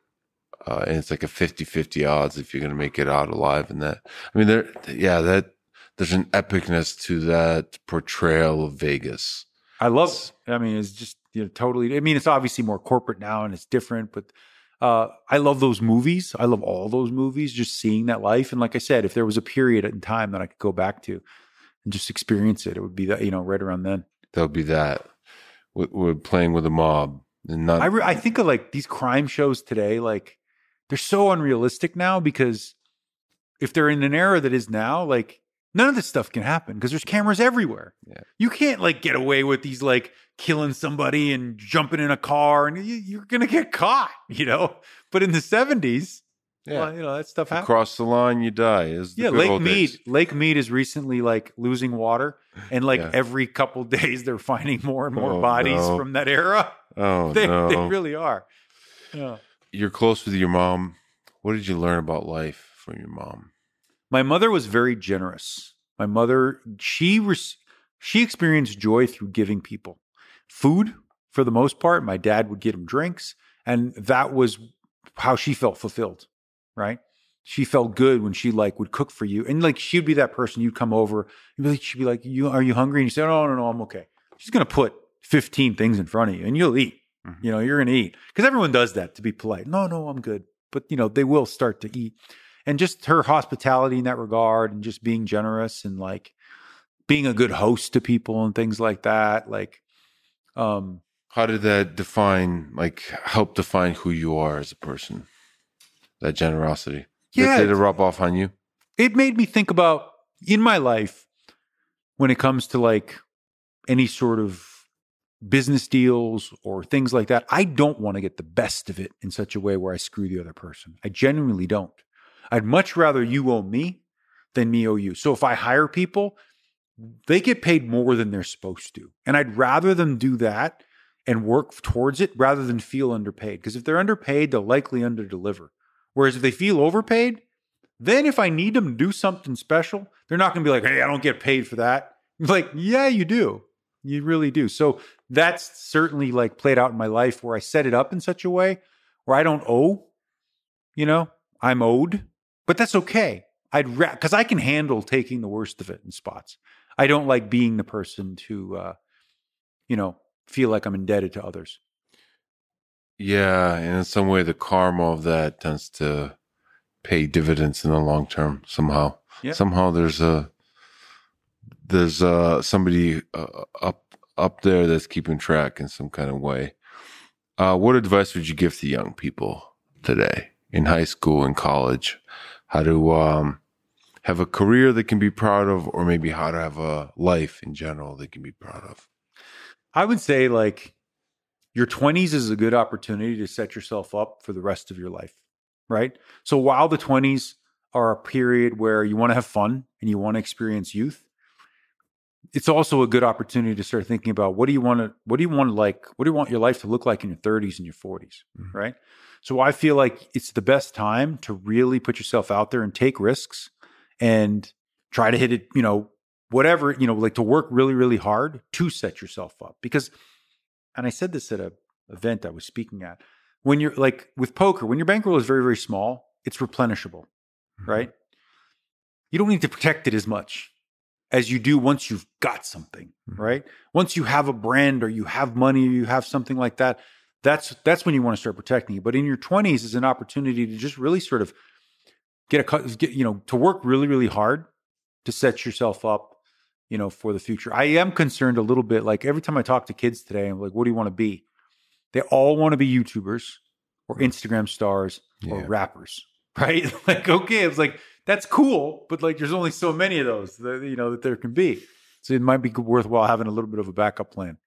uh, and it's like a 50-50 odds if you're going to make it out alive in that i mean there yeah that there's an epicness to that portrayal of vegas I love. I mean, it's just you know totally. I mean, it's obviously more corporate now and it's different, but uh, I love those movies. I love all those movies. Just seeing that life, and like I said, if there was a period in time that I could go back to and just experience it, it would be that you know right around then. That would be that. We're playing with a mob and not. I, re- I think of like these crime shows today. Like they're so unrealistic now because if they're in an era that is now, like None of this stuff can happen because there's cameras everywhere. Yeah. You can't like get away with these like killing somebody and jumping in a car and you, are gonna get caught, (laughs) you know. But in the seventies, yeah, well, you know that stuff happens. Across the line, you die. Is yeah, Lake Mead. Days. Lake Mead is recently like losing water, and like yeah. every couple (laughs) days, they're finding more and more oh, bodies no. from that era. Oh, (laughs) they, no. they really are. Yeah. You're close with your mom. What did you learn about life from your mom? My mother was very generous. My mother, she res- she experienced joy through giving people food for the most part. My dad would get him drinks, and that was how she felt fulfilled, right? She felt good when she like would cook for you, and like she'd be that person you'd come over. You'd be like, she'd be like, "You are you hungry?" And you say, "No, no, no, I'm okay." She's gonna put 15 things in front of you, and you'll eat. Mm-hmm. You know, you're gonna eat because everyone does that to be polite. No, no, I'm good. But you know, they will start to eat and just her hospitality in that regard and just being generous and like being a good host to people and things like that like um how did that define like help define who you are as a person that generosity yeah did, did it rub off on you it made me think about in my life when it comes to like any sort of business deals or things like that. I don't want to get the best of it in such a way where I screw the other person. I genuinely don't. I'd much rather you owe me than me owe you. So if I hire people, they get paid more than they're supposed to. And I'd rather them do that and work towards it rather than feel underpaid. Because if they're underpaid, they'll likely underdeliver. Whereas if they feel overpaid, then if I need them to do something special, they're not going to be like, hey, I don't get paid for that. (laughs) Like, yeah, you do. You really do. So that's certainly like played out in my life where I set it up in such a way where I don't owe, you know, I'm owed but that's okay. I'd because ra- I can handle taking the worst of it in spots. I don't like being the person to, uh, you know, feel like I'm indebted to others. Yeah, and in some way, the karma of that tends to pay dividends in the long term somehow. yeah. Somehow, there's a there's uh somebody uh, up up there that's keeping track in some kind of way. Uh, what advice would you give to young people today in high school and college? how to um, have a career that can be proud of, or maybe how to have a life in general that can be proud of? I would say like your 20s is a good opportunity to set yourself up for the rest of your life, right? So while the 20s are a period where you want to have fun and you want to experience youth, it's also a good opportunity to start thinking about what do you want to what do you want to like what do you want your life to look like in your 30s and your 40s, mm-hmm. right? So I feel like it's the best time to really put yourself out there and take risks and try to hit it, you know, whatever, you know, like to work really, really hard to set yourself up. Because, and I said this at a event I was speaking at, when you're like with poker, when your bankroll is very, very small, it's replenishable, mm-hmm. right? You don't need to protect it as much as you do once you've got something, mm-hmm. right? Once you have a brand or you have money or you have something like that, that's that's when you want to start protecting it. But in your 20s is an opportunity to just really sort of get a get, you know to work really really hard to set yourself up you know for the future. I am concerned a little bit like every time I talk to kids today I'm like what do you want to be? They all want to be YouTubers or Instagram stars yeah. or rappers, (laughs) right? (laughs) like okay, it's like that's cool, but like there's only so many of those that, you know that there can be. So it might be worthwhile having a little bit of a backup plan.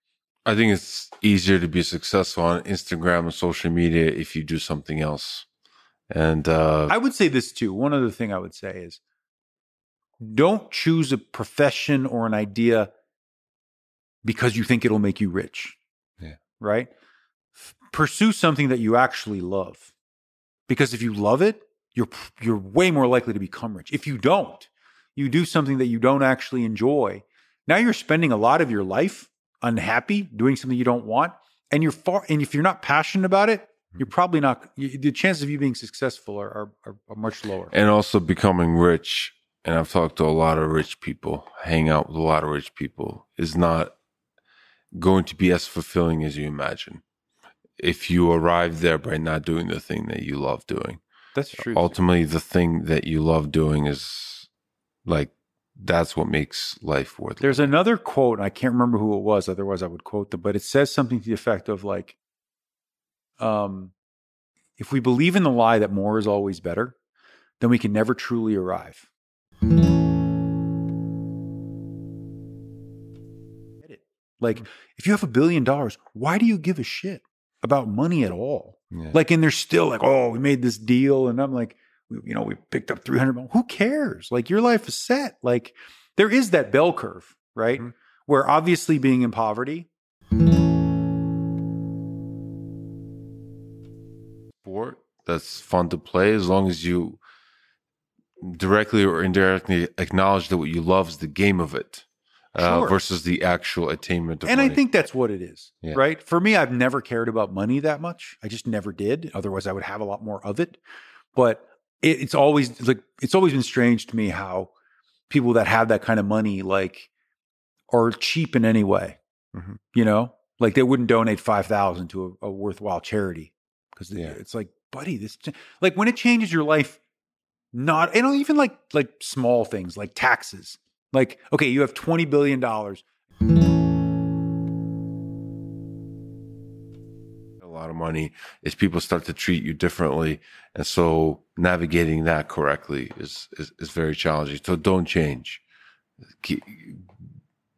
I think it's easier to be successful on Instagram and social media if you do something else. And uh, I would say this too. One other thing I would say is don't choose a profession or an idea because you think it'll make you rich. Yeah. Right? Pursue something that you actually love. Because if you love it, you're you're way more likely to become rich. If you don't, you do something that you don't actually enjoy. Now you're spending a lot of your life unhappy doing something you don't want, and you're far, and if you're not passionate about it, hmm. you're probably not. You, the chances of you being successful are, are, are, are much lower. And also becoming rich, and I've talked to a lot of rich people, hang out with a lot of rich people, is not going to be as fulfilling as you imagine. If you arrive there by not doing the thing that you love doing, that's true. Ultimately, the thing that you love doing is like that's what makes life worth. There's living. another quote, I can't remember who it was, otherwise I would quote them, but it says something to the effect of like, um, if we believe in the lie that more is always better, then we can never truly arrive. Like, mm. if you have a billion dollars, why do you give a shit about money at all? Yeah. Like, and they're still like, oh, we made this deal. And I'm like, we, you know, we picked up 300. Who cares? Like your life is set. Like there is that bell curve, right? Mm-hmm. Where obviously being in poverty sport that's fun to play as long as you directly or indirectly acknowledge that what you love is the game of it uh, versus the actual attainment of and money. i think that's what it is yeah. right for me i've never cared about money that much i just never did otherwise i would have a lot more of it but it, it's always like it's always been strange to me how people that have that kind of money like are cheap in any way. Mm-hmm. You know, like they wouldn't donate five thousand to a, a, worthwhile charity because yeah. it's like, buddy, this like when it changes your life, not and even like like small things like taxes. Like, okay, you have twenty billion dollars. money is people start to treat you differently. And so navigating that correctly is, is, is very challenging. So don't change. Keep,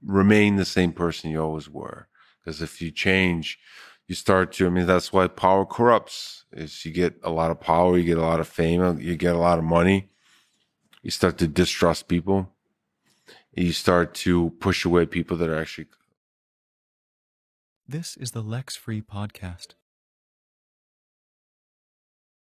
remain the same person you always were. Because if you change, you start to, I mean, that's why power corrupts is you get a lot of power, you get a lot of fame, you get a lot of money. You start to distrust people. You start to push away people that are actually this is the Lex Free Podcast.